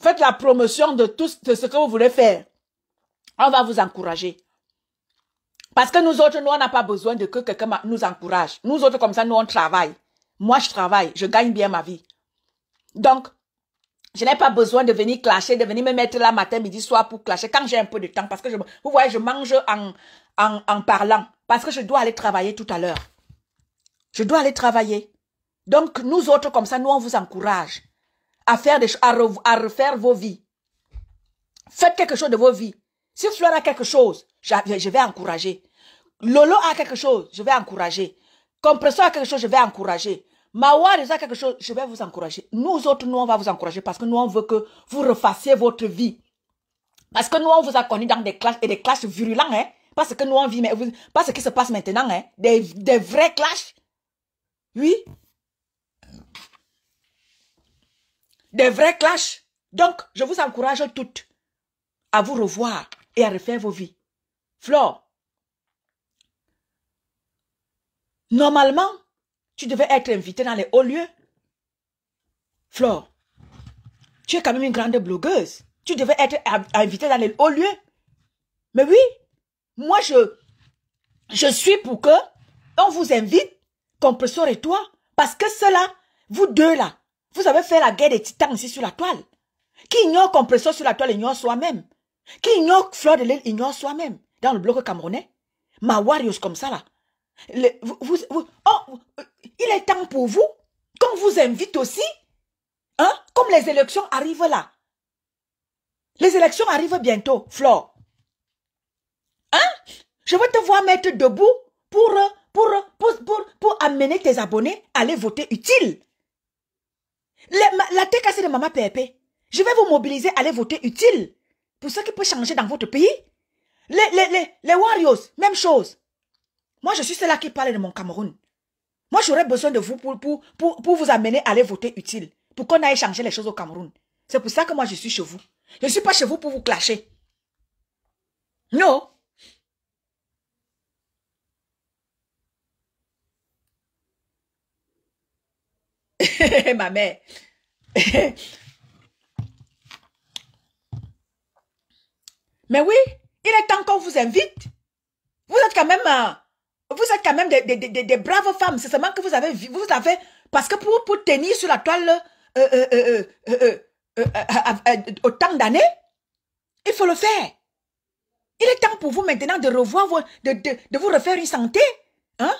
Faites la promotion de tout ce que vous voulez faire. On va vous encourager. Parce que nous autres, nous, on n'a pas besoin de que quelqu'un nous encourage. Nous autres, comme ça, nous, on travaille. Moi, je travaille. Je gagne bien ma vie. Donc, je n'ai pas besoin de venir clasher, de venir me mettre là matin, midi, soir pour clasher quand j'ai un peu de temps. Parce que, je, vous voyez, je mange en, en, en parlant. Parce que je dois aller travailler tout à l'heure. Je dois aller travailler. Donc, nous autres, comme ça, nous, on vous encourage à faire à, refaire vos vies. Faites quelque chose de vos vies. Si Fleur a quelque chose, je vais encourager. Lolo a quelque chose, je vais encourager. Compresseur a quelque chose, je vais encourager. Mawar a quelque chose, je vais vous encourager. Nous autres, nous, on va vous encourager parce que nous, on veut que vous refassiez votre vie. Parce que nous, on vous a connu dans des clashs et des clashs virulents, hein. Parce que nous, on vit, mais pas ce qui se passe maintenant, hein. Des, des vrais clashs. Oui, des vrais clashs. Donc, je vous encourage toutes à vous revoir et à refaire vos vies. Flore, normalement, tu devais être invitée dans les hauts lieux. Flore, tu es quand même une grande blogueuse. Tu devais être invitée dans les hauts lieux. Mais oui, moi, je, je suis pour que on vous invite, qu'on et toi, parce que cela, vous deux là, vous avez fait la guerre des titans aussi sur la toile. Qui ignore compresseur sur la toile ignore soi-même. Qui ignore fleur de l'île ignore soi-même. Dans le bloc camerounais. Mawarius comme ça là. Oh, euh, il est temps pour vous qu'on vous invite aussi. Hein? Comme les élections arrivent là. Les élections arrivent bientôt, Flore. Hein? Je veux te voir mettre debout pour, pour, pour, pour amener tes abonnés à aller voter utile. Les, la TKC de Maman Pépé. je vais vous mobiliser, aller voter utile pour ce qui peut changer dans votre pays. Les, les, les, les Warriors, même chose. Moi, je suis celle-là qui parle de mon Cameroun. Moi, j'aurais besoin de vous pour, pour, pour, pour, vous amener à aller voter utile, pour qu'on aille changer les choses au Cameroun. C'est pour ça que moi, je suis chez vous. Je ne suis pas chez vous pour vous clasher. Non. ma mère. Mais oui, il est temps qu'on vous invite. Vous êtes quand même, vous êtes quand même des, braves femmes. C'est seulement que vous avez, vous avez, parce que pour, pour tenir sur la toile autant d'années, il faut le faire. Il est temps pour vous maintenant de revoir, de, de, de vous refaire une santé. Hein?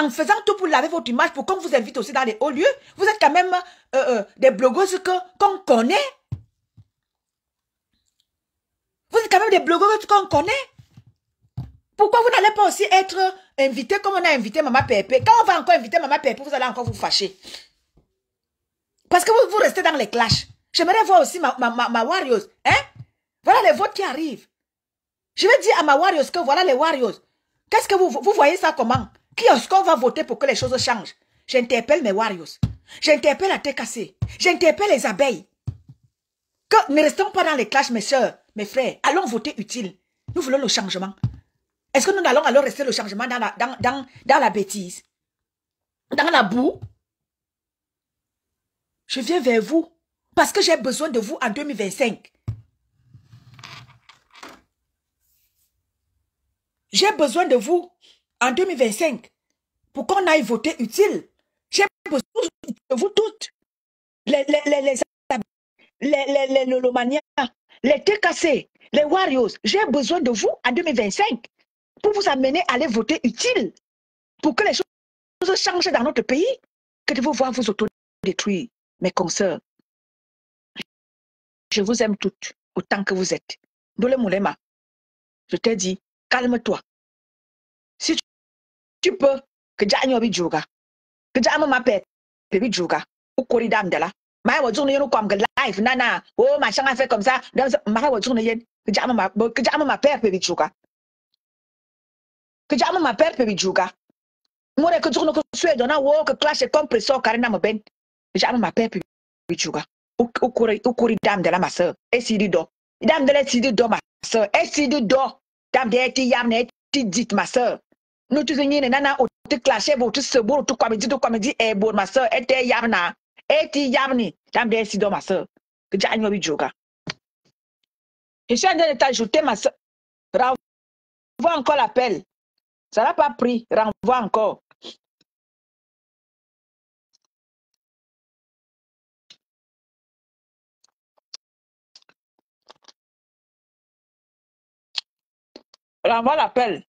en, faisant tout pour laver votre image, pour qu'on vous invite aussi dans les hauts lieux, vous êtes quand même euh, euh, des blogueuses qu'on connaît. Vous êtes quand même des blogueuses qu'on connaît. Pourquoi vous n'allez pas aussi être invité comme on a invité Maman Pepe? Quand on va encore inviter Maman Pepe, vous allez encore vous fâcher. Parce que vous, restez dans les clashs. J'aimerais voir aussi ma, ma, hein? Voilà les votes qui arrivent. Je vais dire à ma Warriors que voilà les Warriors. Qu'est-ce que vous, vous voyez ça comment qui est-ce qu'on va voter pour que les choses changent J'interpelle mes warriors. J'interpelle la TKC. J'interpelle les abeilles. Que ne restons pas dans les clashs, mes soeurs, mes frères. Allons voter utile. Nous voulons le changement. Est-ce que nous allons alors rester le changement dans dans la bêtise Dans la boue Je viens vers vous parce que j'ai besoin de vous en 2025. J'ai besoin de vous en 2025 pour qu'on aille voter utile. J'ai besoin de vous toutes, les, les, les, les, les, TKC, les Warriors. J'ai besoin de vous en 2025 pour vous amener à aller voter utile, pour que les choses changent dans notre pays, que de vous voir vous autodétruire, mes consoeurs. Je vous aime toutes, autant que vous êtes. Dole je t'ai dit, calme-toi. Si tu peux, que j'aille bi juga. Que jamu mapet, bi juga. Ou courir dam de la. Ma wa journée comme que live nana. Oh machin a fait comme ça. Dans ma wa journée Que jamu ma que jamu ma père bi juga. Que jamu ma père bi juga. More que journée que sué dona wo que clash et compresseur carrément ma ben. Que jamu ma père bi juga. Ou courir, ou courir dam de la ma sœur. Et si du do. Dam de la si du do ma sœur. Et si du do. Dam de ti yam ne ti dit ma sœur. Nous tous les nana o te clashe bo tout se bo tout kwamidi tu comédie, et eh, bon, ma sœur était eh, te yamna e eh, ti yamni tam de ma soeur, que ja nyobi joga je viens en de ma sœur renvoie encore l'appel ça n'a pas pris renvoie encore renvoie l'appel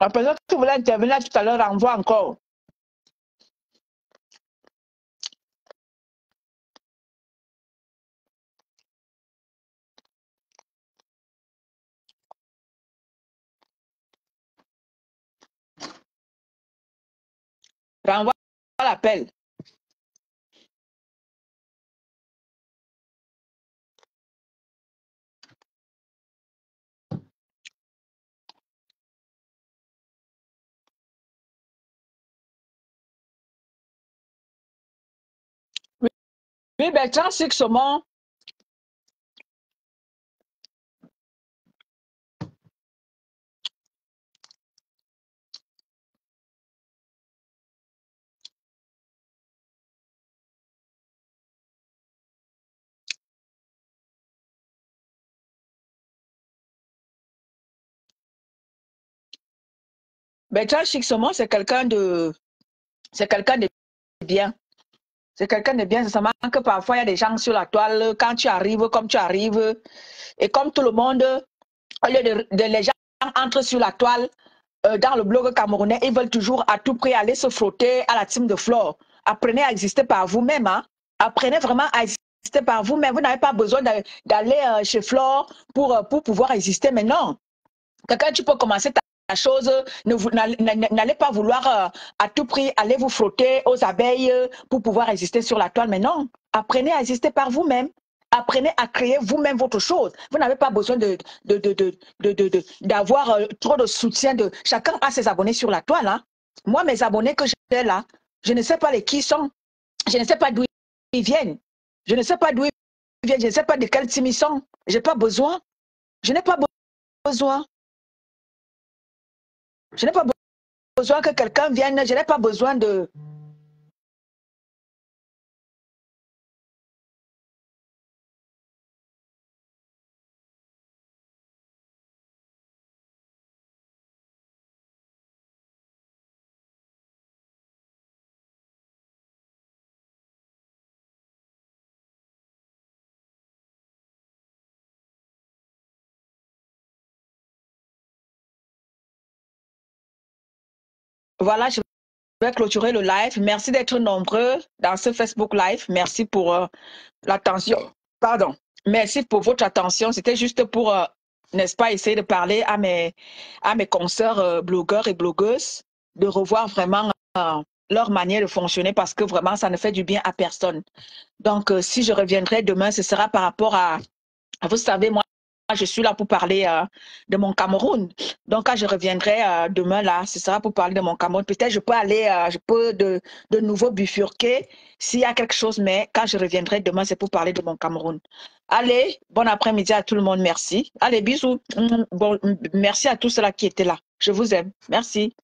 La personne qui voulait intervenir tout à l'heure renvoie encore. Renvoie l'appel. Puis Bertrand Sixomon, Bertrand c'est quelqu'un de c'est quelqu'un de bien. C'est quelqu'un de bien, justement, que parfois il y a des gens sur la toile, quand tu arrives, comme tu arrives, et comme tout le monde, au de, les gens entrent sur la toile, euh, dans le blog camerounais, ils veulent toujours à tout prix aller se frotter à la team de Flore. Apprenez à exister par vous-même. Hein. Apprenez vraiment à exister par vous-même. Vous, n'avez pas besoin d'aller euh, chez Flore pour, euh, pour pouvoir exister. Mais non, quelqu'un, tu peux commencer ta la chose, n'allez pas vouloir euh, à tout prix aller vous frotter aux abeilles euh, pour pouvoir exister sur la toile. Mais non, apprenez à exister par vous-même. Apprenez à créer vous-même votre chose. Vous n'avez pas besoin de, d'avoir euh, trop de soutien. De... Chacun a ses abonnés sur la toile. Hein. Moi, mes abonnés que j'ai là, je ne sais pas les qui sont. Je ne sais pas d'où ils viennent. Je ne sais pas d'où ils viennent. Je ne sais pas de quel team ils sont. Je n'ai pas besoin. Je n'ai pas besoin. Je n'ai pas besoin que quelqu'un vienne, je n'ai pas besoin de, Voilà, je vais clôturer le live. Merci d'être nombreux dans ce Facebook Live. Merci pour euh, l'attention. Pardon. Merci pour votre attention. C'était juste pour, euh, n'est-ce pas, essayer de parler à mes, à mes consoeurs euh, blogueurs et blogueuses, de revoir vraiment leur manière de fonctionner parce que vraiment, ça ne fait du bien à personne. Donc, si je reviendrai demain, ce sera par rapport à vous savez, moi, ah, je suis là pour parler euh, de mon Cameroun. Donc, quand je reviendrai euh, demain, là, ce sera pour parler de mon Cameroun. Peut-être je peux aller, euh, je peux de, nouveau bifurquer s'il y a quelque chose, mais quand je reviendrai demain, c'est pour parler de mon Cameroun. Allez, bon après-midi à tout le monde. Merci. Allez, bisous. Bon, merci à tous ceux-là qui étaient là. Je vous aime. Merci.